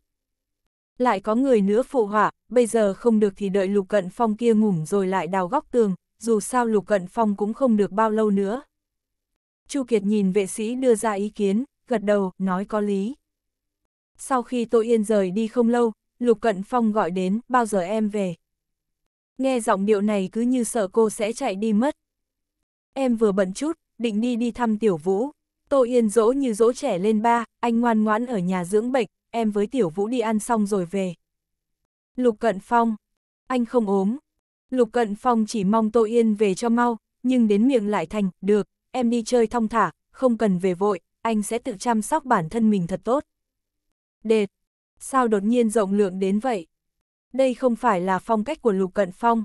Lại có người nữa phụ họa, bây giờ không được thì đợi Lục Cận Phong kia ngủm rồi lại đào góc tường, dù sao Lục Cận Phong cũng không được bao lâu nữa. Chu Kiệt nhìn vệ sĩ đưa ra ý kiến, gật đầu, nói có lý sau khi Tô Yên rời đi không lâu, Lục Cận Phong gọi đến, bao giờ em về. Nghe giọng điệu này cứ như sợ cô sẽ chạy đi mất. Em vừa bận chút, định đi đi thăm Tiểu Vũ. Tô Yên dỗ như dỗ trẻ lên ba, anh ngoan ngoãn ở nhà dưỡng bệnh, em với Tiểu Vũ đi ăn xong rồi về. Lục Cận Phong, anh không ốm. Lục Cận Phong chỉ mong Tô Yên về cho mau, nhưng đến miệng lại thành, được, em đi chơi thong thả, không cần về vội, anh sẽ tự chăm sóc bản thân mình thật tốt. Đệt, sao đột nhiên rộng lượng đến vậy? Đây không phải là phong cách của Lục Cận Phong.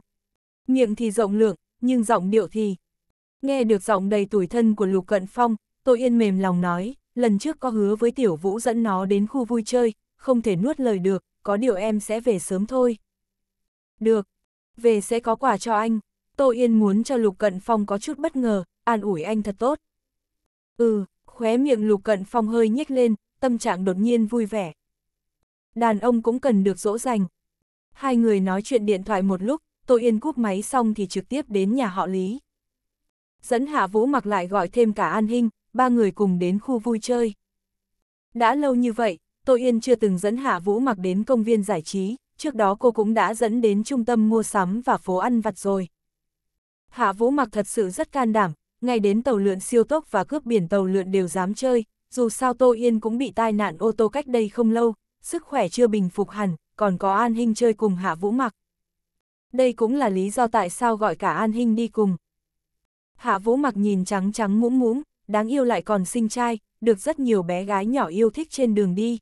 Miệng thì rộng lượng, nhưng giọng điệu thì... Nghe được giọng đầy tuổi thân của Lục Cận Phong, tôi yên mềm lòng nói, lần trước có hứa với Tiểu Vũ dẫn nó đến khu vui chơi, không thể nuốt lời được, có điều em sẽ về sớm thôi. Được, về sẽ có quà cho anh. Tô Yên muốn cho Lục Cận Phong có chút bất ngờ, an ủi anh thật tốt. Ừ, khóe miệng Lục Cận Phong hơi nhếch lên, tâm trạng đột nhiên vui vẻ. Đàn ông cũng cần được dỗ dành. Hai người nói chuyện điện thoại một lúc, Tô Yên cúp máy xong thì trực tiếp đến nhà họ Lý. Dẫn Hạ Vũ mặc lại gọi thêm cả An Hinh, ba người cùng đến khu vui chơi. Đã lâu như vậy, Tô Yên chưa từng dẫn Hạ Vũ mặc đến công viên giải trí, trước đó cô cũng đã dẫn đến trung tâm mua sắm và phố ăn vặt rồi. Hạ Vũ mặc thật sự rất can đảm, ngay đến tàu lượn siêu tốc và cướp biển tàu lượn đều dám chơi, dù sao Tô Yên cũng bị tai nạn ô tô cách đây không lâu, sức khỏe chưa bình phục hẳn, còn có An Hinh chơi cùng Hạ Vũ Mặc. Đây cũng là lý do tại sao gọi cả An Hinh đi cùng. Hạ Vũ Mặc nhìn trắng trắng mũm mũm, đáng yêu lại còn sinh trai, được rất nhiều bé gái nhỏ yêu thích trên đường đi.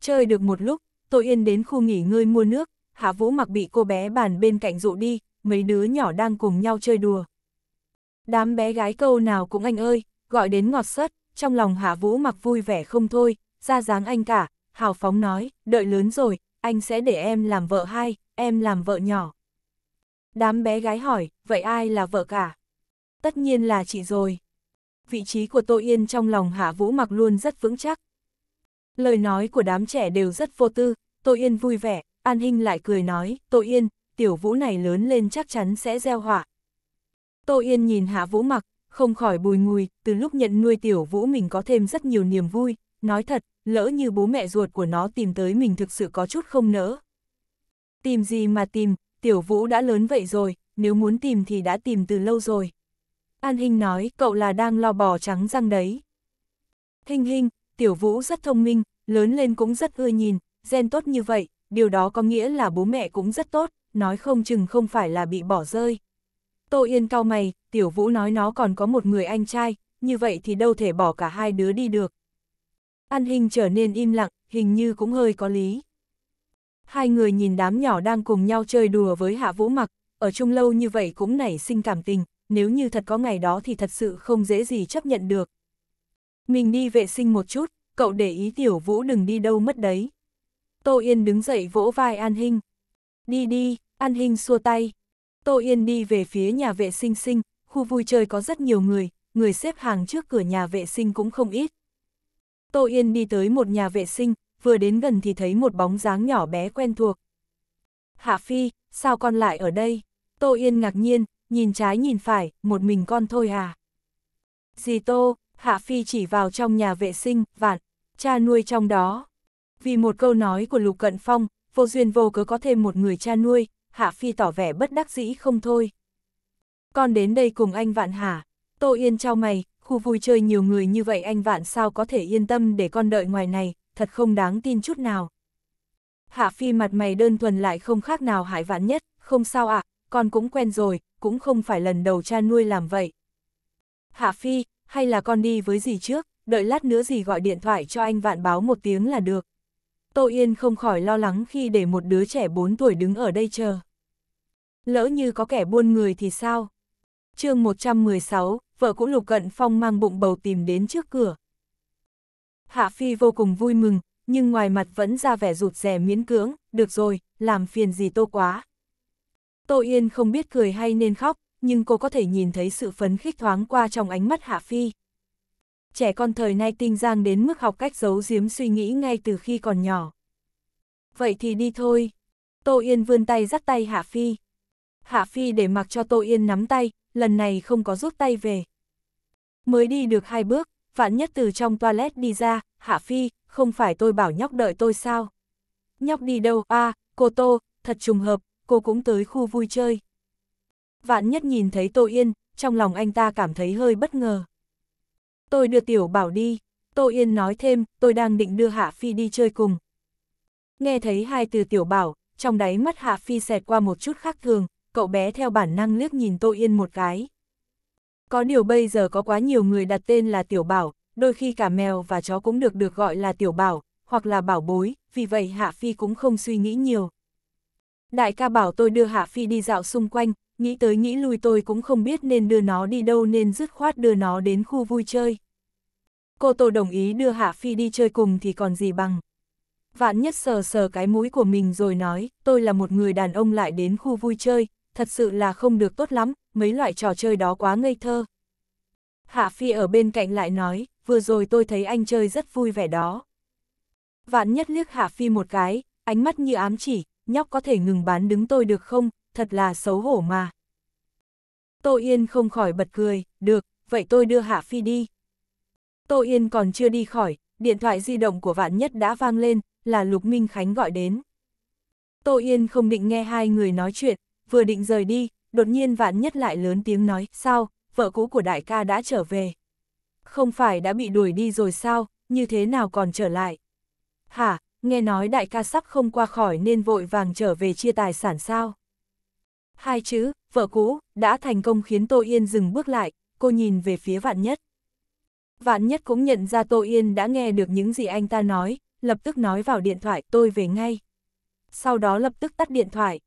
Chơi được một lúc, Tô Yên đến khu nghỉ ngơi mua nước, Hạ Vũ Mặc bị cô bé bàn bên cạnh dụ đi, mấy đứa nhỏ đang cùng nhau chơi đùa. Đám bé gái câu nào cũng anh ơi, gọi đến ngọt sất, trong lòng Hạ Vũ mặc vui vẻ không thôi, ra dáng anh cả, hào phóng nói, đợi lớn rồi, anh sẽ để em làm vợ hai, em làm vợ nhỏ. Đám bé gái hỏi, vậy ai là vợ cả? Tất nhiên là chị rồi. Vị trí của Tô Yên trong lòng Hạ Vũ mặc luôn rất vững chắc. Lời nói của đám trẻ đều rất vô tư, Tô Yên vui vẻ, An Hinh lại cười nói, Tô Yên, tiểu vũ này lớn lên chắc chắn sẽ gieo họa. Tô Yên nhìn Hạ Vũ mặc, không khỏi bùi ngùi, từ lúc nhận nuôi tiểu vũ mình có thêm rất nhiều niềm vui, nói thật, lỡ như bố mẹ ruột của nó tìm tới mình thực sự có chút không nỡ. Tìm gì mà tìm, tiểu vũ đã lớn vậy rồi, nếu muốn tìm thì đã tìm từ lâu rồi. An Hinh nói, cậu là đang lo bò trắng răng đấy. Hinh Hinh, tiểu vũ rất thông minh, lớn lên cũng rất ưa nhìn, gen tốt như vậy, điều đó có nghĩa là bố mẹ cũng rất tốt, nói không chừng không phải là bị bỏ rơi. Tô Yên cao mày, Tiểu Vũ nói nó còn có một người anh trai, như vậy thì đâu thể bỏ cả hai đứa đi được. An Hình trở nên im lặng, hình như cũng hơi có lý. Hai người nhìn đám nhỏ đang cùng nhau chơi đùa với Hạ Vũ Mặc, ở chung lâu như vậy cũng nảy sinh cảm tình, nếu như thật có ngày đó thì thật sự không dễ gì chấp nhận được. Mình đi vệ sinh một chút, cậu để ý Tiểu Vũ đừng đi đâu mất đấy. Tô Yên đứng dậy vỗ vai An Hình. Đi đi, An Hình xua tay. Tô Yên đi về phía nhà vệ sinh sinh, khu vui chơi có rất nhiều người, người xếp hàng trước cửa nhà vệ sinh cũng không ít. Tô Yên đi tới một nhà vệ sinh, vừa đến gần thì thấy một bóng dáng nhỏ bé quen thuộc. Hạ Phi, sao con lại ở đây? Tô Yên ngạc nhiên, nhìn trái nhìn phải, một mình con thôi à? Dì Tô, Hạ Phi chỉ vào trong nhà vệ sinh, vạn, cha nuôi trong đó. Vì một câu nói của Lục Cận Phong, vô duyên vô cớ có thêm một người cha nuôi, Hạ Phi tỏ vẻ bất đắc dĩ không thôi con đến đây cùng anh Vạn hả? Tô Yên trao mày, khu vui chơi nhiều người như vậy anh Vạn sao có thể yên tâm để con đợi ngoài này, thật không đáng tin chút nào. Hạ Phi mặt mày đơn thuần lại không khác nào hải Vạn nhất, không sao ạ, à, con cũng quen rồi, cũng không phải lần đầu cha nuôi làm vậy. Hạ Phi, hay là con đi với gì trước, đợi lát nữa gì gọi điện thoại cho anh Vạn báo một tiếng là được. Tô Yên không khỏi lo lắng khi để một đứa trẻ 4 tuổi đứng ở đây chờ. Lỡ như có kẻ buôn người thì sao? chương 116, vợ cũ Lục Cận Phong mang bụng bầu tìm đến trước cửa. Hạ Phi vô cùng vui mừng, nhưng ngoài mặt vẫn ra vẻ rụt rè miễn cưỡng, được rồi, làm phiền gì tô quá. Tô Yên không biết cười hay nên khóc, nhưng cô có thể nhìn thấy sự phấn khích thoáng qua trong ánh mắt Hạ Phi. Trẻ con thời nay tinh giang đến mức học cách giấu giếm suy nghĩ ngay từ khi còn nhỏ. Vậy thì đi thôi. Tô Yên vươn tay dắt tay Hạ Phi. Hạ Phi để mặc cho Tô Yên nắm tay, lần này không có rút tay về. Mới đi được hai bước, vạn nhất từ trong toilet đi ra, Hạ Phi, không phải tôi bảo nhóc đợi tôi sao? Nhóc đi đâu? À, cô Tô, thật trùng hợp, cô cũng tới khu vui chơi. Vạn nhất nhìn thấy Tô Yên, trong lòng anh ta cảm thấy hơi bất ngờ. Tôi đưa Tiểu Bảo đi, Tô Yên nói thêm, tôi đang định đưa Hạ Phi đi chơi cùng. Nghe thấy hai từ Tiểu Bảo, trong đáy mắt Hạ Phi xẹt qua một chút khác thường, cậu bé theo bản năng liếc nhìn Tô Yên một cái. Có điều bây giờ có quá nhiều người đặt tên là Tiểu Bảo, đôi khi cả mèo và chó cũng được được gọi là Tiểu Bảo, hoặc là Bảo Bối, vì vậy Hạ Phi cũng không suy nghĩ nhiều. Đại ca bảo tôi đưa Hạ Phi đi dạo xung quanh, nghĩ tới nghĩ lui tôi cũng không biết nên đưa nó đi đâu nên dứt khoát đưa nó đến khu vui chơi. Cô Tô đồng ý đưa Hạ Phi đi chơi cùng thì còn gì bằng. Vạn nhất sờ sờ cái mũi của mình rồi nói, tôi là một người đàn ông lại đến khu vui chơi, thật sự là không được tốt lắm, mấy loại trò chơi đó quá ngây thơ. Hạ Phi ở bên cạnh lại nói, vừa rồi tôi thấy anh chơi rất vui vẻ đó. Vạn nhất liếc Hạ Phi một cái, ánh mắt như ám chỉ, nhóc có thể ngừng bán đứng tôi được không, thật là xấu hổ mà. Tô Yên không khỏi bật cười, được, vậy tôi đưa Hạ Phi đi. Tô Yên còn chưa đi khỏi, điện thoại di động của Vạn Nhất đã vang lên, là Lục Minh Khánh gọi đến. Tô Yên không định nghe hai người nói chuyện, vừa định rời đi, đột nhiên vạn nhất lại lớn tiếng nói, sao, vợ cũ của đại ca đã trở về. Không phải đã bị đuổi đi rồi sao, như thế nào còn trở lại? Hả, nghe nói đại ca sắp không qua khỏi nên vội vàng trở về chia tài sản sao? Hai chữ, vợ cũ, đã thành công khiến Tô Yên dừng bước lại, cô nhìn về phía vạn nhất. Vạn nhất cũng nhận ra Tô Yên đã nghe được những gì anh ta nói, lập tức nói vào điện thoại tôi về ngay. Sau đó lập tức tắt điện thoại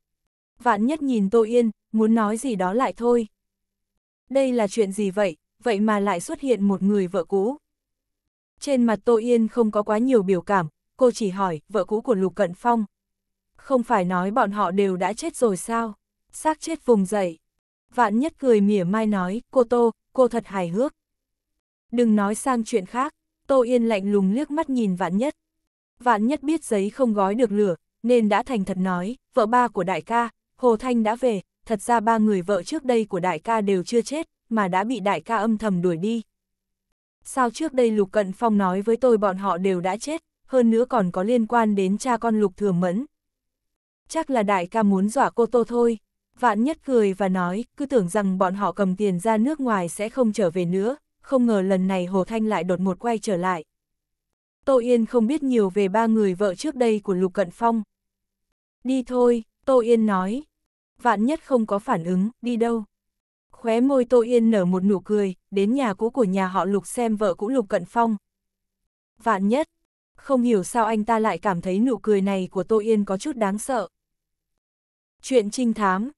vạn nhất nhìn Tô Yên, muốn nói gì đó lại thôi. Đây là chuyện gì vậy, vậy mà lại xuất hiện một người vợ cũ. Trên mặt Tô Yên không có quá nhiều biểu cảm, cô chỉ hỏi, vợ cũ của Lục Cận Phong. Không phải nói bọn họ đều đã chết rồi sao? Xác chết vùng dậy. Vạn nhất cười mỉa mai nói, cô Tô, cô thật hài hước. Đừng nói sang chuyện khác, Tô Yên lạnh lùng liếc mắt nhìn vạn nhất. Vạn nhất biết giấy không gói được lửa, nên đã thành thật nói, vợ ba của đại ca, Hồ Thanh đã về, thật ra ba người vợ trước đây của đại ca đều chưa chết, mà đã bị đại ca âm thầm đuổi đi. Sao trước đây Lục Cận Phong nói với tôi bọn họ đều đã chết, hơn nữa còn có liên quan đến cha con Lục Thừa Mẫn. Chắc là đại ca muốn dọa cô Tô thôi. Vạn nhất cười và nói, cứ tưởng rằng bọn họ cầm tiền ra nước ngoài sẽ không trở về nữa, không ngờ lần này Hồ Thanh lại đột một quay trở lại. Tô Yên không biết nhiều về ba người vợ trước đây của Lục Cận Phong. Đi thôi, Tô Yên nói, vạn nhất không có phản ứng, đi đâu. Khóe môi Tô Yên nở một nụ cười, đến nhà cũ của nhà họ Lục xem vợ cũ Lục Cận Phong. Vạn nhất, không hiểu sao anh ta lại cảm thấy nụ cười này của Tô Yên có chút đáng sợ. Chuyện trinh thám,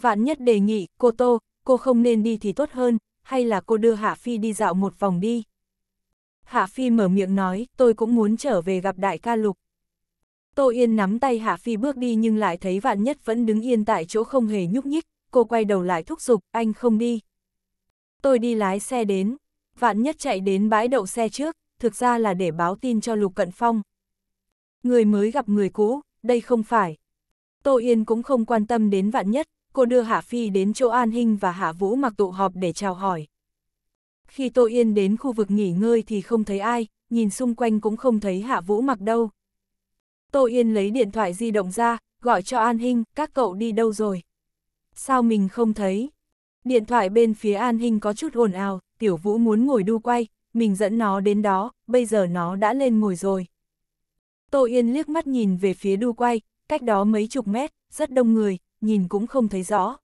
vạn nhất đề nghị, cô Tô, cô không nên đi thì tốt hơn, hay là cô đưa Hạ Phi đi dạo một vòng đi. Hạ Phi mở miệng nói, tôi cũng muốn trở về gặp đại ca Lục. Tô Yên nắm tay Hạ Phi bước đi nhưng lại thấy Vạn Nhất vẫn đứng yên tại chỗ không hề nhúc nhích, cô quay đầu lại thúc giục, anh không đi. Tôi đi lái xe đến, Vạn Nhất chạy đến bãi đậu xe trước, thực ra là để báo tin cho Lục Cận Phong. Người mới gặp người cũ, đây không phải. Tô Yên cũng không quan tâm đến Vạn Nhất, cô đưa Hạ Phi đến chỗ An Hinh và Hạ Vũ mặc tụ họp để chào hỏi. Khi Tô Yên đến khu vực nghỉ ngơi thì không thấy ai, nhìn xung quanh cũng không thấy Hạ Vũ mặc đâu. Tô Yên lấy điện thoại di động ra, gọi cho An Hinh, các cậu đi đâu rồi? Sao mình không thấy? Điện thoại bên phía An Hinh có chút ồn ào, Tiểu Vũ muốn ngồi đu quay, mình dẫn nó đến đó, bây giờ nó đã lên ngồi rồi. Tô Yên liếc mắt nhìn về phía đu quay, cách đó mấy chục mét, rất đông người, nhìn cũng không thấy rõ.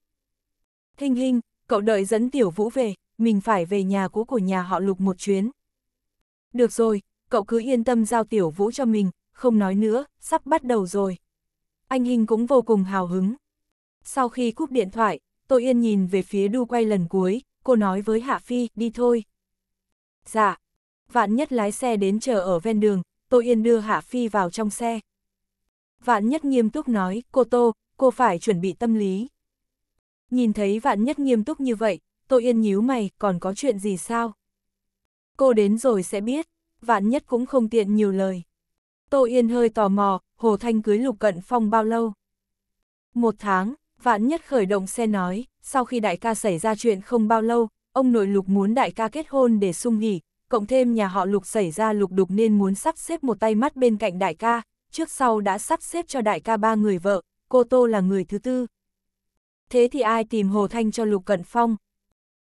Hinh Hinh, cậu đợi dẫn Tiểu Vũ về, mình phải về nhà cũ của nhà họ Lục một chuyến. Được rồi, cậu cứ yên tâm giao Tiểu Vũ cho mình, không nói nữa, sắp bắt đầu rồi. Anh Hình cũng vô cùng hào hứng. Sau khi cúp điện thoại, Tô Yên nhìn về phía đu quay lần cuối, cô nói với Hạ Phi, đi thôi. Dạ. Vạn nhất lái xe đến chờ ở ven đường, Tô Yên đưa Hạ Phi vào trong xe. Vạn nhất nghiêm túc nói, cô Tô, cô phải chuẩn bị tâm lý. Nhìn thấy vạn nhất nghiêm túc như vậy, Tô Yên nhíu mày, còn có chuyện gì sao? Cô đến rồi sẽ biết, vạn nhất cũng không tiện nhiều lời. Tô Yên hơi tò mò, Hồ Thanh cưới Lục Cận Phong bao lâu? Một tháng, Vạn Nhất khởi động xe nói, sau khi đại ca xảy ra chuyện không bao lâu, ông nội Lục muốn đại ca kết hôn để sung nghỉ, cộng thêm nhà họ Lục xảy ra lục đục nên muốn sắp xếp một tay mắt bên cạnh đại ca, trước sau đã sắp xếp cho đại ca ba người vợ, cô Tô là người thứ tư. Thế thì ai tìm Hồ Thanh cho Lục Cận Phong?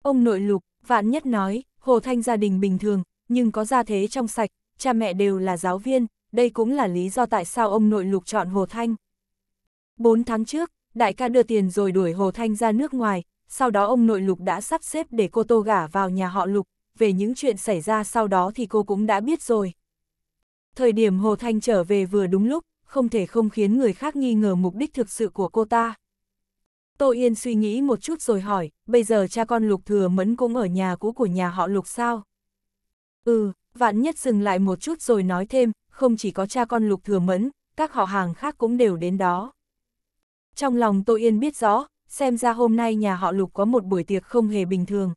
Ông nội Lục, Vạn Nhất nói, Hồ Thanh gia đình bình thường, nhưng có gia thế trong sạch, cha mẹ đều là giáo viên, đây cũng là lý do tại sao ông nội lục chọn Hồ Thanh. bốn tháng trước, đại ca đưa tiền rồi đuổi Hồ Thanh ra nước ngoài, sau đó ông nội lục đã sắp xếp để cô tô gả vào nhà họ lục, về những chuyện xảy ra sau đó thì cô cũng đã biết rồi. Thời điểm Hồ Thanh trở về vừa đúng lúc, không thể không khiến người khác nghi ngờ mục đích thực sự của cô ta. Tô Yên suy nghĩ một chút rồi hỏi, bây giờ cha con Lục Thừa Mẫn cũng ở nhà cũ của nhà họ Lục sao? Ừ, vạn nhất dừng lại một chút rồi nói thêm, không chỉ có cha con Lục Thừa Mẫn, các họ hàng khác cũng đều đến đó. Trong lòng Tô Yên biết rõ, xem ra hôm nay nhà họ Lục có một buổi tiệc không hề bình thường.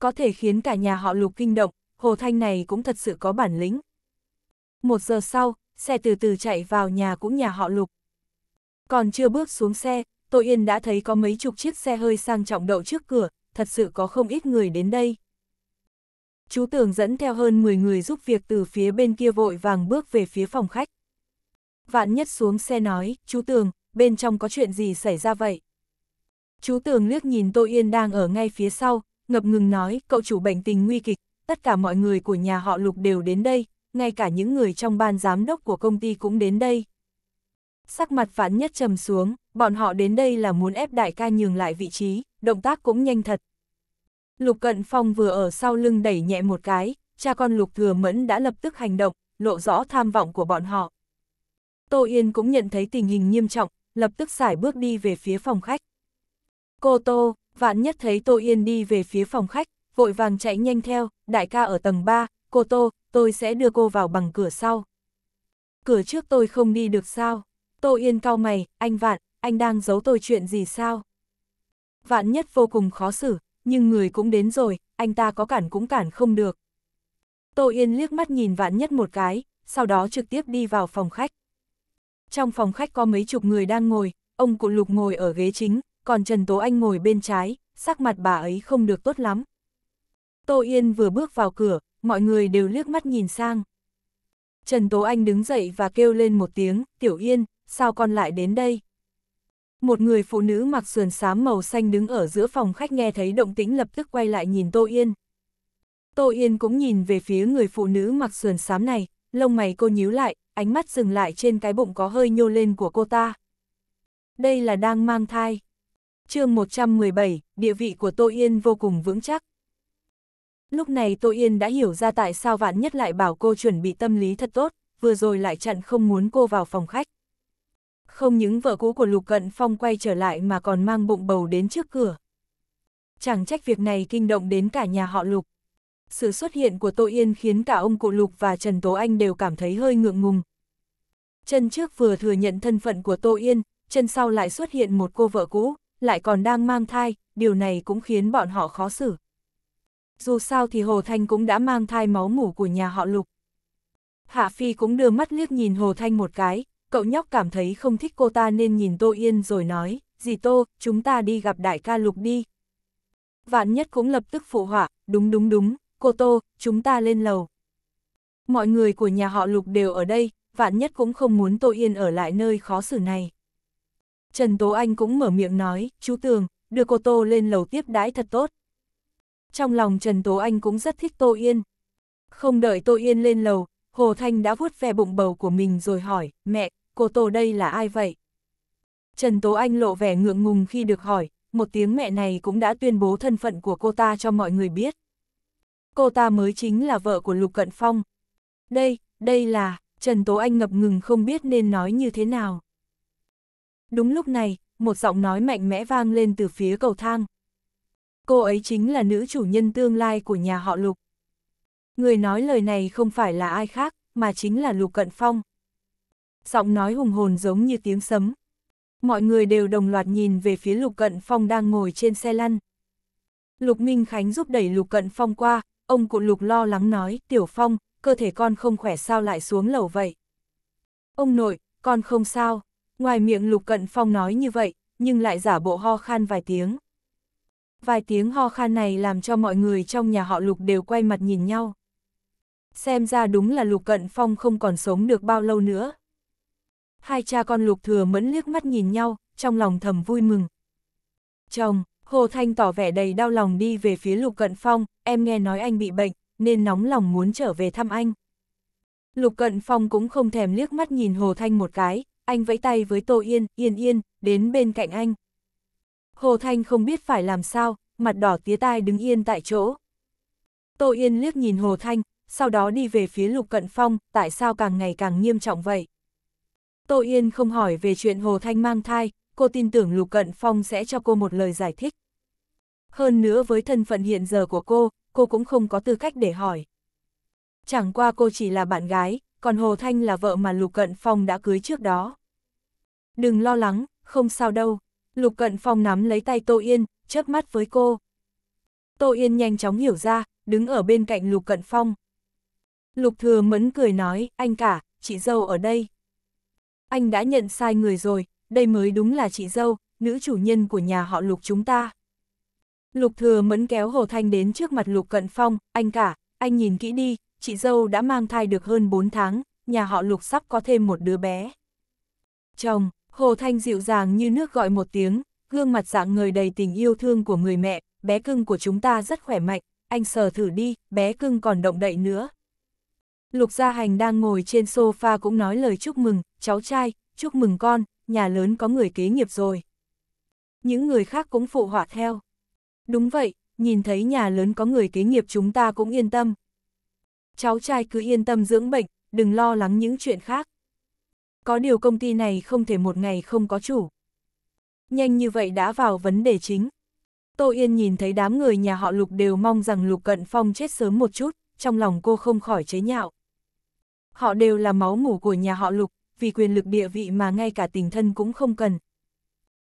Có thể khiến cả nhà họ Lục kinh động, Hồ Thanh này cũng thật sự có bản lĩnh. Một giờ sau, xe từ từ chạy vào nhà cũng nhà họ Lục. Còn chưa bước xuống xe, Tô Yên đã thấy có mấy chục chiếc xe hơi sang trọng đậu trước cửa, thật sự có không ít người đến đây chú Tường dẫn theo hơn 10 người giúp việc từ phía bên kia vội vàng bước về phía phòng khách. Vạn nhất xuống xe nói, chú Tường, bên trong có chuyện gì xảy ra vậy? Chú Tường liếc nhìn Tô Yên đang ở ngay phía sau, ngập ngừng nói, cậu chủ bệnh tình nguy kịch, tất cả mọi người của nhà họ Lục đều đến đây, ngay cả những người trong ban giám đốc của công ty cũng đến đây. Sắc mặt vạn nhất trầm xuống, bọn họ đến đây là muốn ép đại ca nhường lại vị trí, động tác cũng nhanh thật, Lục Cận Phong vừa ở sau lưng đẩy nhẹ một cái, cha con Lục Thừa Mẫn đã lập tức hành động, lộ rõ tham vọng của bọn họ. Tô Yên cũng nhận thấy tình hình nghiêm trọng, lập tức xài bước đi về phía phòng khách. Cô Tô, vạn nhất thấy Tô Yên đi về phía phòng khách, vội vàng chạy nhanh theo, đại ca ở tầng 3, cô Tô, tôi sẽ đưa cô vào bằng cửa sau. Cửa trước tôi không đi được sao? Tô Yên cau mày, anh Vạn, anh đang giấu tôi chuyện gì sao? Vạn nhất vô cùng khó xử, nhưng người cũng đến rồi, anh ta có cản cũng cản không được. Tô Yên liếc mắt nhìn vạn nhất một cái, sau đó trực tiếp đi vào phòng khách. Trong phòng khách có mấy chục người đang ngồi, ông cụ lục ngồi ở ghế chính, còn Trần Tố Anh ngồi bên trái, sắc mặt bà ấy không được tốt lắm. Tô Yên vừa bước vào cửa, mọi người đều liếc mắt nhìn sang. Trần Tố Anh đứng dậy và kêu lên một tiếng, Tiểu Yên, sao con lại đến đây? Một người phụ nữ mặc sườn xám màu xanh đứng ở giữa phòng khách nghe thấy động tĩnh lập tức quay lại nhìn Tô Yên. Tô Yên cũng nhìn về phía người phụ nữ mặc sườn xám này, lông mày cô nhíu lại, ánh mắt dừng lại trên cái bụng có hơi nhô lên của cô ta. Đây là đang mang thai. chương 117, địa vị của Tô Yên vô cùng vững chắc. Lúc này Tô Yên đã hiểu ra tại sao Vạn Nhất lại bảo cô chuẩn bị tâm lý thật tốt, vừa rồi lại chặn không muốn cô vào phòng khách không những vợ cũ của Lục Cận Phong quay trở lại mà còn mang bụng bầu đến trước cửa. Chẳng trách việc này kinh động đến cả nhà họ Lục. Sự xuất hiện của Tô Yên khiến cả ông cụ Lục và Trần Tố Anh đều cảm thấy hơi ngượng ngùng. Chân trước vừa thừa nhận thân phận của Tô Yên, chân sau lại xuất hiện một cô vợ cũ, lại còn đang mang thai, điều này cũng khiến bọn họ khó xử. Dù sao thì Hồ Thanh cũng đã mang thai máu mủ của nhà họ Lục. Hạ Phi cũng đưa mắt liếc nhìn Hồ Thanh một cái, cậu nhóc cảm thấy không thích cô ta nên nhìn Tô Yên rồi nói, dì Tô, chúng ta đi gặp đại ca Lục đi. Vạn nhất cũng lập tức phụ họa, đúng đúng đúng, cô Tô, chúng ta lên lầu. Mọi người của nhà họ Lục đều ở đây, vạn nhất cũng không muốn Tô Yên ở lại nơi khó xử này. Trần Tố Anh cũng mở miệng nói, chú Tường, đưa cô Tô lên lầu tiếp đãi thật tốt. Trong lòng Trần Tố Anh cũng rất thích Tô Yên. Không đợi Tô Yên lên lầu, Hồ Thanh đã vuốt ve bụng bầu của mình rồi hỏi, mẹ, cô Tô đây là ai vậy? Trần Tố Anh lộ vẻ ngượng ngùng khi được hỏi, một tiếng mẹ này cũng đã tuyên bố thân phận của cô ta cho mọi người biết. Cô ta mới chính là vợ của Lục Cận Phong. Đây, đây là, Trần Tố Anh ngập ngừng không biết nên nói như thế nào. Đúng lúc này, một giọng nói mạnh mẽ vang lên từ phía cầu thang. Cô ấy chính là nữ chủ nhân tương lai của nhà họ Lục. Người nói lời này không phải là ai khác, mà chính là Lục Cận Phong giọng nói hùng hồn giống như tiếng sấm. Mọi người đều đồng loạt nhìn về phía Lục Cận Phong đang ngồi trên xe lăn. Lục Minh Khánh giúp đẩy Lục Cận Phong qua, ông cụ Lục lo lắng nói, Tiểu Phong, cơ thể con không khỏe sao lại xuống lầu vậy. Ông nội, con không sao, ngoài miệng Lục Cận Phong nói như vậy, nhưng lại giả bộ ho khan vài tiếng. Vài tiếng ho khan này làm cho mọi người trong nhà họ Lục đều quay mặt nhìn nhau. Xem ra đúng là Lục Cận Phong không còn sống được bao lâu nữa hai cha con lục thừa mẫn liếc mắt nhìn nhau, trong lòng thầm vui mừng. Chồng, Hồ Thanh tỏ vẻ đầy đau lòng đi về phía lục cận phong, em nghe nói anh bị bệnh, nên nóng lòng muốn trở về thăm anh. Lục cận phong cũng không thèm liếc mắt nhìn Hồ Thanh một cái, anh vẫy tay với Tô Yên, Yên Yên, đến bên cạnh anh. Hồ Thanh không biết phải làm sao, mặt đỏ tía tai đứng yên tại chỗ. Tô Yên liếc nhìn Hồ Thanh, sau đó đi về phía Lục Cận Phong, tại sao càng ngày càng nghiêm trọng vậy? Tô Yên không hỏi về chuyện Hồ Thanh mang thai, cô tin tưởng Lục Cận Phong sẽ cho cô một lời giải thích. Hơn nữa với thân phận hiện giờ của cô, cô cũng không có tư cách để hỏi. Chẳng qua cô chỉ là bạn gái, còn Hồ Thanh là vợ mà Lục Cận Phong đã cưới trước đó. Đừng lo lắng, không sao đâu. Lục Cận Phong nắm lấy tay Tô Yên, chớp mắt với cô. Tô Yên nhanh chóng hiểu ra, đứng ở bên cạnh Lục Cận Phong. Lục Thừa Mẫn cười nói, anh cả, chị dâu ở đây anh đã nhận sai người rồi, đây mới đúng là chị dâu, nữ chủ nhân của nhà họ Lục chúng ta. Lục thừa mẫn kéo Hồ Thanh đến trước mặt Lục Cận Phong, anh cả, anh nhìn kỹ đi, chị dâu đã mang thai được hơn 4 tháng, nhà họ Lục sắp có thêm một đứa bé. Chồng, Hồ Thanh dịu dàng như nước gọi một tiếng, gương mặt dạng người đầy tình yêu thương của người mẹ, bé cưng của chúng ta rất khỏe mạnh, anh sờ thử đi, bé cưng còn động đậy nữa, Lục Gia Hành đang ngồi trên sofa cũng nói lời chúc mừng, cháu trai, chúc mừng con, nhà lớn có người kế nghiệp rồi. Những người khác cũng phụ họa theo. Đúng vậy, nhìn thấy nhà lớn có người kế nghiệp chúng ta cũng yên tâm. Cháu trai cứ yên tâm dưỡng bệnh, đừng lo lắng những chuyện khác. Có điều công ty này không thể một ngày không có chủ. Nhanh như vậy đã vào vấn đề chính. Tô Yên nhìn thấy đám người nhà họ Lục đều mong rằng Lục Cận Phong chết sớm một chút, trong lòng cô không khỏi chế nhạo. Họ đều là máu mủ của nhà họ Lục, vì quyền lực địa vị mà ngay cả tình thân cũng không cần.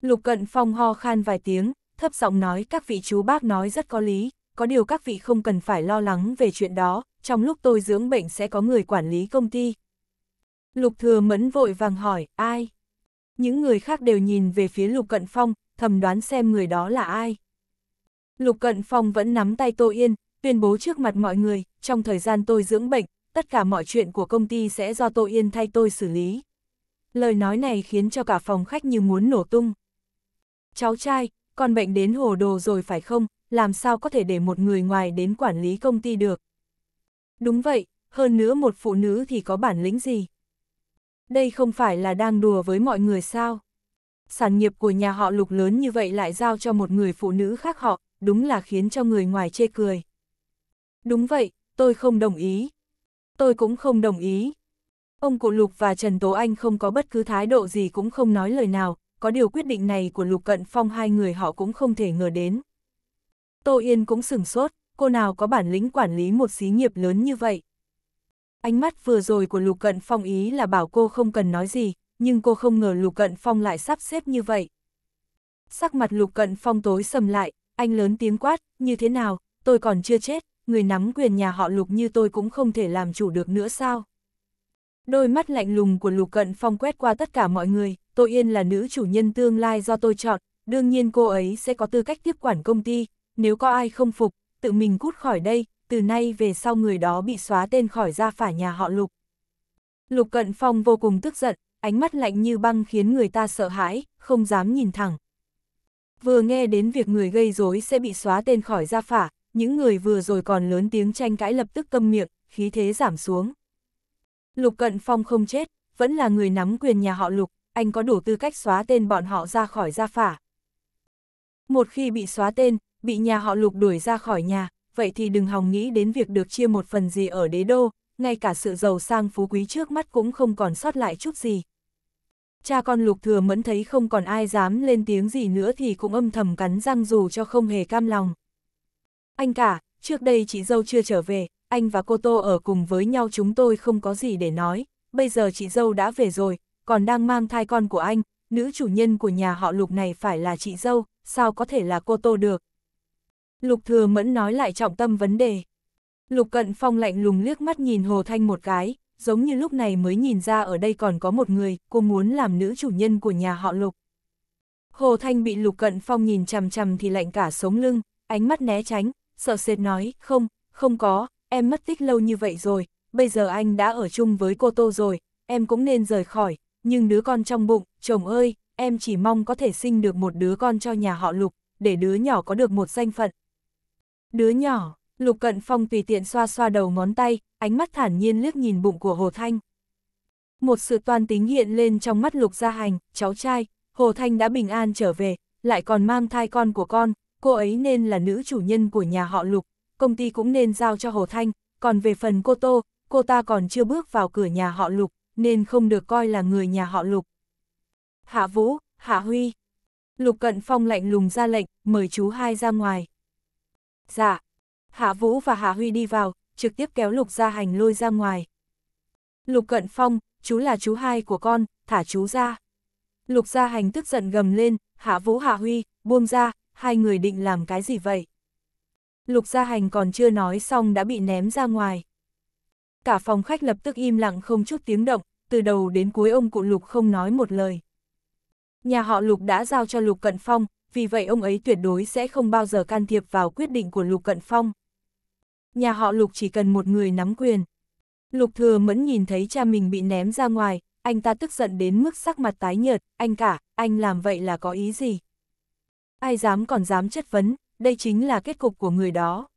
Lục Cận Phong ho khan vài tiếng, thấp giọng nói các vị chú bác nói rất có lý, có điều các vị không cần phải lo lắng về chuyện đó, trong lúc tôi dưỡng bệnh sẽ có người quản lý công ty. Lục Thừa Mẫn vội vàng hỏi, ai? Những người khác đều nhìn về phía Lục Cận Phong, thầm đoán xem người đó là ai. Lục Cận Phong vẫn nắm tay Tô Yên, tuyên bố trước mặt mọi người, trong thời gian tôi dưỡng bệnh, tất cả mọi chuyện của công ty sẽ do Tô Yên thay tôi xử lý. Lời nói này khiến cho cả phòng khách như muốn nổ tung. Cháu trai, con bệnh đến hồ đồ rồi phải không, làm sao có thể để một người ngoài đến quản lý công ty được. Đúng vậy, hơn nữa một phụ nữ thì có bản lĩnh gì. Đây không phải là đang đùa với mọi người sao. Sản nghiệp của nhà họ lục lớn như vậy lại giao cho một người phụ nữ khác họ, đúng là khiến cho người ngoài chê cười. Đúng vậy, tôi không đồng ý, tôi cũng không đồng ý. Ông cụ Lục và Trần Tố Anh không có bất cứ thái độ gì cũng không nói lời nào, có điều quyết định này của Lục Cận Phong hai người họ cũng không thể ngờ đến. Tô Yên cũng sửng sốt, cô nào có bản lĩnh quản lý một xí nghiệp lớn như vậy. Ánh mắt vừa rồi của Lục Cận Phong ý là bảo cô không cần nói gì, nhưng cô không ngờ Lục Cận Phong lại sắp xếp như vậy. Sắc mặt Lục Cận Phong tối sầm lại, anh lớn tiếng quát, như thế nào, tôi còn chưa chết, người nắm quyền nhà họ lục như tôi cũng không thể làm chủ được nữa sao? Đôi mắt lạnh lùng của Lục Cận Phong quét qua tất cả mọi người, Tôi Yên là nữ chủ nhân tương lai do tôi chọn, đương nhiên cô ấy sẽ có tư cách tiếp quản công ty, nếu có ai không phục, tự mình cút khỏi đây, từ nay về sau người đó bị xóa tên khỏi gia phả nhà họ Lục. Lục Cận Phong vô cùng tức giận, ánh mắt lạnh như băng khiến người ta sợ hãi, không dám nhìn thẳng. Vừa nghe đến việc người gây rối sẽ bị xóa tên khỏi gia phả, những người vừa rồi còn lớn tiếng tranh cãi lập tức câm miệng, khí thế giảm xuống. Lục Cận Phong không chết, vẫn là người nắm quyền nhà họ Lục, anh có đủ tư cách xóa tên bọn họ ra khỏi gia phả. Một khi bị xóa tên, bị nhà họ Lục đuổi ra khỏi nhà, vậy thì đừng hòng nghĩ đến việc được chia một phần gì ở đế đô, ngay cả sự giàu sang phú quý trước mắt cũng không còn sót lại chút gì. Cha con Lục Thừa Mẫn thấy không còn ai dám lên tiếng gì nữa thì cũng âm thầm cắn răng dù cho không hề cam lòng. Anh cả, trước đây chị dâu chưa trở về, anh và cô Tô ở cùng với nhau chúng tôi không có gì để nói, bây giờ chị dâu đã về rồi, còn đang mang thai con của anh, nữ chủ nhân của nhà họ Lục này phải là chị dâu, sao có thể là cô Tô được. Lục Thừa Mẫn nói lại trọng tâm vấn đề. Lục Cận Phong lạnh lùng liếc mắt nhìn Hồ Thanh một cái, giống như lúc này mới nhìn ra ở đây còn có một người, cô muốn làm nữ chủ nhân của nhà họ Lục. Hồ Thanh bị Lục Cận Phong nhìn chằm chằm thì lạnh cả sống lưng, ánh mắt né tránh, sợ sệt nói, không, không có, em mất tích lâu như vậy rồi, bây giờ anh đã ở chung với cô Tô rồi, em cũng nên rời khỏi, nhưng đứa con trong bụng, chồng ơi, em chỉ mong có thể sinh được một đứa con cho nhà họ Lục, để đứa nhỏ có được một danh phận. Đứa nhỏ, Lục Cận Phong tùy tiện xoa xoa đầu ngón tay, ánh mắt thản nhiên liếc nhìn bụng của Hồ Thanh. Một sự toan tính hiện lên trong mắt Lục Gia Hành, cháu trai, Hồ Thanh đã bình an trở về, lại còn mang thai con của con, cô ấy nên là nữ chủ nhân của nhà họ Lục, công ty cũng nên giao cho Hồ Thanh, còn về phần cô Tô, cô ta còn chưa bước vào cửa nhà họ Lục, nên không được coi là người nhà họ Lục. Hạ Vũ, Hạ Huy. Lục Cận Phong lạnh lùng ra lệnh, mời chú hai ra ngoài. Dạ. Hạ Vũ và Hạ Huy đi vào, trực tiếp kéo Lục ra hành lôi ra ngoài. Lục Cận Phong, chú là chú hai của con, thả chú ra. Lục Gia Hành tức giận gầm lên, Hạ Vũ Hạ Huy, buông ra, hai người định làm cái gì vậy? Lục gia hành còn chưa nói xong đã bị ném ra ngoài. Cả phòng khách lập tức im lặng không chút tiếng động, từ đầu đến cuối ông cụ Lục không nói một lời. Nhà họ Lục đã giao cho Lục Cận Phong, vì vậy ông ấy tuyệt đối sẽ không bao giờ can thiệp vào quyết định của Lục Cận Phong. Nhà họ Lục chỉ cần một người nắm quyền. Lục Thừa Mẫn nhìn thấy cha mình bị ném ra ngoài, anh ta tức giận đến mức sắc mặt tái nhợt, anh cả, anh làm vậy là có ý gì? Ai dám còn dám chất vấn, đây chính là kết cục của người đó.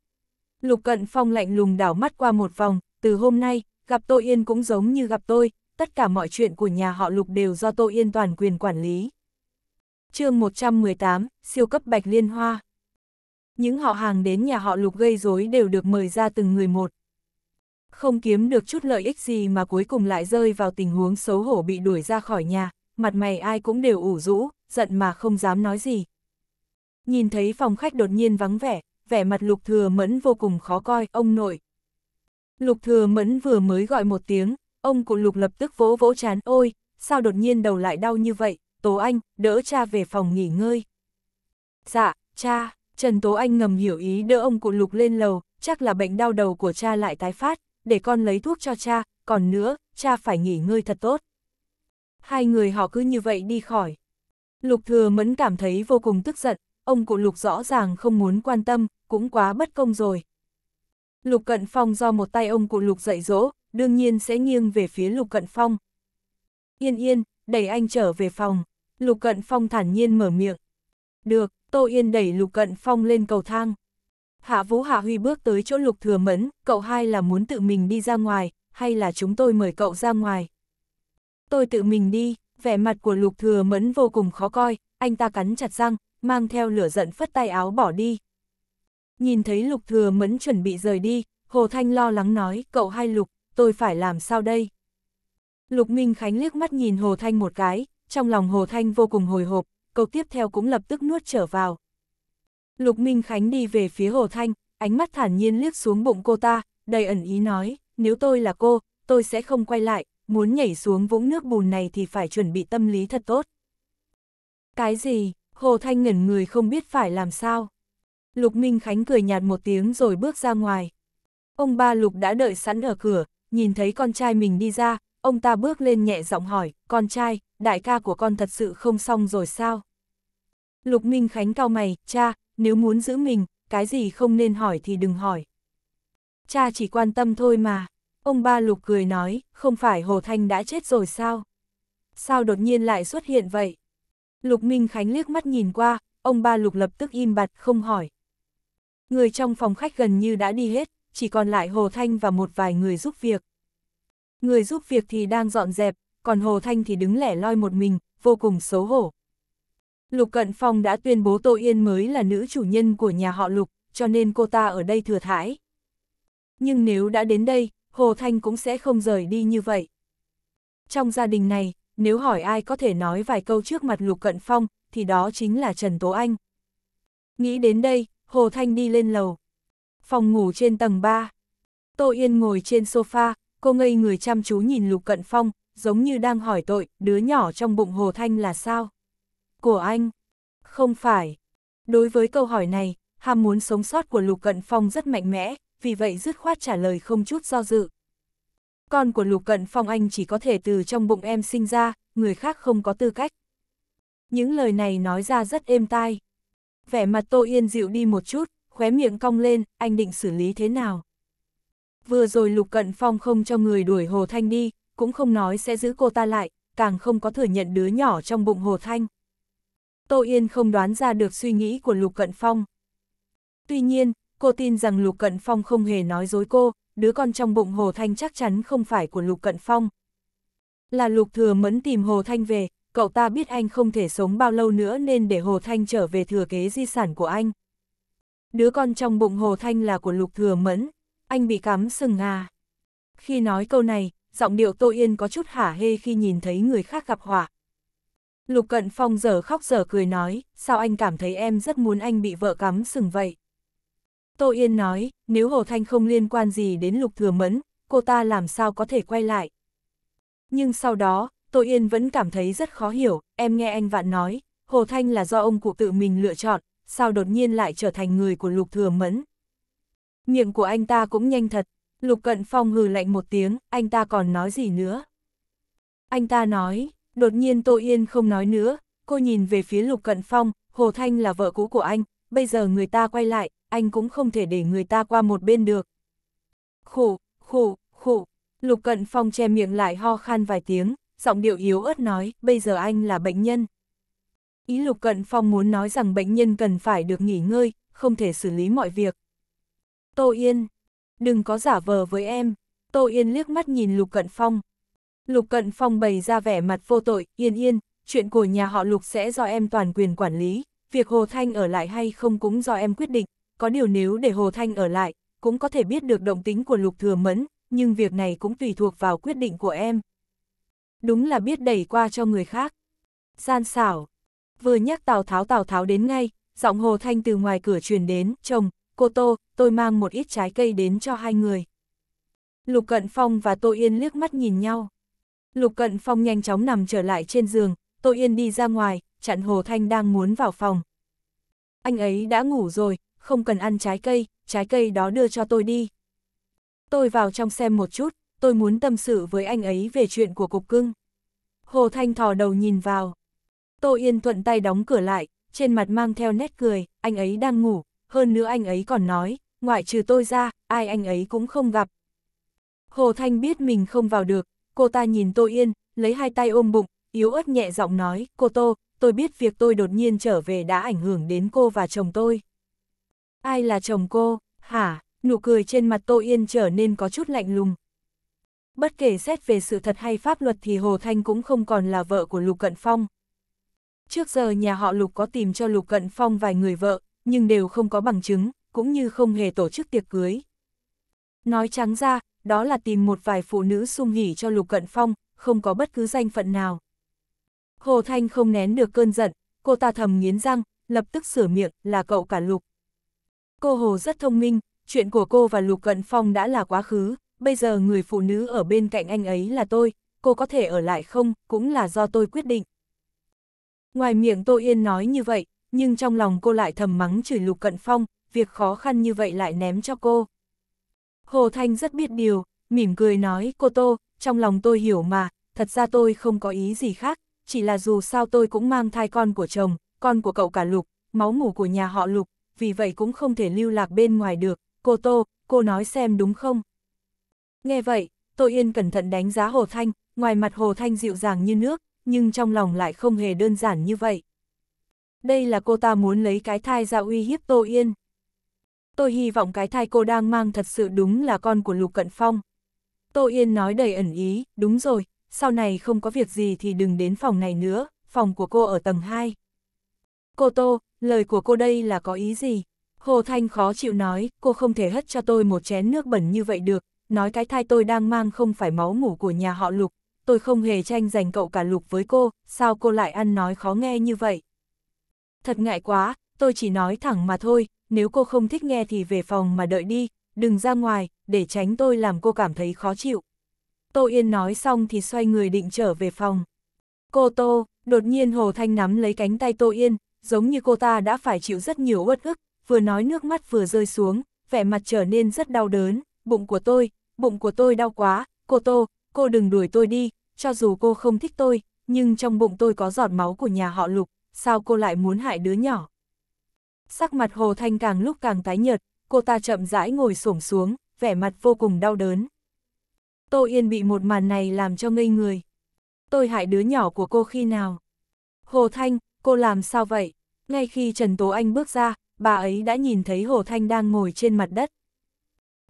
Lục Cận Phong lạnh lùng đảo mắt qua một vòng, từ hôm nay, gặp Tô Yên cũng giống như gặp tôi, tất cả mọi chuyện của nhà họ Lục đều do Tô Yên toàn quyền quản lý. chương 118, siêu cấp Bạch Liên Hoa Những họ hàng đến nhà họ Lục gây rối đều được mời ra từng người một. Không kiếm được chút lợi ích gì mà cuối cùng lại rơi vào tình huống xấu hổ bị đuổi ra khỏi nhà, mặt mày ai cũng đều ủ rũ, giận mà không dám nói gì, nhìn thấy phòng khách đột nhiên vắng vẻ, vẻ mặt lục thừa mẫn vô cùng khó coi, ông nội. Lục thừa mẫn vừa mới gọi một tiếng, ông cụ lục lập tức vỗ vỗ chán, ôi, sao đột nhiên đầu lại đau như vậy, Tố Anh, đỡ cha về phòng nghỉ ngơi. Dạ, cha, Trần Tố Anh ngầm hiểu ý đỡ ông cụ lục lên lầu, chắc là bệnh đau đầu của cha lại tái phát, để con lấy thuốc cho cha, còn nữa, cha phải nghỉ ngơi thật tốt. Hai người họ cứ như vậy đi khỏi. Lục thừa mẫn cảm thấy vô cùng tức giận, ông cụ Lục rõ ràng không muốn quan tâm, cũng quá bất công rồi. Lục Cận Phong do một tay ông cụ Lục dạy dỗ, đương nhiên sẽ nghiêng về phía Lục Cận Phong. Yên yên, đẩy anh trở về phòng. Lục Cận Phong thản nhiên mở miệng. Được, Tô Yên đẩy Lục Cận Phong lên cầu thang. Hạ Vũ Hạ Huy bước tới chỗ Lục Thừa Mẫn, cậu hai là muốn tự mình đi ra ngoài, hay là chúng tôi mời cậu ra ngoài? Tôi tự mình đi, vẻ mặt của Lục Thừa Mẫn vô cùng khó coi, anh ta cắn chặt răng, mang theo lửa giận phất tay áo bỏ đi. Nhìn thấy Lục Thừa Mẫn chuẩn bị rời đi, Hồ Thanh lo lắng nói, cậu hai Lục, tôi phải làm sao đây? Lục Minh Khánh liếc mắt nhìn Hồ Thanh một cái, trong lòng Hồ Thanh vô cùng hồi hộp, câu tiếp theo cũng lập tức nuốt trở vào. Lục Minh Khánh đi về phía Hồ Thanh, ánh mắt thản nhiên liếc xuống bụng cô ta, đầy ẩn ý nói, nếu tôi là cô, tôi sẽ không quay lại, muốn nhảy xuống vũng nước bùn này thì phải chuẩn bị tâm lý thật tốt. Cái gì? Hồ Thanh ngẩn người không biết phải làm sao. Lục Minh Khánh cười nhạt một tiếng rồi bước ra ngoài. Ông ba Lục đã đợi sẵn ở cửa, nhìn thấy con trai mình đi ra, ông ta bước lên nhẹ giọng hỏi, con trai, đại ca của con thật sự không xong rồi sao? Lục Minh Khánh cao mày, cha, nếu muốn giữ mình, cái gì không nên hỏi thì đừng hỏi. Cha chỉ quan tâm thôi mà. Ông ba Lục cười nói, không phải Hồ Thanh đã chết rồi sao? Sao đột nhiên lại xuất hiện vậy? Lục Minh Khánh liếc mắt nhìn qua, ông ba Lục lập tức im bặt không hỏi. Người trong phòng khách gần như đã đi hết, chỉ còn lại Hồ Thanh và một vài người giúp việc. Người giúp việc thì đang dọn dẹp, còn Hồ Thanh thì đứng lẻ loi một mình, vô cùng xấu hổ. Lục Cận Phong đã tuyên bố Tô Yên mới là nữ chủ nhân của nhà họ Lục, cho nên cô ta ở đây thừa thãi. Nhưng nếu đã đến đây, Hồ Thanh cũng sẽ không rời đi như vậy. Trong gia đình này, nếu hỏi ai có thể nói vài câu trước mặt Lục Cận Phong, thì đó chính là Trần Tố Anh. Nghĩ đến đây, Hồ Thanh đi lên lầu. Phòng ngủ trên tầng 3. Tô Yên ngồi trên sofa, cô ngây người chăm chú nhìn Lục Cận Phong, giống như đang hỏi tội, đứa nhỏ trong bụng Hồ Thanh là sao? Của anh? Không phải. Đối với câu hỏi này, ham muốn sống sót của Lục Cận Phong rất mạnh mẽ, vì vậy dứt khoát trả lời không chút do dự con của Lục Cận Phong anh chỉ có thể từ trong bụng em sinh ra, người khác không có tư cách. Những lời này nói ra rất êm tai. Vẻ mặt Tô Yên dịu đi một chút, khóe miệng cong lên, anh định xử lý thế nào? Vừa rồi Lục Cận Phong không cho người đuổi Hồ Thanh đi, cũng không nói sẽ giữ cô ta lại, càng không có thừa nhận đứa nhỏ trong bụng Hồ Thanh. Tô Yên không đoán ra được suy nghĩ của Lục Cận Phong. Tuy nhiên, cô tin rằng Lục Cận Phong không hề nói dối cô, đứa con trong bụng Hồ Thanh chắc chắn không phải của Lục Cận Phong. Là Lục Thừa Mẫn tìm Hồ Thanh về, cậu ta biết anh không thể sống bao lâu nữa nên để Hồ Thanh trở về thừa kế di sản của anh. Đứa con trong bụng Hồ Thanh là của Lục Thừa Mẫn, anh bị cắm sừng à. Khi nói câu này, giọng điệu Tô Yên có chút hả hê khi nhìn thấy người khác gặp họa. Lục Cận Phong giờ khóc giờ cười nói, sao anh cảm thấy em rất muốn anh bị vợ cắm sừng vậy? Tô Yên nói, nếu Hồ Thanh không liên quan gì đến Lục Thừa Mẫn, cô ta làm sao có thể quay lại. Nhưng sau đó, Tô Yên vẫn cảm thấy rất khó hiểu, em nghe anh Vạn nói, Hồ Thanh là do ông cụ tự mình lựa chọn, sao đột nhiên lại trở thành người của Lục Thừa Mẫn. Miệng của anh ta cũng nhanh thật, Lục Cận Phong hừ lạnh một tiếng, anh ta còn nói gì nữa. Anh ta nói, đột nhiên Tô Yên không nói nữa, cô nhìn về phía Lục Cận Phong, Hồ Thanh là vợ cũ của anh, bây giờ người ta quay lại, anh cũng không thể để người ta qua một bên được. Khổ, khổ, khổ, Lục Cận Phong che miệng lại ho khan vài tiếng, giọng điệu yếu ớt nói, bây giờ anh là bệnh nhân. Ý Lục Cận Phong muốn nói rằng bệnh nhân cần phải được nghỉ ngơi, không thể xử lý mọi việc. Tô Yên, đừng có giả vờ với em. Tô Yên liếc mắt nhìn Lục Cận Phong. Lục Cận Phong bày ra vẻ mặt vô tội, yên yên, chuyện của nhà họ Lục sẽ do em toàn quyền quản lý, việc Hồ Thanh ở lại hay không cũng do em quyết định có điều nếu để Hồ Thanh ở lại, cũng có thể biết được động tính của Lục Thừa Mẫn, nhưng việc này cũng tùy thuộc vào quyết định của em. Đúng là biết đẩy qua cho người khác. Gian xảo. Vừa nhắc Tào Tháo Tào Tháo đến ngay, giọng Hồ Thanh từ ngoài cửa truyền đến, chồng, cô Tô, tôi mang một ít trái cây đến cho hai người. Lục Cận Phong và Tô Yên liếc mắt nhìn nhau. Lục Cận Phong nhanh chóng nằm trở lại trên giường, Tô Yên đi ra ngoài, chặn Hồ Thanh đang muốn vào phòng. Anh ấy đã ngủ rồi, không cần ăn trái cây, trái cây đó đưa cho tôi đi. Tôi vào trong xem một chút, tôi muốn tâm sự với anh ấy về chuyện của cục cưng. Hồ Thanh thò đầu nhìn vào. Tô Yên thuận tay đóng cửa lại, trên mặt mang theo nét cười, anh ấy đang ngủ, hơn nữa anh ấy còn nói, ngoại trừ tôi ra, ai anh ấy cũng không gặp. Hồ Thanh biết mình không vào được, cô ta nhìn Tô Yên, lấy hai tay ôm bụng, yếu ớt nhẹ giọng nói, cô Tô, tôi biết việc tôi đột nhiên trở về đã ảnh hưởng đến cô và chồng tôi. Ai là chồng cô, hả? Nụ cười trên mặt Tô Yên trở nên có chút lạnh lùng. Bất kể xét về sự thật hay pháp luật thì Hồ Thanh cũng không còn là vợ của Lục Cận Phong. Trước giờ nhà họ Lục có tìm cho Lục Cận Phong vài người vợ, nhưng đều không có bằng chứng, cũng như không hề tổ chức tiệc cưới. Nói trắng ra, đó là tìm một vài phụ nữ sung hỉ cho Lục Cận Phong, không có bất cứ danh phận nào. Hồ Thanh không nén được cơn giận, cô ta thầm nghiến răng, lập tức sửa miệng là cậu cả Lục, Cô Hồ rất thông minh, chuyện của cô và Lục Cận Phong đã là quá khứ, bây giờ người phụ nữ ở bên cạnh anh ấy là tôi, cô có thể ở lại không, cũng là do tôi quyết định. Ngoài miệng Tô Yên nói như vậy, nhưng trong lòng cô lại thầm mắng chửi Lục Cận Phong, việc khó khăn như vậy lại ném cho cô. Hồ Thanh rất biết điều, mỉm cười nói, cô Tô, trong lòng tôi hiểu mà, thật ra tôi không có ý gì khác, chỉ là dù sao tôi cũng mang thai con của chồng, con của cậu cả Lục, máu mủ của nhà họ Lục, vì vậy cũng không thể lưu lạc bên ngoài được, cô Tô, cô nói xem đúng không? Nghe vậy, Tô Yên cẩn thận đánh giá Hồ Thanh, ngoài mặt Hồ Thanh dịu dàng như nước, nhưng trong lòng lại không hề đơn giản như vậy. Đây là cô ta muốn lấy cái thai ra uy hiếp Tô Yên. Tôi hy vọng cái thai cô đang mang thật sự đúng là con của Lục Cận Phong. Tô Yên nói đầy ẩn ý, đúng rồi, sau này không có việc gì thì đừng đến phòng này nữa, phòng của cô ở tầng 2. Cô Tô, Lời của cô đây là có ý gì? Hồ Thanh khó chịu nói, cô không thể hất cho tôi một chén nước bẩn như vậy được, nói cái thai tôi đang mang không phải máu ngủ của nhà họ Lục, tôi không hề tranh giành cậu cả Lục với cô, sao cô lại ăn nói khó nghe như vậy? Thật ngại quá, tôi chỉ nói thẳng mà thôi, nếu cô không thích nghe thì về phòng mà đợi đi, đừng ra ngoài, để tránh tôi làm cô cảm thấy khó chịu. Tô Yên nói xong thì xoay người định trở về phòng. Cô Tô, đột nhiên Hồ Thanh nắm lấy cánh tay Tô Yên, giống như cô ta đã phải chịu rất nhiều uất ức, vừa nói nước mắt vừa rơi xuống, vẻ mặt trở nên rất đau đớn, bụng của tôi, bụng của tôi đau quá, cô Tô, cô đừng đuổi tôi đi, cho dù cô không thích tôi, nhưng trong bụng tôi có giọt máu của nhà họ Lục, sao cô lại muốn hại đứa nhỏ? Sắc mặt Hồ Thanh càng lúc càng tái nhợt, cô ta chậm rãi ngồi xổm xuống, vẻ mặt vô cùng đau đớn. Tô Yên bị một màn này làm cho ngây người. Tôi hại đứa nhỏ của cô khi nào? Hồ Thanh, cô làm sao vậy? Ngay khi Trần Tố Anh bước ra, bà ấy đã nhìn thấy Hồ Thanh đang ngồi trên mặt đất.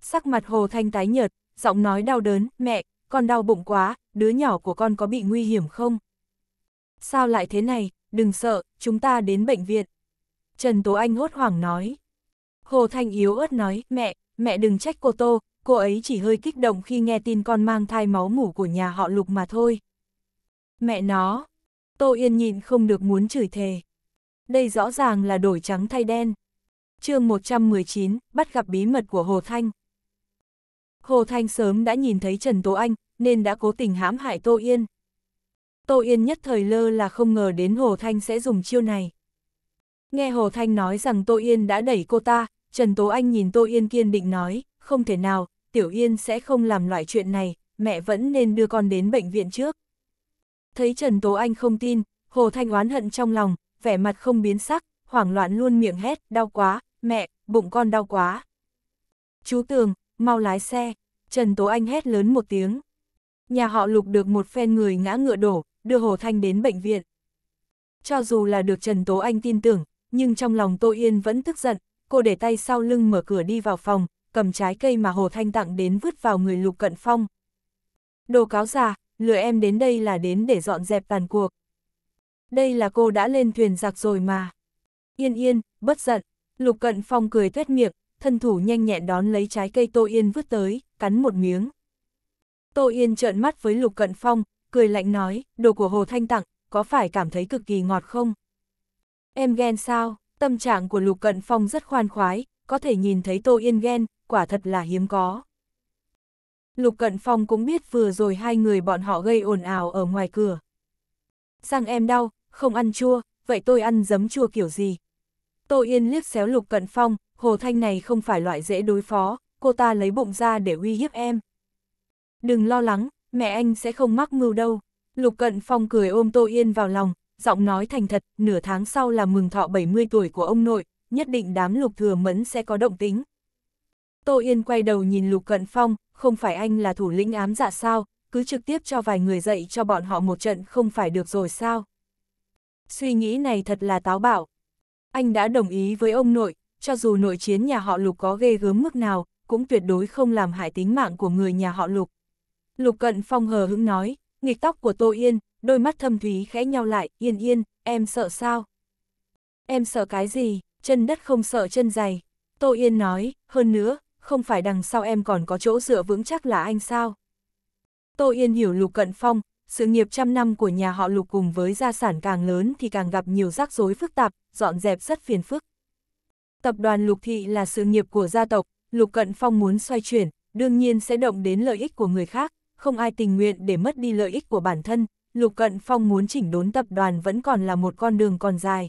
Sắc mặt Hồ Thanh tái nhợt, giọng nói đau đớn, mẹ, con đau bụng quá, đứa nhỏ của con có bị nguy hiểm không? Sao lại thế này, đừng sợ, chúng ta đến bệnh viện. Trần Tố Anh hốt hoảng nói. Hồ Thanh yếu ớt nói, mẹ, mẹ đừng trách cô Tô, cô ấy chỉ hơi kích động khi nghe tin con mang thai máu mủ của nhà họ Lục mà thôi. Mẹ nó, Tô Yên nhìn không được muốn chửi thề. Đây rõ ràng là đổi trắng thay đen. chương 119, bắt gặp bí mật của Hồ Thanh. Hồ Thanh sớm đã nhìn thấy Trần Tố Anh, nên đã cố tình hãm hại Tô Yên. Tô Yên nhất thời lơ là không ngờ đến Hồ Thanh sẽ dùng chiêu này. Nghe Hồ Thanh nói rằng Tô Yên đã đẩy cô ta, Trần Tố Anh nhìn Tô Yên kiên định nói, không thể nào, Tiểu Yên sẽ không làm loại chuyện này, mẹ vẫn nên đưa con đến bệnh viện trước. Thấy Trần Tố Anh không tin, Hồ Thanh oán hận trong lòng, vẻ mặt không biến sắc, hoảng loạn luôn miệng hét, đau quá, mẹ, bụng con đau quá. Chú Tường, mau lái xe, Trần Tố Anh hét lớn một tiếng. Nhà họ lục được một phen người ngã ngựa đổ, đưa Hồ Thanh đến bệnh viện. Cho dù là được Trần Tố Anh tin tưởng, nhưng trong lòng Tô Yên vẫn tức giận, cô để tay sau lưng mở cửa đi vào phòng, cầm trái cây mà Hồ Thanh tặng đến vứt vào người lục cận phong. Đồ cáo già, lừa em đến đây là đến để dọn dẹp tàn cuộc. Đây là cô đã lên thuyền giặc rồi mà. Yên yên, bất giận, lục cận phong cười tuét miệng, thân thủ nhanh nhẹn đón lấy trái cây Tô Yên vứt tới, cắn một miếng. Tô Yên trợn mắt với lục cận phong, cười lạnh nói, đồ của Hồ Thanh tặng, có phải cảm thấy cực kỳ ngọt không? Em ghen sao? Tâm trạng của Lục Cận Phong rất khoan khoái, có thể nhìn thấy Tô Yên ghen, quả thật là hiếm có. Lục Cận Phong cũng biết vừa rồi hai người bọn họ gây ồn ào ở ngoài cửa. Sang em đau, không ăn chua, vậy tôi ăn giấm chua kiểu gì? Tô Yên liếc xéo Lục Cận Phong, Hồ Thanh này không phải loại dễ đối phó, cô ta lấy bụng ra để uy hiếp em. Đừng lo lắng, mẹ anh sẽ không mắc mưu đâu. Lục Cận Phong cười ôm Tô Yên vào lòng, giọng nói thành thật, nửa tháng sau là mừng thọ 70 tuổi của ông nội, nhất định đám lục thừa mẫn sẽ có động tính. Tô Yên quay đầu nhìn Lục Cận Phong, không phải anh là thủ lĩnh ám dạ sao, cứ trực tiếp cho vài người dạy cho bọn họ một trận không phải được rồi sao. Suy nghĩ này thật là táo bạo. Anh đã đồng ý với ông nội, cho dù nội chiến nhà họ Lục có ghê gớm mức nào, cũng tuyệt đối không làm hại tính mạng của người nhà họ Lục. Lục Cận Phong hờ hững nói, nghịch tóc của Tô Yên, đôi mắt thâm thúy khẽ nhau lại, yên yên, em sợ sao? Em sợ cái gì, chân đất không sợ chân dày. Tô Yên nói, hơn nữa, không phải đằng sau em còn có chỗ dựa vững chắc là anh sao? Tô Yên hiểu Lục Cận Phong, sự nghiệp trăm năm của nhà họ Lục cùng với gia sản càng lớn thì càng gặp nhiều rắc rối phức tạp, dọn dẹp rất phiền phức. Tập đoàn Lục Thị là sự nghiệp của gia tộc, Lục Cận Phong muốn xoay chuyển, đương nhiên sẽ động đến lợi ích của người khác, không ai tình nguyện để mất đi lợi ích của bản thân, Lục Cận Phong muốn chỉnh đốn tập đoàn vẫn còn là một con đường còn dài.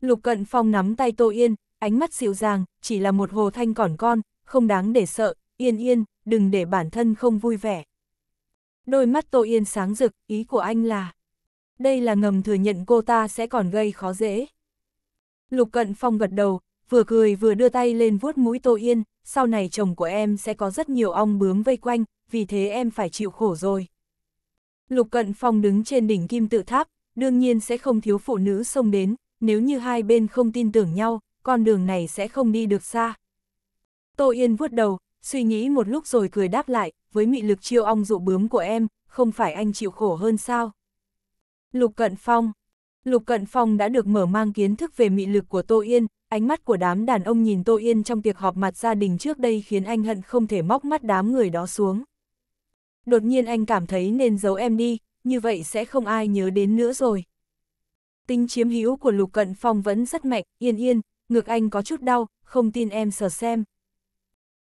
Lục Cận Phong nắm tay Tô Yên, ánh mắt dịu dàng, chỉ là một hồ thanh còn con, không đáng để sợ, yên yên, đừng để bản thân không vui vẻ. Đôi mắt Tô Yên sáng rực, ý của anh là, đây là ngầm thừa nhận cô ta sẽ còn gây khó dễ. Lục Cận Phong gật đầu, vừa cười vừa đưa tay lên vuốt mũi Tô Yên, sau này chồng của em sẽ có rất nhiều ong bướm vây quanh, vì thế em phải chịu khổ rồi. Lục Cận Phong đứng trên đỉnh kim tự tháp, đương nhiên sẽ không thiếu phụ nữ xông đến, nếu như hai bên không tin tưởng nhau, con đường này sẽ không đi được xa. Tô Yên vuốt đầu, suy nghĩ một lúc rồi cười đáp lại, với mị lực chiêu ong dụ bướm của em, không phải anh chịu khổ hơn sao? Lục Cận Phong Lục Cận Phong đã được mở mang kiến thức về mị lực của Tô Yên, ánh mắt của đám đàn ông nhìn Tô Yên trong tiệc họp mặt gia đình trước đây khiến anh hận không thể móc mắt đám người đó xuống. Đột nhiên anh cảm thấy nên giấu em đi, như vậy sẽ không ai nhớ đến nữa rồi. Tính chiếm hữu của Lục Cận Phong vẫn rất mạnh, yên yên, ngược anh có chút đau, không tin em sờ xem.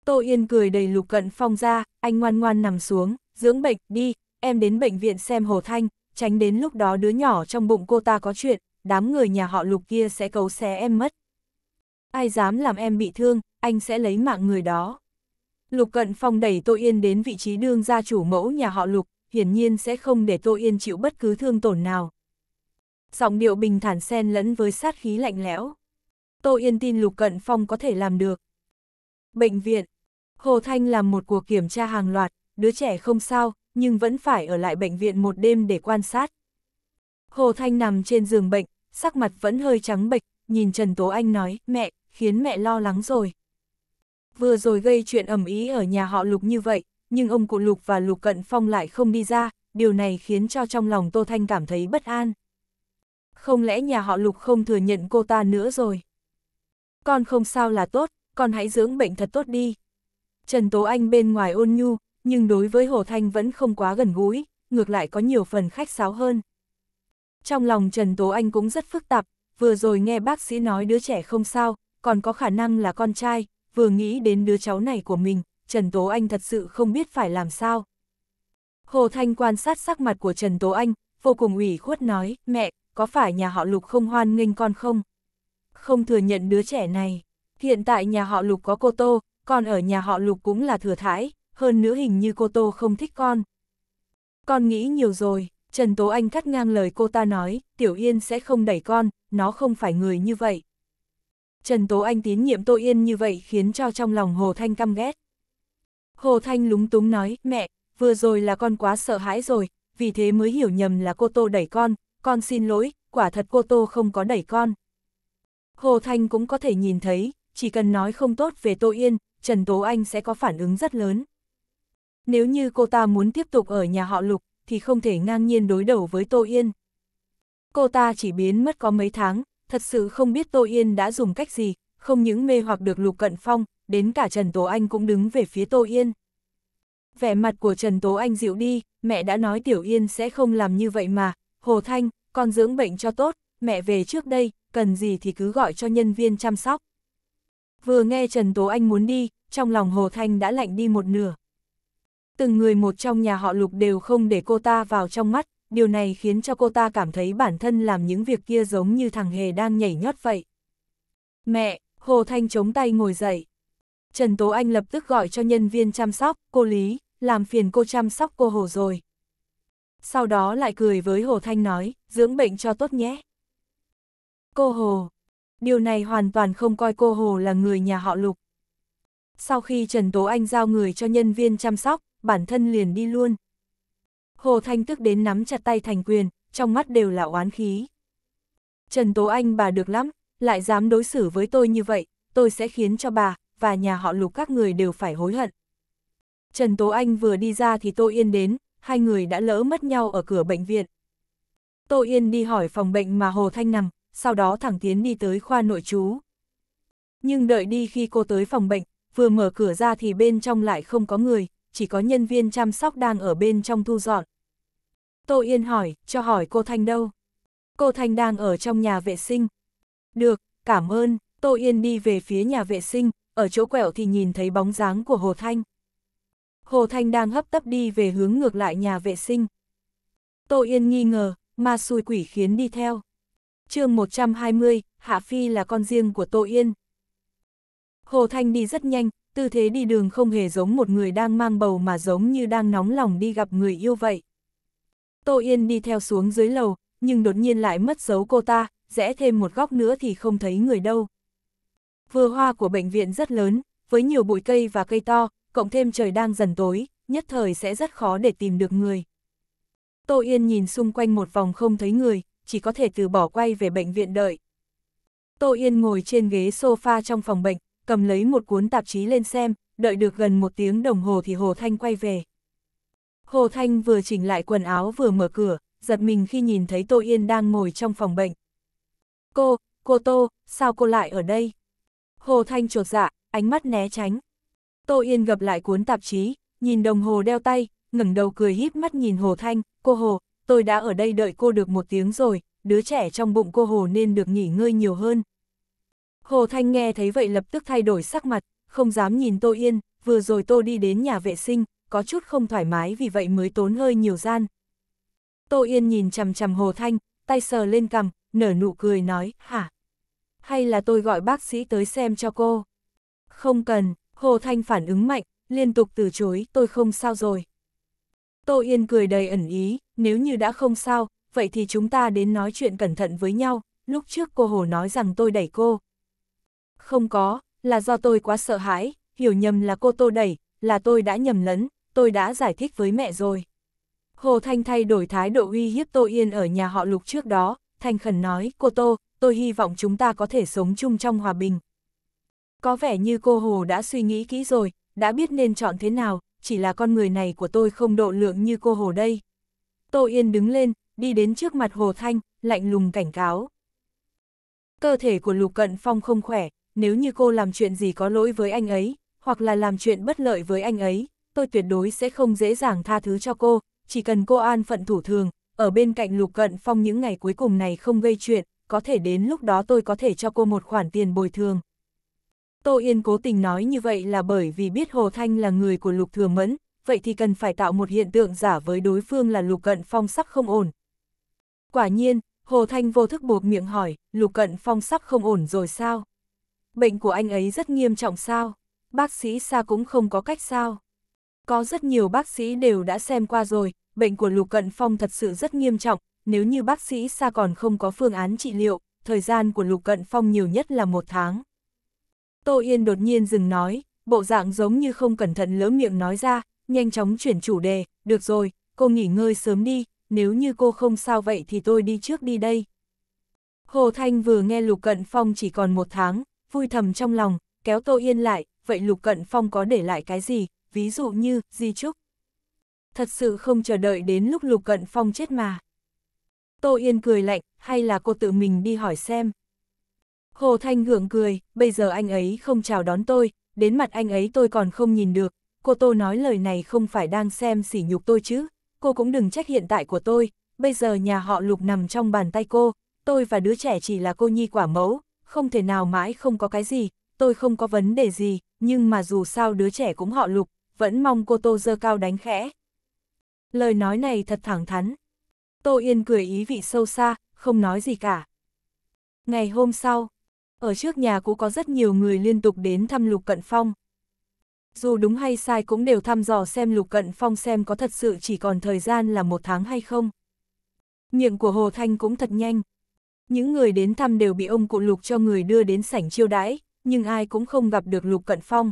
Tô Yên cười đầy lục cận phong ra, anh ngoan ngoan nằm xuống, dưỡng bệnh, đi, em đến bệnh viện xem Hồ Thanh, tránh đến lúc đó đứa nhỏ trong bụng cô ta có chuyện, đám người nhà họ lục kia sẽ cấu xé em mất. Ai dám làm em bị thương, anh sẽ lấy mạng người đó. Lục Cận Phong đẩy Tô Yên đến vị trí đương gia chủ mẫu nhà họ Lục, hiển nhiên sẽ không để Tô Yên chịu bất cứ thương tổn nào. Giọng điệu bình thản xen lẫn với sát khí lạnh lẽo. Tô Yên tin Lục Cận Phong có thể làm được. Bệnh viện, Hồ Thanh làm một cuộc kiểm tra hàng loạt, đứa trẻ không sao, nhưng vẫn phải ở lại bệnh viện một đêm để quan sát. Hồ Thanh nằm trên giường bệnh, sắc mặt vẫn hơi trắng bệch, nhìn Trần Tố Anh nói, mẹ, khiến mẹ lo lắng rồi. Vừa rồi gây chuyện ẩm ý ở nhà họ Lục như vậy, nhưng ông cụ Lục và Lục Cận Phong lại không đi ra, điều này khiến cho trong lòng Tô Thanh cảm thấy bất an. Không lẽ nhà họ Lục không thừa nhận cô ta nữa rồi? con không sao là tốt, con hãy dưỡng bệnh thật tốt đi. Trần Tố Anh bên ngoài ôn nhu, nhưng đối với Hồ Thanh vẫn không quá gần gũi, ngược lại có nhiều phần khách sáo hơn. Trong lòng Trần Tố Anh cũng rất phức tạp, vừa rồi nghe bác sĩ nói đứa trẻ không sao, còn có khả năng là con trai, vừa nghĩ đến đứa cháu này của mình, Trần Tố Anh thật sự không biết phải làm sao. Hồ Thanh quan sát sắc mặt của Trần Tố Anh, vô cùng ủy khuất nói, mẹ, có phải nhà họ Lục không hoan nghênh con không? không thừa nhận đứa trẻ này. Hiện tại nhà họ Lục có cô Tô, còn ở nhà họ Lục cũng là thừa thải, hơn nữa hình như cô Tô không thích con. Con nghĩ nhiều rồi, Trần Tố Anh cắt ngang lời cô ta nói, Tiểu Yên sẽ không đẩy con, nó không phải người như vậy. Trần Tố Anh tín nhiệm Tô Yên như vậy khiến cho trong lòng Hồ Thanh căm ghét. Hồ Thanh lúng túng nói, mẹ, vừa rồi là con quá sợ hãi rồi, vì thế mới hiểu nhầm là cô Tô đẩy con, con xin lỗi, quả thật cô Tô không có đẩy con. Hồ Thanh cũng có thể nhìn thấy, chỉ cần nói không tốt về Tô Yên, Trần Tố Anh sẽ có phản ứng rất lớn. Nếu như cô ta muốn tiếp tục ở nhà họ Lục, thì không thể ngang nhiên đối đầu với Tô Yên. Cô ta chỉ biến mất có mấy tháng, thật sự không biết Tô Yên đã dùng cách gì, không những mê hoặc được Lục Cận Phong, đến cả Trần Tố Anh cũng đứng về phía Tô Yên. Vẻ mặt của Trần Tố Anh dịu đi, mẹ đã nói Tiểu Yên sẽ không làm như vậy mà, Hồ Thanh, con dưỡng bệnh cho tốt, mẹ về trước đây, cần gì thì cứ gọi cho nhân viên chăm sóc. Vừa nghe Trần Tố Anh muốn đi, trong lòng Hồ Thanh đã lạnh đi một nửa. Từng người một trong nhà họ Lục đều không để cô ta vào trong mắt, điều này khiến cho cô ta cảm thấy bản thân làm những việc kia giống như thằng hề đang nhảy nhót vậy. Mẹ, Hồ Thanh chống tay ngồi dậy. Trần Tố Anh lập tức gọi cho nhân viên chăm sóc, cô Lý, làm phiền cô chăm sóc cô Hồ rồi. Sau đó lại cười với Hồ Thanh nói, dưỡng bệnh cho tốt nhé. Cô Hồ. Điều này hoàn toàn không coi cô Hồ là người nhà họ Lục. Sau khi Trần Tố Anh giao người cho nhân viên chăm sóc, bản thân liền đi luôn. Hồ Thanh tức đến nắm chặt tay thành quyền, trong mắt đều là oán khí. Trần Tố Anh bà được lắm, lại dám đối xử với tôi như vậy, tôi sẽ khiến cho bà, và nhà họ lục các người đều phải hối hận. Trần Tố Anh vừa đi ra thì Tô Yên đến, hai người đã lỡ mất nhau ở cửa bệnh viện. Tô Yên đi hỏi phòng bệnh mà Hồ Thanh nằm, sau đó thẳng tiến đi tới khoa nội trú. Nhưng đợi đi khi cô tới phòng bệnh, vừa mở cửa ra thì bên trong lại không có người, chỉ có nhân viên chăm sóc đang ở bên trong thu dọn. Tô Yên hỏi, cho hỏi cô Thanh đâu? Cô Thanh đang ở trong nhà vệ sinh. Được, cảm ơn, Tô Yên đi về phía nhà vệ sinh, ở chỗ quẹo thì nhìn thấy bóng dáng của Hồ Thanh. Hồ Thanh đang hấp tấp đi về hướng ngược lại nhà vệ sinh. Tô Yên nghi ngờ, ma xui quỷ khiến đi theo chương 120, Hạ Phi là con riêng của Tô Yên. Hồ Thanh đi rất nhanh, tư thế đi đường không hề giống một người đang mang bầu mà giống như đang nóng lòng đi gặp người yêu vậy. Tô Yên đi theo xuống dưới lầu, nhưng đột nhiên lại mất dấu cô ta, rẽ thêm một góc nữa thì không thấy người đâu. Vừa hoa của bệnh viện rất lớn, với nhiều bụi cây và cây to, cộng thêm trời đang dần tối, nhất thời sẽ rất khó để tìm được người. Tô Yên nhìn xung quanh một vòng không thấy người, chỉ có thể từ bỏ quay về bệnh viện đợi. Tô Yên ngồi trên ghế sofa trong phòng bệnh, cầm lấy một cuốn tạp chí lên xem, đợi được gần một tiếng đồng hồ thì Hồ Thanh quay về. Hồ Thanh vừa chỉnh lại quần áo vừa mở cửa, giật mình khi nhìn thấy Tô Yên đang ngồi trong phòng bệnh. Cô, cô Tô, sao cô lại ở đây? Hồ Thanh trột dạ, ánh mắt né tránh. Tô Yên gặp lại cuốn tạp chí, nhìn đồng hồ đeo tay, ngẩng đầu cười híp mắt nhìn Hồ Thanh, cô Hồ, tôi đã ở đây đợi cô được một tiếng rồi, đứa trẻ trong bụng cô Hồ nên được nghỉ ngơi nhiều hơn. Hồ Thanh nghe thấy vậy lập tức thay đổi sắc mặt, không dám nhìn Tô Yên, vừa rồi Tô đi đến nhà vệ sinh, có chút không thoải mái vì vậy mới tốn hơi nhiều gian. Tô Yên nhìn chầm chầm Hồ Thanh, tay sờ lên cầm nở nụ cười nói, hả? Hay là tôi gọi bác sĩ tới xem cho cô? Không cần, Hồ Thanh phản ứng mạnh, liên tục từ chối, tôi không sao rồi. Tô Yên cười đầy ẩn ý, nếu như đã không sao, vậy thì chúng ta đến nói chuyện cẩn thận với nhau, lúc trước cô Hồ nói rằng tôi đẩy cô. Không có, là do tôi quá sợ hãi, hiểu nhầm là cô tô đẩy, là tôi đã nhầm lẫn, tôi đã giải thích với mẹ rồi. Hồ Thanh thay đổi thái độ uy hiếp Tô Yên ở nhà họ lục trước đó, Thanh khẩn nói, cô Tô, tôi hy vọng chúng ta có thể sống chung trong hòa bình. Có vẻ như cô Hồ đã suy nghĩ kỹ rồi, đã biết nên chọn thế nào, chỉ là con người này của tôi không độ lượng như cô Hồ đây. Tô Yên đứng lên, đi đến trước mặt Hồ Thanh, lạnh lùng cảnh cáo. Cơ thể của Lục Cận Phong không khỏe, nếu như cô làm chuyện gì có lỗi với anh ấy, hoặc là làm chuyện bất lợi với anh ấy, tôi tuyệt đối sẽ không dễ dàng tha thứ cho cô, chỉ cần cô an phận thủ thường, ở bên cạnh Lục Cận Phong những ngày cuối cùng này không gây chuyện, có thể đến lúc đó tôi có thể cho cô một khoản tiền bồi thường. Tô Yên cố tình nói như vậy là bởi vì biết Hồ Thanh là người của Lục Thừa Mẫn, vậy thì cần phải tạo một hiện tượng giả với đối phương là Lục Cận Phong sắc không ổn. Quả nhiên, Hồ Thanh vô thức buộc miệng hỏi, Lục Cận Phong sắc không ổn rồi sao? Bệnh của anh ấy rất nghiêm trọng sao? Bác sĩ xa cũng không có cách sao? Có rất nhiều bác sĩ đều đã xem qua rồi, bệnh của Lục Cận Phong thật sự rất nghiêm trọng, nếu như bác sĩ xa còn không có phương án trị liệu, thời gian của Lục Cận Phong nhiều nhất là một tháng. Tô Yên đột nhiên dừng nói, bộ dạng giống như không cẩn thận lỡ miệng nói ra, nhanh chóng chuyển chủ đề, được rồi, cô nghỉ ngơi sớm đi, nếu như cô không sao vậy thì tôi đi trước đi đây. Hồ Thanh vừa nghe Lục Cận Phong chỉ còn một tháng, vui thầm trong lòng, kéo Tô Yên lại, vậy Lục Cận Phong có để lại cái gì, ví dụ như, di chúc Thật sự không chờ đợi đến lúc Lục Cận Phong chết mà. Tô Yên cười lạnh, hay là cô tự mình đi hỏi xem. Hồ Thanh gượng cười, bây giờ anh ấy không chào đón tôi, đến mặt anh ấy tôi còn không nhìn được, cô Tô nói lời này không phải đang xem sỉ nhục tôi chứ, cô cũng đừng trách hiện tại của tôi, bây giờ nhà họ lục nằm trong bàn tay cô, tôi và đứa trẻ chỉ là cô nhi quả mẫu, không thể nào mãi không có cái gì, tôi không có vấn đề gì, nhưng mà dù sao đứa trẻ cũng họ lục, vẫn mong cô Tô dơ cao đánh khẽ. Lời nói này thật thẳng thắn. Tô Yên cười ý vị sâu xa, không nói gì cả. Ngày hôm sau, ở trước nhà cũ có rất nhiều người liên tục đến thăm Lục Cận Phong dù đúng hay sai cũng đều thăm dò xem Lục Cận Phong xem có thật sự chỉ còn thời gian là một tháng hay không. Miệng của Hồ Thanh cũng thật nhanh. Những người đến thăm đều bị ông cụ Lục cho người đưa đến sảnh chiêu đãi, nhưng ai cũng không gặp được Lục Cận Phong.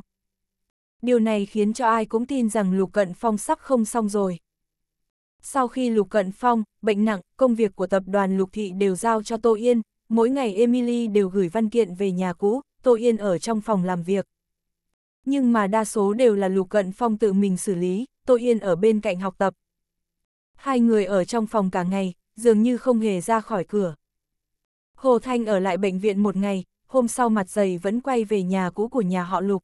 Điều này khiến cho ai cũng tin rằng Lục Cận Phong sắp không xong rồi. Sau khi Lục Cận Phong, bệnh nặng, công việc của tập đoàn Lục Thị đều giao cho Tô Yên, mỗi ngày Emily đều gửi văn kiện về nhà cũ, Tô Yên ở trong phòng làm việc nhưng mà đa số đều là Lục Cận Phong tự mình xử lý, Tô Yên ở bên cạnh học tập. Hai người ở trong phòng cả ngày, dường như không hề ra khỏi cửa. Hồ Thanh ở lại bệnh viện một ngày, hôm sau mặt dày vẫn quay về nhà cũ của nhà họ Lục.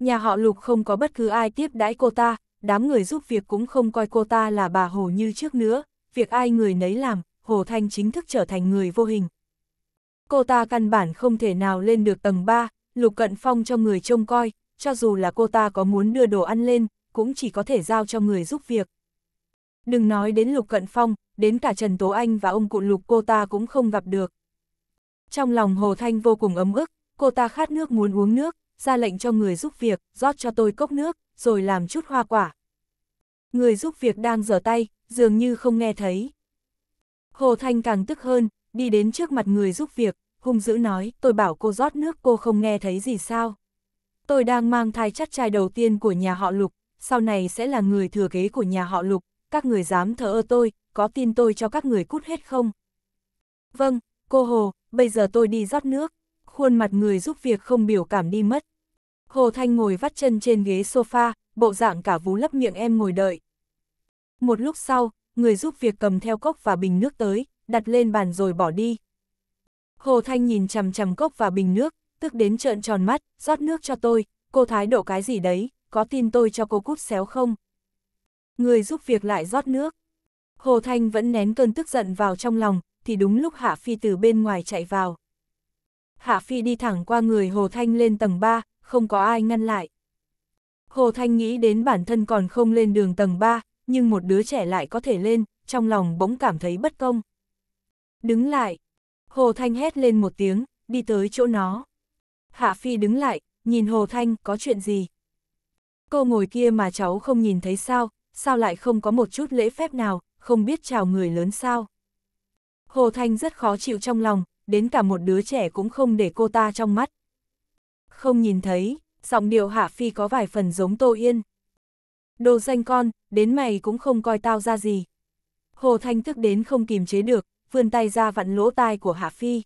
Nhà họ Lục không có bất cứ ai tiếp đãi cô ta, đám người giúp việc cũng không coi cô ta là bà Hồ như trước nữa, việc ai người nấy làm, Hồ Thanh chính thức trở thành người vô hình. Cô ta căn bản không thể nào lên được tầng 3, Lục Cận Phong cho người trông coi, cho dù là cô ta có muốn đưa đồ ăn lên, cũng chỉ có thể giao cho người giúp việc. Đừng nói đến Lục Cận Phong, đến cả Trần Tố Anh và ông cụ Lục cô ta cũng không gặp được. Trong lòng Hồ Thanh vô cùng ấm ức, cô ta khát nước muốn uống nước, ra lệnh cho người giúp việc, rót cho tôi cốc nước, rồi làm chút hoa quả. Người giúp việc đang giở tay, dường như không nghe thấy. Hồ Thanh càng tức hơn, đi đến trước mặt người giúp việc, hung dữ nói, tôi bảo cô rót nước cô không nghe thấy gì sao. Tôi đang mang thai chắc trai đầu tiên của nhà họ Lục, sau này sẽ là người thừa kế của nhà họ Lục, các người dám thờ ơ tôi, có tin tôi cho các người cút hết không? Vâng, cô Hồ, bây giờ tôi đi rót nước, khuôn mặt người giúp việc không biểu cảm đi mất. Hồ Thanh ngồi vắt chân trên ghế sofa, bộ dạng cả vú lấp miệng em ngồi đợi. Một lúc sau, người giúp việc cầm theo cốc và bình nước tới, đặt lên bàn rồi bỏ đi. Hồ Thanh nhìn chằm chằm cốc và bình nước, tức đến trợn tròn mắt, rót nước cho tôi, cô thái độ cái gì đấy, có tin tôi cho cô cút xéo không? Người giúp việc lại rót nước. Hồ Thanh vẫn nén cơn tức giận vào trong lòng, thì đúng lúc Hạ Phi từ bên ngoài chạy vào. Hạ Phi đi thẳng qua người Hồ Thanh lên tầng 3, không có ai ngăn lại. Hồ Thanh nghĩ đến bản thân còn không lên đường tầng 3, nhưng một đứa trẻ lại có thể lên, trong lòng bỗng cảm thấy bất công. Đứng lại, Hồ Thanh hét lên một tiếng, đi tới chỗ nó. Hạ Phi đứng lại, nhìn Hồ Thanh có chuyện gì. Cô ngồi kia mà cháu không nhìn thấy sao, sao lại không có một chút lễ phép nào, không biết chào người lớn sao. Hồ Thanh rất khó chịu trong lòng, đến cả một đứa trẻ cũng không để cô ta trong mắt. Không nhìn thấy, giọng điệu Hạ Phi có vài phần giống Tô Yên. Đồ danh con, đến mày cũng không coi tao ra gì. Hồ Thanh tức đến không kìm chế được, vươn tay ra vặn lỗ tai của Hạ Phi.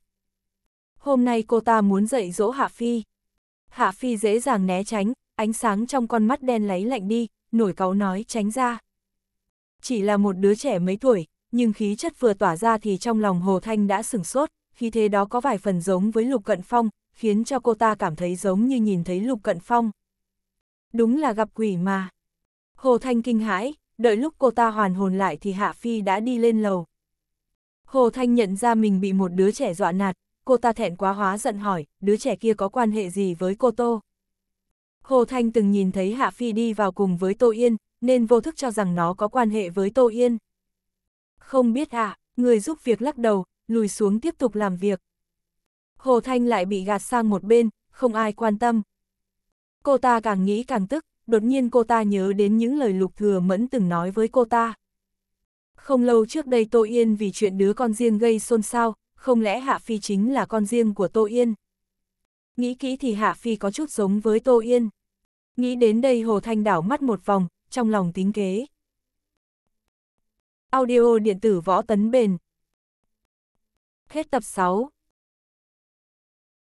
Hôm nay cô ta muốn dạy dỗ Hạ Phi. Hạ Phi dễ dàng né tránh, ánh sáng trong con mắt đen lấy lạnh đi, nổi cáu nói tránh ra. Chỉ là một đứa trẻ mấy tuổi, nhưng khí chất vừa tỏa ra thì trong lòng Hồ Thanh đã sửng sốt, khi thế đó có vài phần giống với Lục Cận Phong, khiến cho cô ta cảm thấy giống như nhìn thấy Lục Cận Phong. Đúng là gặp quỷ mà. Hồ Thanh kinh hãi, đợi lúc cô ta hoàn hồn lại thì Hạ Phi đã đi lên lầu. Hồ Thanh nhận ra mình bị một đứa trẻ dọa nạt, cô ta thẹn quá hóa giận hỏi, đứa trẻ kia có quan hệ gì với cô Tô? Hồ Thanh từng nhìn thấy Hạ Phi đi vào cùng với Tô Yên, nên vô thức cho rằng nó có quan hệ với Tô Yên. Không biết ạ, người giúp việc lắc đầu, lùi xuống tiếp tục làm việc. Hồ Thanh lại bị gạt sang một bên, không ai quan tâm. Cô ta càng nghĩ càng tức, đột nhiên cô ta nhớ đến những lời lục thừa mẫn từng nói với cô ta. Không lâu trước đây Tô Yên vì chuyện đứa con riêng gây xôn xao, không lẽ Hạ Phi chính là con riêng của Tô Yên? Nghĩ kỹ thì Hạ Phi có chút giống với Tô Yên. Nghĩ đến đây Hồ Thanh đảo mắt một vòng, trong lòng tính kế. Audio điện tử võ tấn bền. Hết tập 6